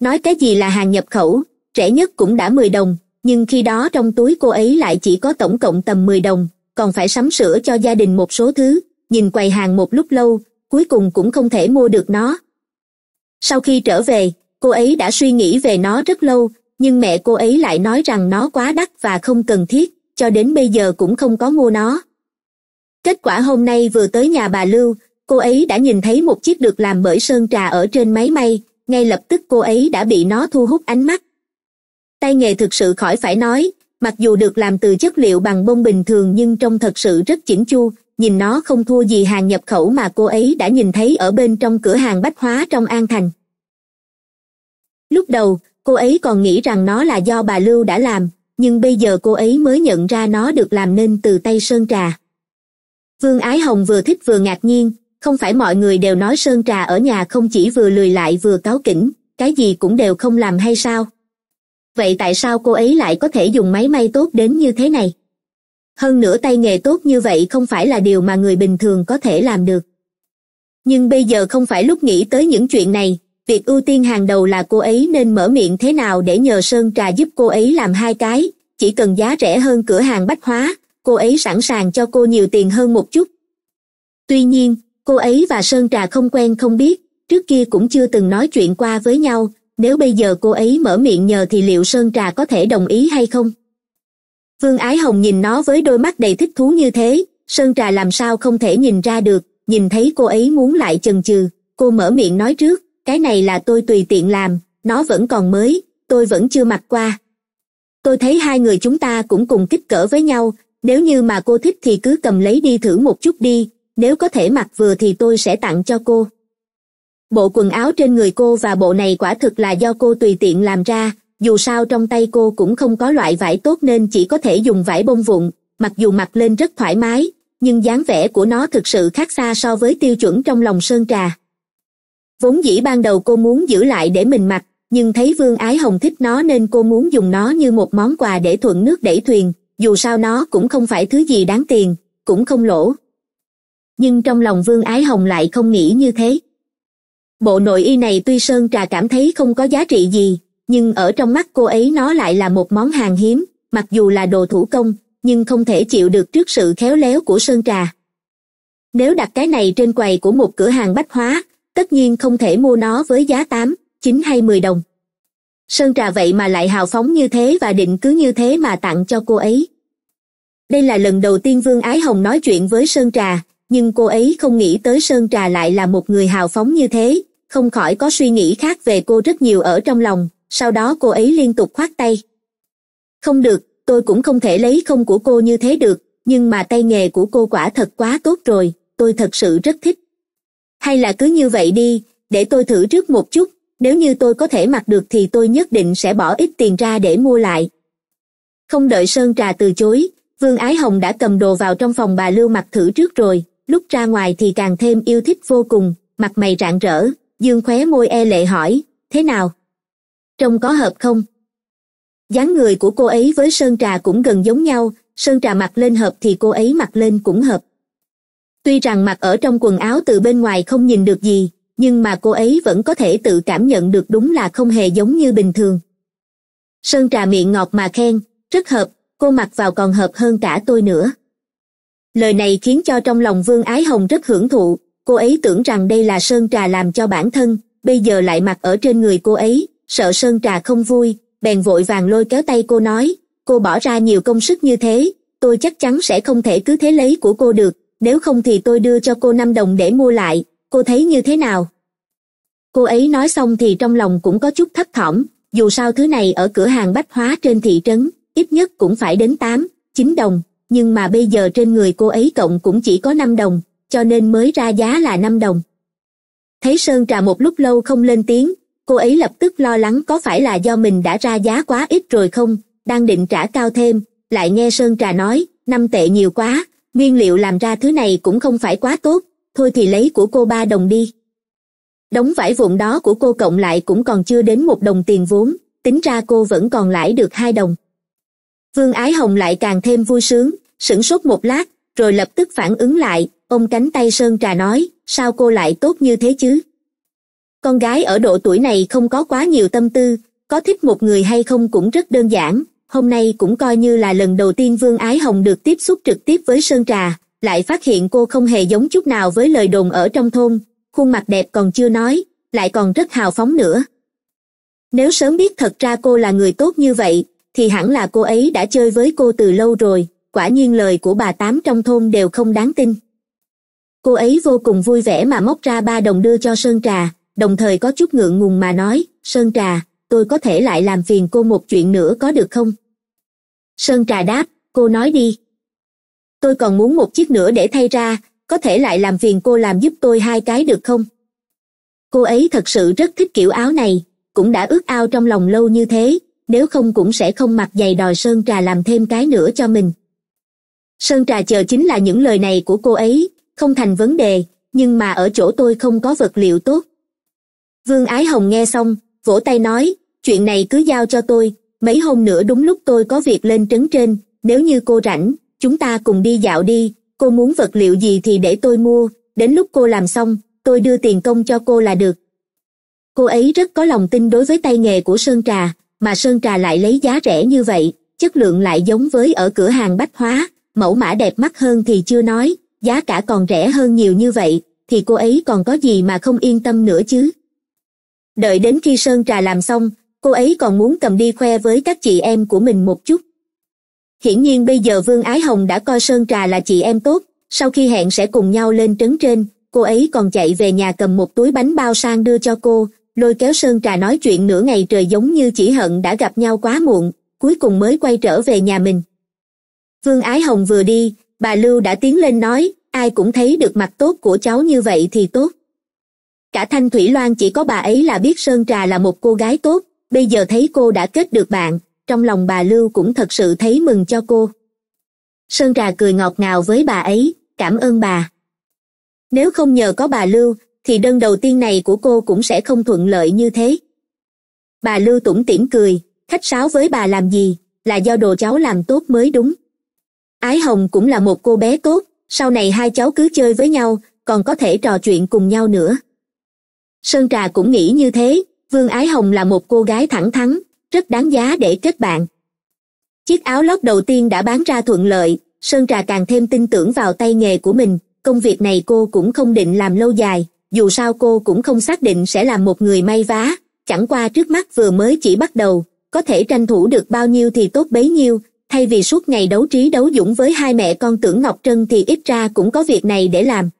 nói cái gì là hàng nhập khẩu rẻ nhất cũng đã mười đồng nhưng khi đó trong túi cô ấy lại chỉ có tổng cộng tầm mười đồng còn phải sắm sửa cho gia đình một số thứ nhìn quầy hàng một lúc lâu cuối cùng cũng không thể mua được nó sau khi trở về cô ấy đã suy nghĩ về nó rất lâu nhưng mẹ cô ấy lại nói rằng nó quá đắt và không cần thiết cho đến bây giờ cũng không có mua nó kết quả hôm nay vừa tới nhà bà lưu cô ấy đã nhìn thấy một chiếc được làm bởi sơn trà ở trên máy may ngay lập tức cô ấy đã bị nó thu hút ánh mắt tay nghề thực sự khỏi phải nói mặc dù được làm từ chất liệu bằng bông bình thường nhưng trông thật sự rất chỉnh chu nhìn nó không thua gì hàng nhập khẩu mà cô ấy đã nhìn thấy ở bên trong cửa hàng bách hóa trong an thành lúc đầu cô ấy còn nghĩ rằng nó là do bà lưu đã làm nhưng bây giờ cô ấy mới nhận ra nó được làm nên từ tay sơn trà vương ái hồng vừa thích vừa ngạc nhiên không phải mọi người đều nói sơn trà ở nhà không chỉ vừa lười lại vừa cáu kỉnh cái gì cũng đều không làm hay sao vậy tại sao cô ấy lại có thể dùng máy may tốt đến như thế này hơn nữa tay nghề tốt như vậy không phải là điều mà người bình thường có thể làm được nhưng bây giờ không phải lúc nghĩ tới những chuyện này việc ưu tiên hàng đầu là cô ấy nên mở miệng thế nào để nhờ sơn trà giúp cô ấy làm hai cái chỉ cần giá rẻ hơn cửa hàng bách hóa cô ấy sẵn sàng cho cô nhiều tiền hơn một chút tuy nhiên cô ấy và sơn trà không quen không biết trước kia cũng chưa từng nói chuyện qua với nhau nếu bây giờ cô ấy mở miệng nhờ thì liệu sơn trà có thể đồng ý hay không vương ái hồng nhìn nó với đôi mắt đầy thích thú như thế sơn trà làm sao không thể nhìn ra được nhìn thấy cô ấy muốn lại chần chừ cô mở miệng nói trước cái này là tôi tùy tiện làm nó vẫn còn mới tôi vẫn chưa mặc qua tôi thấy hai người chúng ta cũng cùng kích cỡ với nhau nếu như mà cô thích thì cứ cầm lấy đi thử một chút đi nếu có thể mặc vừa thì tôi sẽ tặng cho cô bộ quần áo trên người cô và bộ này quả thực là do cô tùy tiện làm ra dù sao trong tay cô cũng không có loại vải tốt nên chỉ có thể dùng vải bông vụn mặc dù mặc lên rất thoải mái nhưng dáng vẻ của nó thực sự khác xa so với tiêu chuẩn trong lòng sơn trà vốn dĩ ban đầu cô muốn giữ lại để mình mặc nhưng thấy vương ái hồng thích nó nên cô muốn dùng nó như một món quà để thuận nước đẩy thuyền dù sao nó cũng không phải thứ gì đáng tiền cũng không lỗ nhưng trong lòng vương ái hồng lại không nghĩ như thế bộ nội y này tuy sơn trà cảm thấy không có giá trị gì nhưng ở trong mắt cô ấy nó lại là một món hàng hiếm mặc dù là đồ thủ công nhưng không thể chịu được trước sự khéo léo của sơn trà nếu đặt cái này trên quầy của một cửa hàng bách hóa tất nhiên không thể mua nó với giá tám chín hay mười đồng sơn trà vậy mà lại hào phóng như thế và định cứ như thế mà tặng cho cô ấy đây là lần đầu tiên vương ái hồng nói chuyện với sơn trà nhưng cô ấy không nghĩ tới sơn trà lại là một người hào phóng như thế không khỏi có suy nghĩ khác về cô rất nhiều ở trong lòng sau đó cô ấy liên tục khoát tay không được tôi cũng không thể lấy không của cô như thế được nhưng mà tay nghề của cô quả thật quá tốt rồi tôi thật sự rất thích hay là cứ như vậy đi để tôi thử trước một chút nếu như tôi có thể mặc được thì tôi nhất định sẽ bỏ ít tiền ra để mua lại không đợi sơn trà từ chối vương ái hồng đã cầm đồ vào trong phòng bà lưu mặc thử trước rồi lúc ra ngoài thì càng thêm yêu thích vô cùng mặt mày rạng rỡ dương khóe môi e lệ hỏi thế nào trông có hợp không dáng người của cô ấy với sơn trà cũng gần giống nhau sơn trà mặc lên hợp thì cô ấy mặc lên cũng hợp tuy rằng mặc ở trong quần áo từ bên ngoài không nhìn được gì nhưng mà cô ấy vẫn có thể tự cảm nhận được đúng là không hề giống như bình thường sơn trà miệng ngọt mà khen rất hợp cô mặc vào còn hợp hơn cả tôi nữa lời này khiến cho trong lòng vương ái hồng rất hưởng thụ cô ấy tưởng rằng đây là sơn trà làm cho bản thân bây giờ lại mặc ở trên người cô ấy sợ sơn trà không vui bèn vội vàng lôi kéo tay cô nói cô bỏ ra nhiều công sức như thế tôi chắc chắn sẽ không thể cứ thế lấy của cô được nếu không thì tôi đưa cho cô năm đồng để mua lại cô thấy như thế nào cô ấy nói xong thì trong lòng cũng có chút thấp thỏm dù sao thứ này ở cửa hàng bách hóa trên thị trấn ít nhất cũng phải đến tám chín đồng nhưng mà bây giờ trên người cô ấy cộng cũng chỉ có năm đồng cho nên mới ra giá là năm đồng thấy sơn trà một lúc lâu không lên tiếng cô ấy lập tức lo lắng có phải là do mình đã ra giá quá ít rồi không đang định trả cao thêm lại nghe sơn trà nói năm tệ nhiều quá nguyên liệu làm ra thứ này cũng không phải quá tốt thôi thì lấy của cô ba đồng đi đống vải vụn đó của cô cộng lại cũng còn chưa đến một đồng tiền vốn tính ra cô vẫn còn lãi được hai đồng vương ái hồng lại càng thêm vui sướng sửng sốt một lát rồi lập tức phản ứng lại ôm cánh tay sơn trà nói sao cô lại tốt như thế chứ con gái ở độ tuổi này không có quá nhiều tâm tư có thích một người hay không cũng rất đơn giản hôm nay cũng coi như là lần đầu tiên vương ái hồng được tiếp xúc trực tiếp với sơn trà lại phát hiện cô không hề giống chút nào với lời đồn ở trong thôn khuôn mặt đẹp còn chưa nói lại còn rất hào phóng nữa nếu sớm biết thật ra cô là người tốt như vậy thì hẳn là cô ấy đã chơi với cô từ lâu rồi quả nhiên lời của bà tám trong thôn đều không đáng tin cô ấy vô cùng vui vẻ mà móc ra ba đồng đưa cho sơn trà đồng thời có chút ngượng ngùng mà nói sơn trà tôi có thể lại làm phiền cô một chuyện nữa có được không sơn trà đáp cô nói đi tôi còn muốn một chiếc nữa để thay ra có thể lại làm phiền cô làm giúp tôi hai cái được không cô ấy thật sự rất thích kiểu áo này cũng đã ước ao trong lòng lâu như thế nếu không cũng sẽ không mặc giày đòi sơn trà làm thêm cái nữa cho mình sơn trà chờ chính là những lời này của cô ấy không thành vấn đề nhưng mà ở chỗ tôi không có vật liệu tốt vương ái hồng nghe xong vỗ tay nói chuyện này cứ giao cho tôi mấy hôm nữa đúng lúc tôi có việc lên trấn trên nếu như cô rảnh chúng ta cùng đi dạo đi cô muốn vật liệu gì thì để tôi mua đến lúc cô làm xong tôi đưa tiền công cho cô là được cô ấy rất có lòng tin đối với tay nghề của sơn trà mà sơn trà lại lấy giá rẻ như vậy chất lượng lại giống với ở cửa hàng bách hóa mẫu mã đẹp mắt hơn thì chưa nói giá cả còn rẻ hơn nhiều như vậy thì cô ấy còn có gì mà không yên tâm nữa chứ đợi đến khi sơn trà làm xong cô ấy còn muốn cầm đi khoe với các chị em của mình một chút hiển nhiên bây giờ vương ái hồng đã coi sơn trà là chị em tốt sau khi hẹn sẽ cùng nhau lên trấn trên cô ấy còn chạy về nhà cầm một túi bánh bao sang đưa cho cô lôi kéo sơn trà nói chuyện nửa ngày trời giống như chỉ hận đã gặp nhau quá muộn cuối cùng mới quay trở về nhà mình vương ái hồng vừa đi bà lưu đã tiến lên nói ai cũng thấy được mặt tốt của cháu như vậy thì tốt cả thanh thủy loan chỉ có bà ấy là biết sơn trà là một cô gái tốt bây giờ thấy cô đã kết được bạn trong lòng bà lưu cũng thật sự thấy mừng cho cô sơn trà cười ngọt ngào với bà ấy cảm ơn bà nếu không nhờ có bà lưu thì đơn đầu tiên này của cô cũng sẽ không thuận lợi như thế bà lưu tủm tỉm cười khách sáo với bà làm gì là do đồ cháu làm tốt mới đúng ái hồng cũng là một cô bé tốt sau này hai cháu cứ chơi với nhau còn có thể trò chuyện cùng nhau nữa sơn trà cũng nghĩ như thế vương ái hồng là một cô gái thẳng thắn rất đáng giá để kết bạn chiếc áo lót đầu tiên đã bán ra thuận lợi sơn trà càng thêm tin tưởng vào tay nghề của mình công việc này cô cũng không định làm lâu dài dù sao cô cũng không xác định sẽ làm một người may vá chẳng qua trước mắt vừa mới chỉ bắt đầu có thể tranh thủ được bao nhiêu thì tốt bấy nhiêu thay vì suốt ngày đấu trí đấu dũng với hai mẹ con tưởng ngọc trân thì ít ra cũng có việc này để làm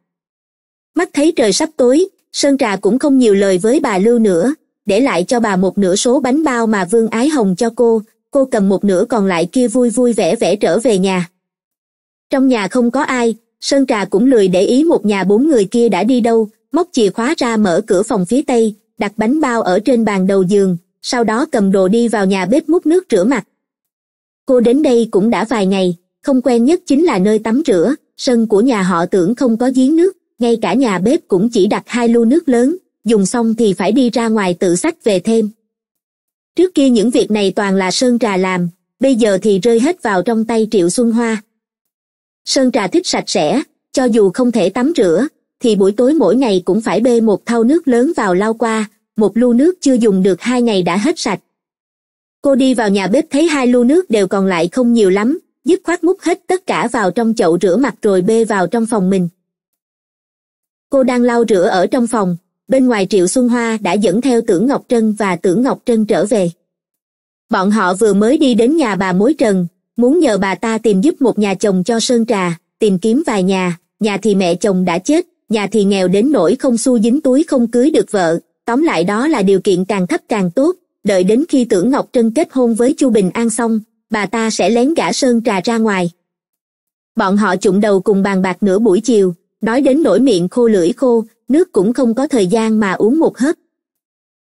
mắt thấy trời sắp tối sơn trà cũng không nhiều lời với bà lưu nữa để lại cho bà một nửa số bánh bao mà vương ái hồng cho cô cô cầm một nửa còn lại kia vui vui vẻ vẻ trở về nhà trong nhà không có ai sơn trà cũng lười để ý một nhà bốn người kia đã đi đâu móc chìa khóa ra mở cửa phòng phía tây đặt bánh bao ở trên bàn đầu giường sau đó cầm đồ đi vào nhà bếp múc nước rửa mặt cô đến đây cũng đã vài ngày không quen nhất chính là nơi tắm rửa sân của nhà họ tưởng không có giếng nước ngay cả nhà bếp cũng chỉ đặt hai lu nước lớn dùng xong thì phải đi ra ngoài tự xách về thêm trước kia những việc này toàn là sơn trà làm bây giờ thì rơi hết vào trong tay triệu xuân hoa sơn trà thích sạch sẽ cho dù không thể tắm rửa thì buổi tối mỗi ngày cũng phải bê một thau nước lớn vào lau qua một lu nước chưa dùng được hai ngày đã hết sạch cô đi vào nhà bếp thấy hai lu nước đều còn lại không nhiều lắm dứt khoát múc hết tất cả vào trong chậu rửa mặt rồi bê vào trong phòng mình cô đang lau rửa ở trong phòng bên ngoài triệu xuân hoa đã dẫn theo tưởng ngọc trân và tưởng ngọc trân trở về bọn họ vừa mới đi đến nhà bà mối trần muốn nhờ bà ta tìm giúp một nhà chồng cho sơn trà tìm kiếm vài nhà nhà thì mẹ chồng đã chết nhà thì nghèo đến nỗi không xu dính túi không cưới được vợ tóm lại đó là điều kiện càng thấp càng tốt đợi đến khi tưởng ngọc trân kết hôn với chu bình an xong bà ta sẽ lén gả sơn trà ra ngoài bọn họ chụm đầu cùng bàn bạc nửa buổi chiều đói đến nỗi miệng khô lưỡi khô nước cũng không có thời gian mà uống một hớp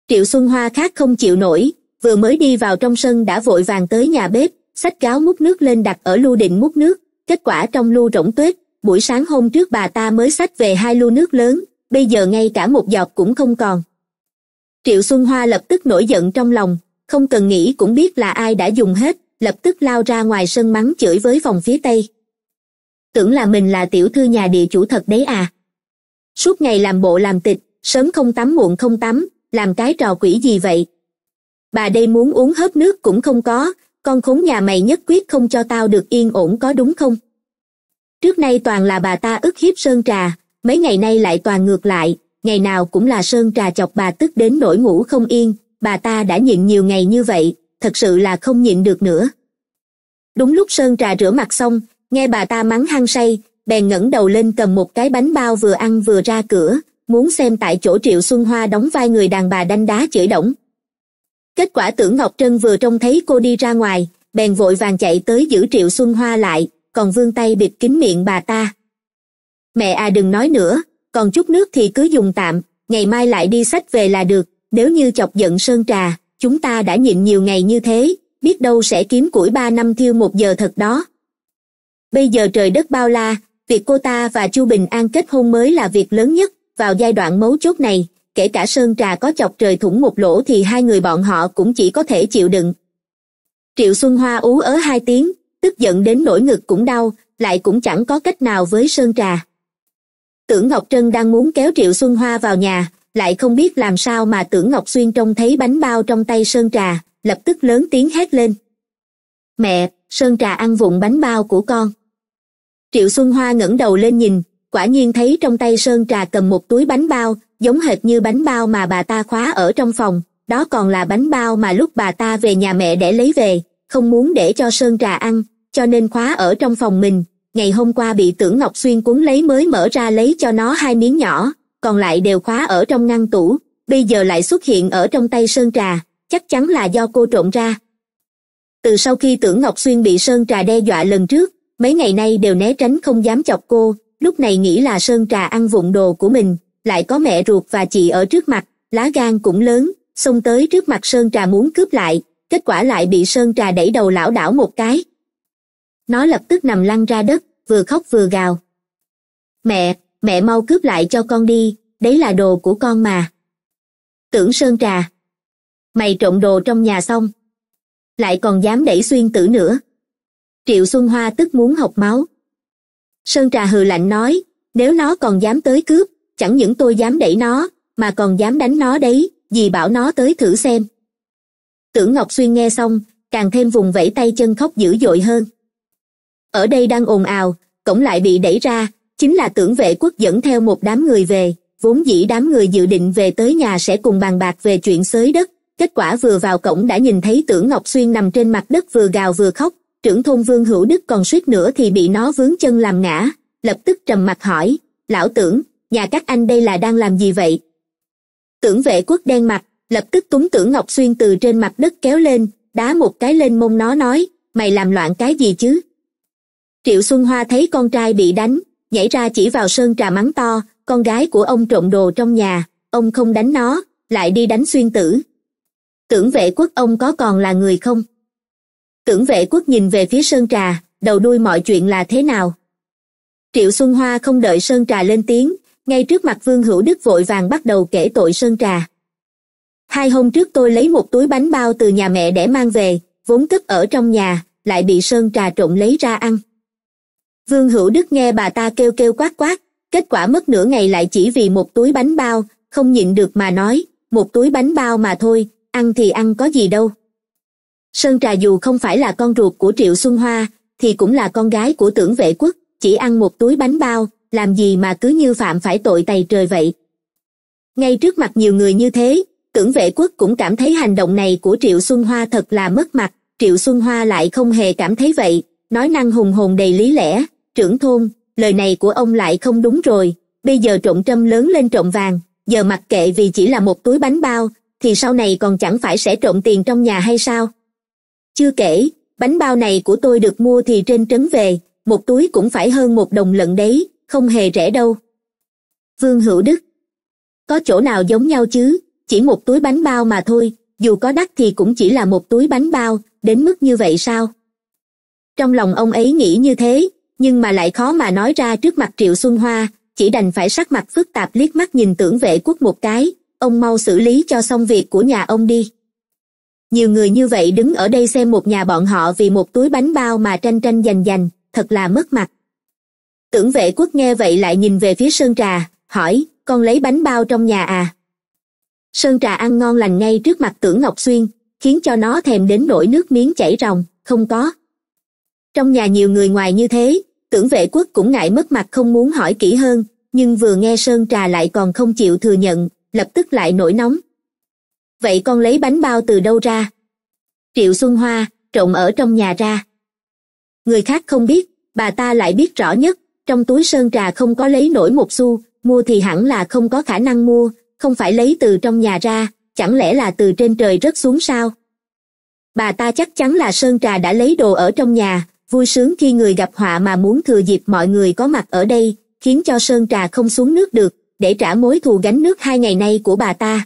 triệu xuân hoa khác không chịu nổi vừa mới đi vào trong sân đã vội vàng tới nhà bếp xách gáo múc nước lên đặt ở lu định múc nước kết quả trong lu rỗng tuyết buổi sáng hôm trước bà ta mới xách về hai lu nước lớn bây giờ ngay cả một giọt cũng không còn triệu xuân hoa lập tức nổi giận trong lòng không cần nghĩ cũng biết là ai đã dùng hết lập tức lao ra ngoài sân mắng chửi với phòng phía tây tưởng là mình là tiểu thư nhà địa chủ thật đấy à suốt ngày làm bộ làm tịch sớm không tắm muộn không tắm làm cái trò quỷ gì vậy bà đây muốn uống hớp nước cũng không có con khốn nhà mày nhất quyết không cho tao được yên ổn có đúng không trước nay toàn là bà ta ức hiếp sơn trà mấy ngày nay lại toàn ngược lại ngày nào cũng là sơn trà chọc bà tức đến nỗi ngủ không yên bà ta đã nhịn nhiều ngày như vậy thật sự là không nhịn được nữa đúng lúc sơn trà rửa mặt xong nghe bà ta mắng hăng say bèn ngẩng đầu lên cầm một cái bánh bao vừa ăn vừa ra cửa muốn xem tại chỗ triệu xuân hoa đóng vai người đàn bà đanh đá chửi đổng kết quả tưởng ngọc trân vừa trông thấy cô đi ra ngoài bèn vội vàng chạy tới giữ triệu xuân hoa lại còn vươn tay bịt kín miệng bà ta mẹ à đừng nói nữa còn chút nước thì cứ dùng tạm ngày mai lại đi sách về là được nếu như chọc giận sơn trà chúng ta đã nhịn nhiều ngày như thế biết đâu sẽ kiếm củi ba năm thiêu một giờ thật đó bây giờ trời đất bao la việc cô ta và chu bình an kết hôn mới là việc lớn nhất vào giai đoạn mấu chốt này kể cả sơn trà có chọc trời thủng một lỗ thì hai người bọn họ cũng chỉ có thể chịu đựng triệu xuân hoa ú ớ hai tiếng tức giận đến nỗi ngực cũng đau lại cũng chẳng có cách nào với sơn trà tưởng ngọc trân đang muốn kéo triệu xuân hoa vào nhà lại không biết làm sao mà tưởng ngọc xuyên trông thấy bánh bao trong tay sơn trà lập tức lớn tiếng hét lên mẹ sơn trà ăn vụn bánh bao của con triệu xuân hoa ngẩng đầu lên nhìn quả nhiên thấy trong tay sơn trà cầm một túi bánh bao giống hệt như bánh bao mà bà ta khóa ở trong phòng đó còn là bánh bao mà lúc bà ta về nhà mẹ để lấy về không muốn để cho sơn trà ăn cho nên khóa ở trong phòng mình ngày hôm qua bị tưởng ngọc xuyên cuốn lấy mới mở ra lấy cho nó hai miếng nhỏ còn lại đều khóa ở trong ngăn tủ bây giờ lại xuất hiện ở trong tay sơn trà chắc chắn là do cô trộn ra từ sau khi tưởng ngọc xuyên bị sơn trà đe dọa lần trước mấy ngày nay đều né tránh không dám chọc cô lúc này nghĩ là sơn trà ăn vụng đồ của mình lại có mẹ ruột và chị ở trước mặt lá gan cũng lớn xông tới trước mặt sơn trà muốn cướp lại kết quả lại bị sơn trà đẩy đầu lão đảo một cái nó lập tức nằm lăn ra đất vừa khóc vừa gào mẹ mẹ mau cướp lại cho con đi đấy là đồ của con mà tưởng sơn trà mày trộm đồ trong nhà xong lại còn dám đẩy xuyên tử nữa triệu xuân hoa tức muốn học máu sơn trà hừ lạnh nói nếu nó còn dám tới cướp chẳng những tôi dám đẩy nó mà còn dám đánh nó đấy vì bảo nó tới thử xem tưởng ngọc xuyên nghe xong càng thêm vùng vẫy tay chân khóc dữ dội hơn ở đây đang ồn ào cổng lại bị đẩy ra chính là tưởng vệ quốc dẫn theo một đám người về vốn dĩ đám người dự định về tới nhà sẽ cùng bàn bạc về chuyện xới đất kết quả vừa vào cổng đã nhìn thấy tưởng ngọc xuyên nằm trên mặt đất vừa gào vừa khóc trưởng thôn vương hữu đức còn suýt nữa thì bị nó vướng chân làm ngã lập tức trầm mặt hỏi lão tưởng nhà các anh đây là đang làm gì vậy tưởng vệ quốc đen mặt lập tức túng tưởng ngọc xuyên từ trên mặt đất kéo lên đá một cái lên mông nó nói mày làm loạn cái gì chứ triệu xuân hoa thấy con trai bị đánh nhảy ra chỉ vào sơn trà mắng to con gái của ông trộm đồ trong nhà ông không đánh nó lại đi đánh xuyên tử tưởng vệ quốc ông có còn là người không tưởng vệ quốc nhìn về phía sơn trà đầu đuôi mọi chuyện là thế nào triệu xuân hoa không đợi sơn trà lên tiếng ngay trước mặt vương hữu đức vội vàng bắt đầu kể tội sơn trà hai hôm trước tôi lấy một túi bánh bao từ nhà mẹ để mang về vốn cất ở trong nhà lại bị sơn trà trộm lấy ra ăn vương hữu đức nghe bà ta kêu kêu quát quát kết quả mất nửa ngày lại chỉ vì một túi bánh bao không nhịn được mà nói một túi bánh bao mà thôi ăn thì ăn có gì đâu sơn trà dù không phải là con ruột của triệu xuân hoa thì cũng là con gái của tưởng vệ quốc chỉ ăn một túi bánh bao làm gì mà cứ như phạm phải tội tày trời vậy ngay trước mặt nhiều người như thế tưởng vệ quốc cũng cảm thấy hành động này của triệu xuân hoa thật là mất mặt triệu xuân hoa lại không hề cảm thấy vậy nói năng hùng hồn đầy lý lẽ trưởng thôn lời này của ông lại không đúng rồi bây giờ trộn trâm lớn lên trộn vàng giờ mặc kệ vì chỉ là một túi bánh bao thì sau này còn chẳng phải sẽ trộm tiền trong nhà hay sao chưa kể bánh bao này của tôi được mua thì trên trấn về một túi cũng phải hơn một đồng lận đấy không hề rẻ đâu vương hữu đức có chỗ nào giống nhau chứ chỉ một túi bánh bao mà thôi dù có đắt thì cũng chỉ là một túi bánh bao đến mức như vậy sao trong lòng ông ấy nghĩ như thế nhưng mà lại khó mà nói ra trước mặt triệu xuân hoa chỉ đành phải sắc mặt phức tạp liếc mắt nhìn tưởng vệ quốc một cái ông mau xử lý cho xong việc của nhà ông đi nhiều người như vậy đứng ở đây xem một nhà bọn họ vì một túi bánh bao mà tranh tranh giành giành thật là mất mặt tưởng vệ quốc nghe vậy lại nhìn về phía sơn trà hỏi con lấy bánh bao trong nhà à sơn trà ăn ngon lành ngay trước mặt tưởng ngọc xuyên khiến cho nó thèm đến nỗi nước miếng chảy ròng không có trong nhà nhiều người ngoài như thế tưởng vệ quốc cũng ngại mất mặt không muốn hỏi kỹ hơn nhưng vừa nghe sơn trà lại còn không chịu thừa nhận lập tức lại nổi nóng vậy con lấy bánh bao từ đâu ra triệu xuân hoa trộn ở trong nhà ra người khác không biết bà ta lại biết rõ nhất trong túi sơn trà không có lấy nổi một xu mua thì hẳn là không có khả năng mua không phải lấy từ trong nhà ra chẳng lẽ là từ trên trời rớt xuống sao bà ta chắc chắn là sơn trà đã lấy đồ ở trong nhà vui sướng khi người gặp họa mà muốn thừa dịp mọi người có mặt ở đây khiến cho sơn trà không xuống nước được để trả mối thù gánh nước hai ngày nay của bà ta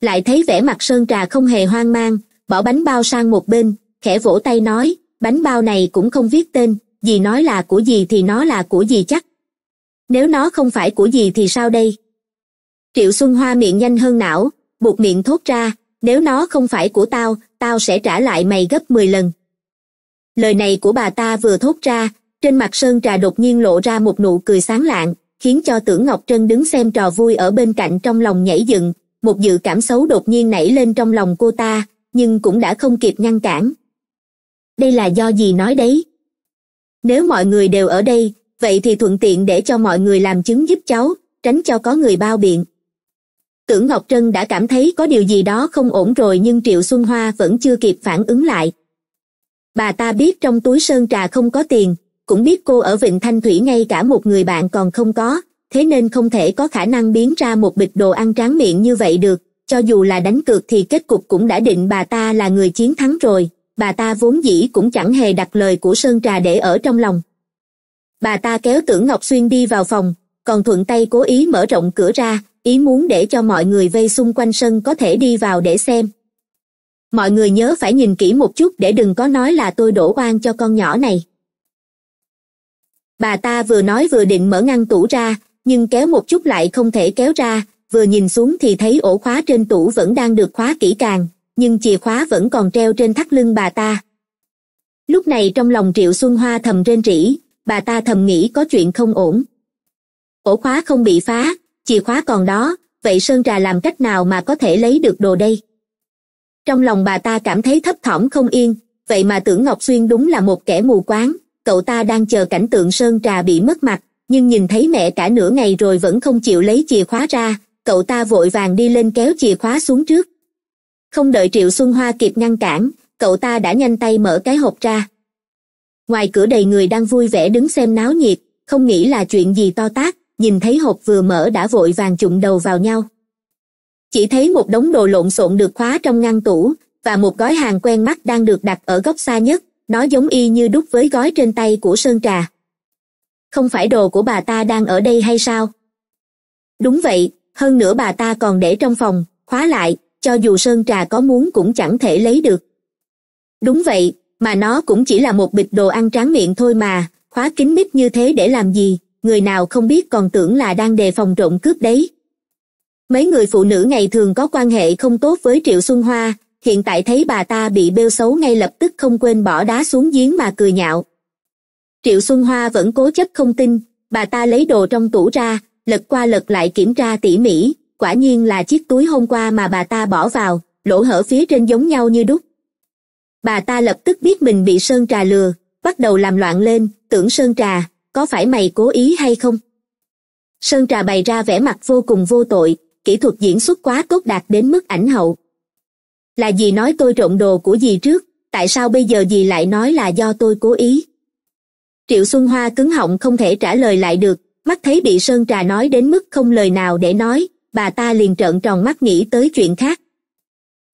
lại thấy vẻ mặt sơn trà không hề hoang mang bỏ bánh bao sang một bên khẽ vỗ tay nói bánh bao này cũng không viết tên dì nói là của dì thì nó là của dì chắc nếu nó không phải của dì thì sao đây triệu xuân hoa miệng nhanh hơn não buộc miệng thốt ra nếu nó không phải của tao tao sẽ trả lại mày gấp mười lần lời này của bà ta vừa thốt ra trên mặt sơn trà đột nhiên lộ ra một nụ cười sáng lạng khiến cho tưởng ngọc trân đứng xem trò vui ở bên cạnh trong lòng nhảy dựng một dự cảm xấu đột nhiên nảy lên trong lòng cô ta nhưng cũng đã không kịp ngăn cản đây là do gì nói đấy nếu mọi người đều ở đây vậy thì thuận tiện để cho mọi người làm chứng giúp cháu tránh cho có người bao biện tưởng ngọc trân đã cảm thấy có điều gì đó không ổn rồi nhưng triệu xuân hoa vẫn chưa kịp phản ứng lại bà ta biết trong túi sơn trà không có tiền cũng biết cô ở vịnh thanh thủy ngay cả một người bạn còn không có thế nên không thể có khả năng biến ra một bịch đồ ăn tráng miệng như vậy được cho dù là đánh cược thì kết cục cũng đã định bà ta là người chiến thắng rồi bà ta vốn dĩ cũng chẳng hề đặt lời của sơn trà để ở trong lòng bà ta kéo tưởng ngọc xuyên đi vào phòng còn thuận tay cố ý mở rộng cửa ra ý muốn để cho mọi người vây xung quanh sân có thể đi vào để xem mọi người nhớ phải nhìn kỹ một chút để đừng có nói là tôi đổ oan cho con nhỏ này bà ta vừa nói vừa định mở ngăn tủ ra nhưng kéo một chút lại không thể kéo ra vừa nhìn xuống thì thấy ổ khóa trên tủ vẫn đang được khóa kỹ càng nhưng chìa khóa vẫn còn treo trên thắt lưng bà ta lúc này trong lòng triệu xuân hoa thầm rên rỉ bà ta thầm nghĩ có chuyện không ổn ổ khóa không bị phá chìa khóa còn đó vậy sơn trà làm cách nào mà có thể lấy được đồ đây trong lòng bà ta cảm thấy thấp thỏm không yên vậy mà tưởng ngọc xuyên đúng là một kẻ mù quáng cậu ta đang chờ cảnh tượng sơn trà bị mất mặt nhưng nhìn thấy mẹ cả nửa ngày rồi vẫn không chịu lấy chìa khóa ra cậu ta vội vàng đi lên kéo chìa khóa xuống trước không đợi triệu xuân hoa kịp ngăn cản cậu ta đã nhanh tay mở cái hộp ra ngoài cửa đầy người đang vui vẻ đứng xem náo nhiệt không nghĩ là chuyện gì to tát nhìn thấy hộp vừa mở đã vội vàng chụm đầu vào nhau chỉ thấy một đống đồ lộn xộn được khóa trong ngăn tủ và một gói hàng quen mắt đang được đặt ở góc xa nhất nó giống y như đúc với gói trên tay của sơn trà không phải đồ của bà ta đang ở đây hay sao đúng vậy hơn nữa bà ta còn để trong phòng khóa lại cho dù sơn trà có muốn cũng chẳng thể lấy được đúng vậy mà nó cũng chỉ là một bịch đồ ăn tráng miệng thôi mà khóa kín mít như thế để làm gì người nào không biết còn tưởng là đang đề phòng trộm cướp đấy mấy người phụ nữ ngày thường có quan hệ không tốt với triệu xuân hoa hiện tại thấy bà ta bị bêu xấu ngay lập tức không quên bỏ đá xuống giếng mà cười nhạo triệu xuân hoa vẫn cố chấp không tin bà ta lấy đồ trong tủ ra lật qua lật lại kiểm tra tỉ mỉ quả nhiên là chiếc túi hôm qua mà bà ta bỏ vào lỗ hở phía trên giống nhau như đúc bà ta lập tức biết mình bị sơn trà lừa bắt đầu làm loạn lên tưởng sơn trà có phải mày cố ý hay không sơn trà bày ra vẻ mặt vô cùng vô tội kỹ thuật diễn xuất quá tốt đạt đến mức ảnh hậu là dì nói tôi trộn đồ của dì trước tại sao bây giờ dì lại nói là do tôi cố ý triệu xuân hoa cứng họng không thể trả lời lại được mắt thấy bị sơn trà nói đến mức không lời nào để nói bà ta liền trợn tròn mắt nghĩ tới chuyện khác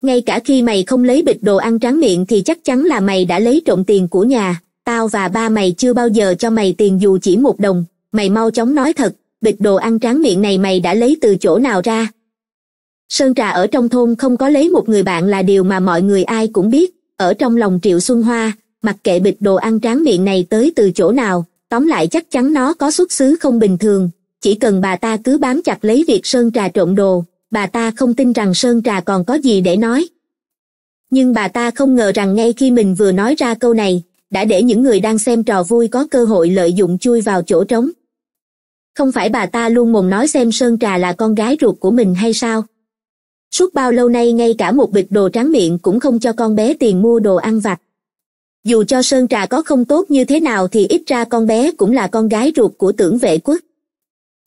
ngay cả khi mày không lấy bịch đồ ăn tráng miệng thì chắc chắn là mày đã lấy trộm tiền của nhà tao và ba mày chưa bao giờ cho mày tiền dù chỉ một đồng mày mau chóng nói thật bịch đồ ăn tráng miệng này mày đã lấy từ chỗ nào ra sơn trà ở trong thôn không có lấy một người bạn là điều mà mọi người ai cũng biết ở trong lòng triệu xuân hoa mặc kệ bịch đồ ăn tráng miệng này tới từ chỗ nào tóm lại chắc chắn nó có xuất xứ không bình thường chỉ cần bà ta cứ bám chặt lấy việc sơn trà trộn đồ bà ta không tin rằng sơn trà còn có gì để nói nhưng bà ta không ngờ rằng ngay khi mình vừa nói ra câu này đã để những người đang xem trò vui có cơ hội lợi dụng chui vào chỗ trống không phải bà ta luôn mồm nói xem sơn trà là con gái ruột của mình hay sao suốt bao lâu nay ngay cả một bịch đồ tráng miệng cũng không cho con bé tiền mua đồ ăn vặt dù cho sơn trà có không tốt như thế nào thì ít ra con bé cũng là con gái ruột của tưởng vệ quốc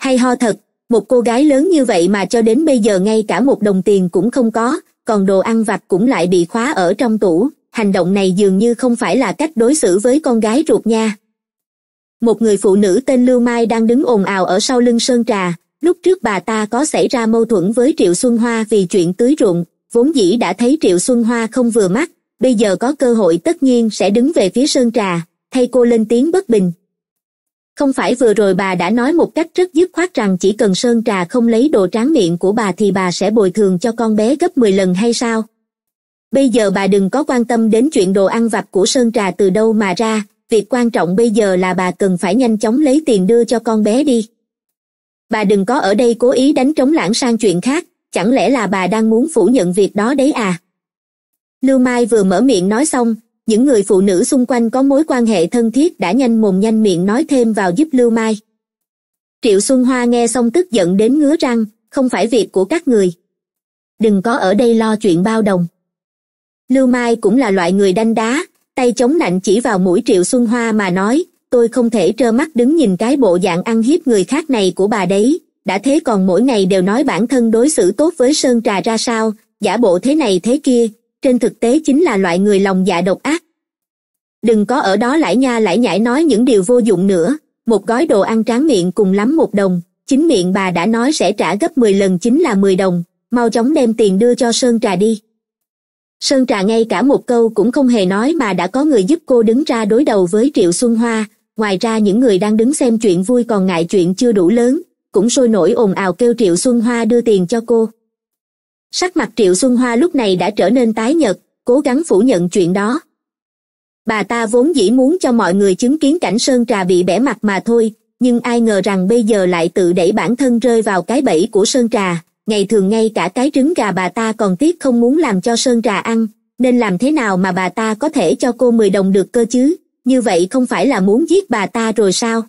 hay ho thật một cô gái lớn như vậy mà cho đến bây giờ ngay cả một đồng tiền cũng không có còn đồ ăn vặt cũng lại bị khóa ở trong tủ hành động này dường như không phải là cách đối xử với con gái ruột nha một người phụ nữ tên lưu mai đang đứng ồn ào ở sau lưng sơn trà lúc trước bà ta có xảy ra mâu thuẫn với triệu xuân hoa vì chuyện tưới ruộng vốn dĩ đã thấy triệu xuân hoa không vừa mắt bây giờ có cơ hội tất nhiên sẽ đứng về phía sơn trà thay cô lên tiếng bất bình không phải vừa rồi bà đã nói một cách rất dứt khoát rằng chỉ cần sơn trà không lấy đồ tráng miệng của bà thì bà sẽ bồi thường cho con bé gấp mười lần hay sao bây giờ bà đừng có quan tâm đến chuyện đồ ăn vặt của sơn trà từ đâu mà ra việc quan trọng bây giờ là bà cần phải nhanh chóng lấy tiền đưa cho con bé đi bà đừng có ở đây cố ý đánh trống lãng sang chuyện khác chẳng lẽ là bà đang muốn phủ nhận việc đó đấy à lưu mai vừa mở miệng nói xong những người phụ nữ xung quanh có mối quan hệ thân thiết đã nhanh mồm nhanh miệng nói thêm vào giúp lưu mai triệu xuân hoa nghe xong tức giận đến ngứa răng không phải việc của các người đừng có ở đây lo chuyện bao đồng lưu mai cũng là loại người đanh đá tay chống nạnh chỉ vào mũi triệu xuân hoa mà nói tôi không thể trơ mắt đứng nhìn cái bộ dạng ăn hiếp người khác này của bà đấy đã thế còn mỗi ngày đều nói bản thân đối xử tốt với sơn trà ra sao giả bộ thế này thế kia trên thực tế chính là loại người lòng dạ độc ác đừng có ở đó lải nha lải nhải nói những điều vô dụng nữa một gói đồ ăn tráng miệng cùng lắm một đồng chính miệng bà đã nói sẽ trả gấp mười lần chính là mười đồng mau chóng đem tiền đưa cho sơn trà đi sơn trà ngay cả một câu cũng không hề nói mà đã có người giúp cô đứng ra đối đầu với triệu xuân hoa ngoài ra những người đang đứng xem chuyện vui còn ngại chuyện chưa đủ lớn cũng sôi nổi ồn ào kêu triệu xuân hoa đưa tiền cho cô sắc mặt triệu xuân hoa lúc này đã trở nên tái nhợt cố gắng phủ nhận chuyện đó bà ta vốn dĩ muốn cho mọi người chứng kiến cảnh sơn trà bị bẻ mặt mà thôi nhưng ai ngờ rằng bây giờ lại tự đẩy bản thân rơi vào cái bẫy của sơn trà ngày thường ngay cả cái trứng gà bà ta còn tiếc không muốn làm cho sơn trà ăn nên làm thế nào mà bà ta có thể cho cô mười đồng được cơ chứ như vậy không phải là muốn giết bà ta rồi sao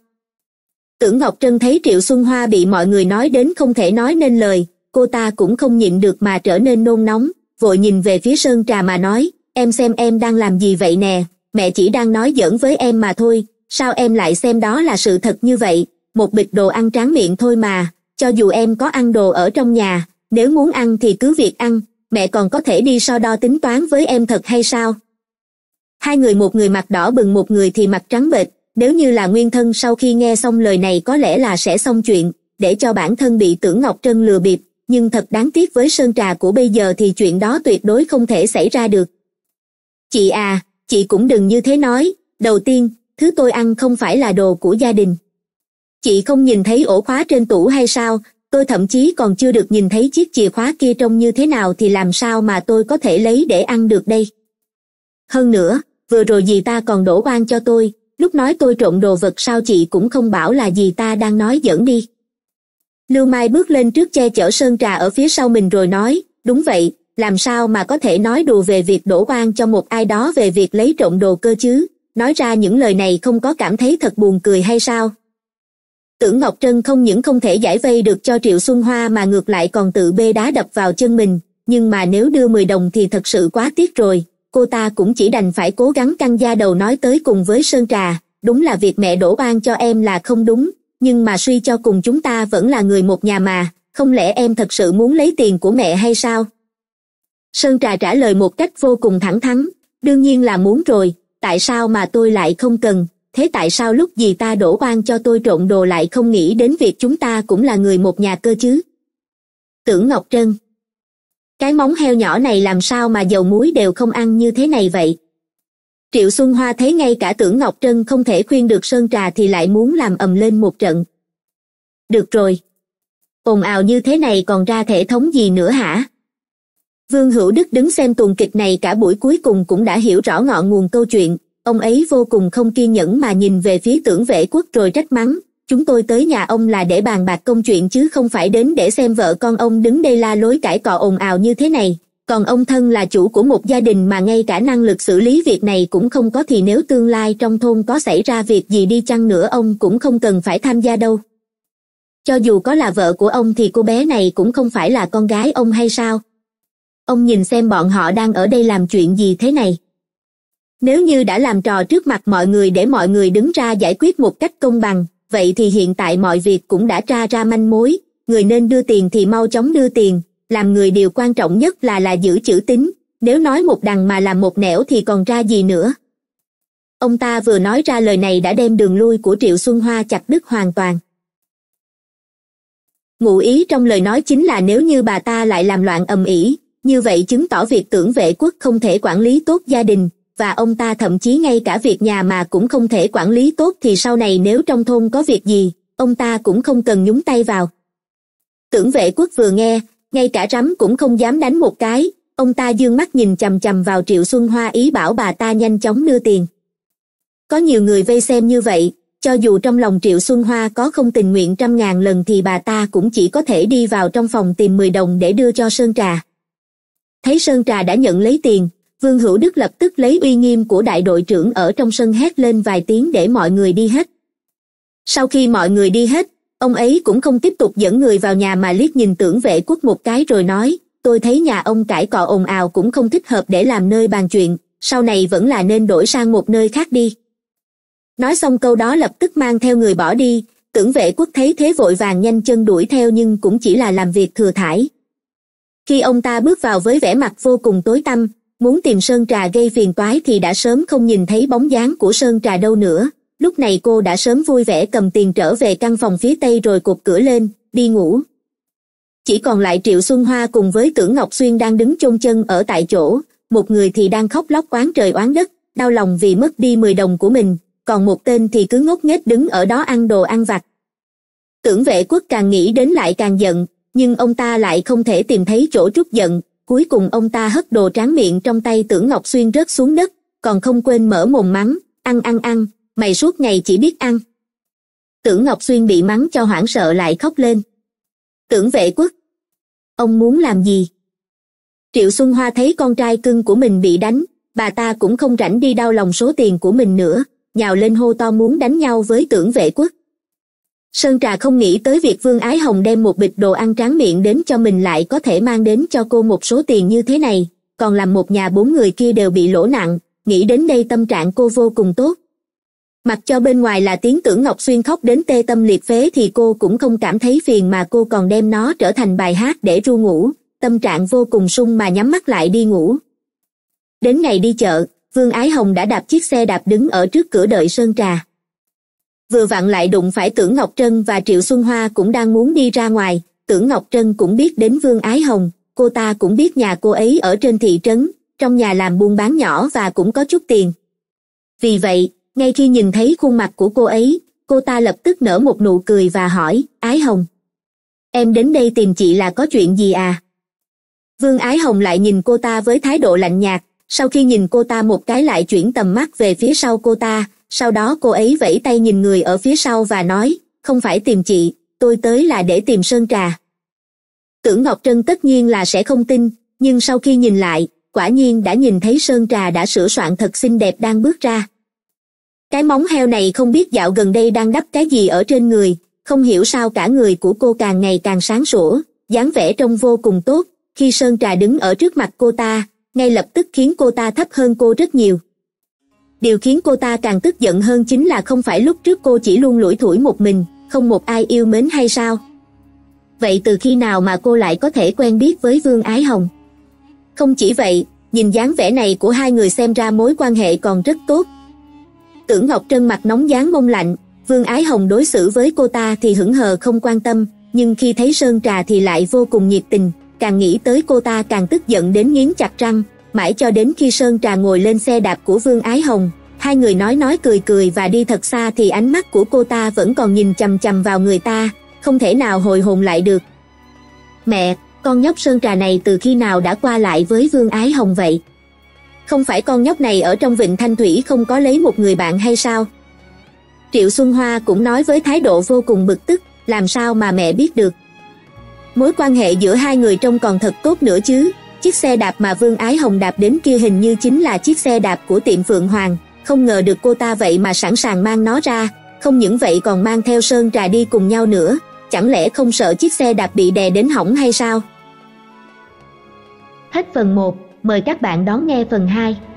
tưởng ngọc trân thấy triệu xuân hoa bị mọi người nói đến không thể nói nên lời cô ta cũng không nhịn được mà trở nên nôn nóng vội nhìn về phía sơn trà mà nói em xem em đang làm gì vậy nè mẹ chỉ đang nói giỡn với em mà thôi sao em lại xem đó là sự thật như vậy một bịch đồ ăn tráng miệng thôi mà cho dù em có ăn đồ ở trong nhà nếu muốn ăn thì cứ việc ăn mẹ còn có thể đi so đo tính toán với em thật hay sao hai người một người mặt đỏ bừng một người thì mặt trắng bệch nếu như là nguyên thân sau khi nghe xong lời này có lẽ là sẽ xong chuyện để cho bản thân bị tưởng ngọc trân lừa bịp nhưng thật đáng tiếc với sơn trà của bây giờ thì chuyện đó tuyệt đối không thể xảy ra được chị à chị cũng đừng như thế nói đầu tiên thứ tôi ăn không phải là đồ của gia đình chị không nhìn thấy ổ khóa trên tủ hay sao tôi thậm chí còn chưa được nhìn thấy chiếc chìa khóa kia trông như thế nào thì làm sao mà tôi có thể lấy để ăn được đây hơn nữa vừa rồi dì ta còn đổ oan cho tôi lúc nói tôi trộn đồ vật sao chị cũng không bảo là dì ta đang nói giỡn đi lưu mai bước lên trước che chở sơn trà ở phía sau mình rồi nói đúng vậy làm sao mà có thể nói đùa về việc đổ oan cho một ai đó về việc lấy trộm đồ cơ chứ nói ra những lời này không có cảm thấy thật buồn cười hay sao tưởng ngọc trân không những không thể giải vây được cho triệu xuân hoa mà ngược lại còn tự bê đá đập vào chân mình nhưng mà nếu đưa mười đồng thì thật sự quá tiếc rồi cô ta cũng chỉ đành phải cố gắng căng da đầu nói tới cùng với sơn trà đúng là việc mẹ đổ oan cho em là không đúng nhưng mà suy cho cùng chúng ta vẫn là người một nhà mà không lẽ em thật sự muốn lấy tiền của mẹ hay sao sơn trà trả lời một cách vô cùng thẳng thắn đương nhiên là muốn rồi tại sao mà tôi lại không cần thế tại sao lúc gì ta đổ oan cho tôi trộn đồ lại không nghĩ đến việc chúng ta cũng là người một nhà cơ chứ tưởng ngọc trân cái móng heo nhỏ này làm sao mà dầu muối đều không ăn như thế này vậy triệu xuân hoa thấy ngay cả tưởng ngọc trân không thể khuyên được sơn trà thì lại muốn làm ầm lên một trận được rồi ồn ào như thế này còn ra thể thống gì nữa hả vương hữu đức đứng xem tuần kịch này cả buổi cuối cùng cũng đã hiểu rõ ngọn nguồn câu chuyện ông ấy vô cùng không kiên nhẫn mà nhìn về phía tưởng vệ quốc rồi trách mắng chúng tôi tới nhà ông là để bàn bạc công chuyện chứ không phải đến để xem vợ con ông đứng đây la lối cãi cọ ồn ào như thế này còn ông thân là chủ của một gia đình mà ngay cả năng lực xử lý việc này cũng không có thì nếu tương lai trong thôn có xảy ra việc gì đi chăng nữa ông cũng không cần phải tham gia đâu cho dù có là vợ của ông thì cô bé này cũng không phải là con gái ông hay sao ông nhìn xem bọn họ đang ở đây làm chuyện gì thế này nếu như đã làm trò trước mặt mọi người để mọi người đứng ra giải quyết một cách công bằng vậy thì hiện tại mọi việc cũng đã tra ra manh mối người nên đưa tiền thì mau chóng đưa tiền làm người điều quan trọng nhất là là giữ chữ tín nếu nói một đằng mà làm một nẻo thì còn ra gì nữa ông ta vừa nói ra lời này đã đem đường lui của triệu xuân hoa chặt đứt hoàn toàn ngụ ý trong lời nói chính là nếu như bà ta lại làm loạn ầm ĩ như vậy chứng tỏ việc tưởng vệ quốc không thể quản lý tốt gia đình và ông ta thậm chí ngay cả việc nhà mà cũng không thể quản lý tốt thì sau này nếu trong thôn có việc gì ông ta cũng không cần nhúng tay vào tưởng vệ quốc vừa nghe ngay cả rắm cũng không dám đánh một cái ông ta d ư ơ n g mắt nhìn chằm chằm vào triệu xuân hoa ý bảo bà ta nhanh chóng đưa tiền có nhiều người vây xem như vậy cho dù trong lòng triệu xuân hoa có không tình nguyện trăm ngàn lần thì bà ta cũng chỉ có thể đi vào trong phòng tìm mười đồng để đưa cho sơn trà thấy sơn trà đã nhận lấy tiền vương hữu đức lập tức lấy uy nghiêm của đại đội trưởng ở trong sân hét lên vài tiếng để mọi người đi hết sau khi mọi người đi hết ông ấy cũng không tiếp tục dẫn người vào nhà mà liếc nhìn tưởng vệ quốc một cái rồi nói tôi thấy nhà ông cãi cọ ồn ào cũng không thích hợp để làm nơi bàn chuyện sau này vẫn là nên đổi sang một nơi khác đi nói xong câu đó lập tức mang theo người bỏ đi tưởng vệ quốc thấy thế vội vàng nhanh chân đuổi theo nhưng cũng chỉ là làm việc thừa thải khi ông ta bước vào với vẻ mặt vô cùng tối tăm muốn tìm sơn trà gây phiền toái thì đã sớm không nhìn thấy bóng dáng của sơn trà đâu nữa lúc này cô đã sớm vui vẻ cầm tiền trở về căn phòng phía tây rồi cột cửa lên đi ngủ chỉ còn lại triệu xuân hoa cùng với tưởng ngọc xuyên đang đứng chôn chân ở tại chỗ một người thì đang khóc lóc oán trời oán đất đau lòng vì mất đi mười đồng của mình còn một tên thì cứ ngốc nghếch đứng ở đó ăn đồ ăn vặt tưởng vệ quốc càng nghĩ đến lại càng giận nhưng ông ta lại không thể tìm thấy chỗ trút giận cuối cùng ông ta hất đồ tráng miệng trong tay tưởng ngọc xuyên rớt xuống đất còn không quên mở mồm mắng ăn ăn ăn mày suốt ngày chỉ biết ăn tưởng ngọc xuyên bị mắng cho hoảng sợ lại khóc lên tưởng vệ quốc ông muốn làm gì triệu xuân hoa thấy con trai cưng của mình bị đánh bà ta cũng không rảnh đi đau lòng số tiền của mình nữa nhào lên hô to muốn đánh nhau với tưởng vệ quốc sơn trà không nghĩ tới việc vương ái hồng đem một bịch đồ ăn tráng miệng đến cho mình lại có thể mang đến cho cô một số tiền như thế này còn làm một nhà bốn người kia đều bị lỗ nặng nghĩ đến đây tâm trạng cô vô cùng tốt mặc cho bên ngoài là tiếng tưởng ngọc xuyên khóc đến tê tâm liệt phế thì cô cũng không cảm thấy phiền mà cô còn đem nó trở thành bài hát để ru ngủ tâm trạng vô cùng sung mà nhắm mắt lại đi ngủ đến ngày đi chợ vương ái hồng đã đạp chiếc xe đạp đứng ở trước cửa đợi sơn trà vừa vặn lại đụng phải tưởng ngọc trân và triệu xuân hoa cũng đang muốn đi ra ngoài tưởng ngọc trân cũng biết đến vương ái hồng cô ta cũng biết nhà cô ấy ở trên thị trấn trong nhà làm buôn bán nhỏ và cũng có chút tiền vì vậy ngay khi nhìn thấy khuôn mặt của cô ấy cô ta lập tức nở một nụ cười và hỏi ái hồng em đến đây tìm chị là có chuyện gì à vương ái hồng lại nhìn cô ta với thái độ lạnh nhạt sau khi nhìn cô ta một cái lại chuyển tầm mắt về phía sau cô ta sau đó cô ấy vẫy tay nhìn người ở phía sau và nói không phải tìm chị tôi tới là để tìm sơn trà tưởng ngọc trân tất nhiên là sẽ không tin nhưng sau khi nhìn lại quả nhiên đã nhìn thấy sơn trà đã sửa soạn thật xinh đẹp đang bước ra cái móng heo này không biết dạo gần đây đang đắp cái gì ở trên người không hiểu sao cả người của cô càng ngày càng sáng sủa dáng vẻ trông vô cùng tốt khi sơn trà đứng ở trước mặt cô ta ngay lập tức khiến cô ta thấp hơn cô rất nhiều điều khiến cô ta càng tức giận hơn chính là không phải lúc trước cô chỉ luôn lủi thủi một mình không một ai yêu mến hay sao vậy từ khi nào mà cô lại có thể quen biết với vương ái hồng không chỉ vậy nhìn dáng vẻ này của hai người xem ra mối quan hệ còn rất tốt tưởng ngọc trân mặt nóng dáng mông lạnh vương ái hồng đối xử với cô ta thì hững hờ không quan tâm nhưng khi thấy sơn trà thì lại vô cùng nhiệt tình càng nghĩ tới cô ta càng tức giận đến nghiến chặt răng mãi cho đến khi sơn trà ngồi lên xe đạp của vương ái hồng hai người nói nói cười cười và đi thật xa thì ánh mắt của cô ta vẫn còn nhìn chằm chằm vào người ta không thể nào hồi hồn lại được mẹ con nhóc sơn trà này từ khi nào đã qua lại với vương ái hồng vậy không phải con nhóc này ở trong vịnh thanh thủy không có lấy một người bạn hay sao triệu xuân hoa cũng nói với thái độ vô cùng bực tức làm sao mà mẹ biết được mối quan hệ giữa hai người trông còn thật tốt nữa chứ chiếc xe đạp mà vương ái hồng đạp đến kia hình như chính là chiếc xe đạp của tiệm phượng hoàng không ngờ được cô ta vậy mà sẵn sàng mang nó ra không những vậy còn mang theo sơn trà đi cùng nhau nữa chẳng lẽ không sợ chiếc xe đạp bị đè đến hỏng hay sao hết phần một mời các bạn đón nghe phần hai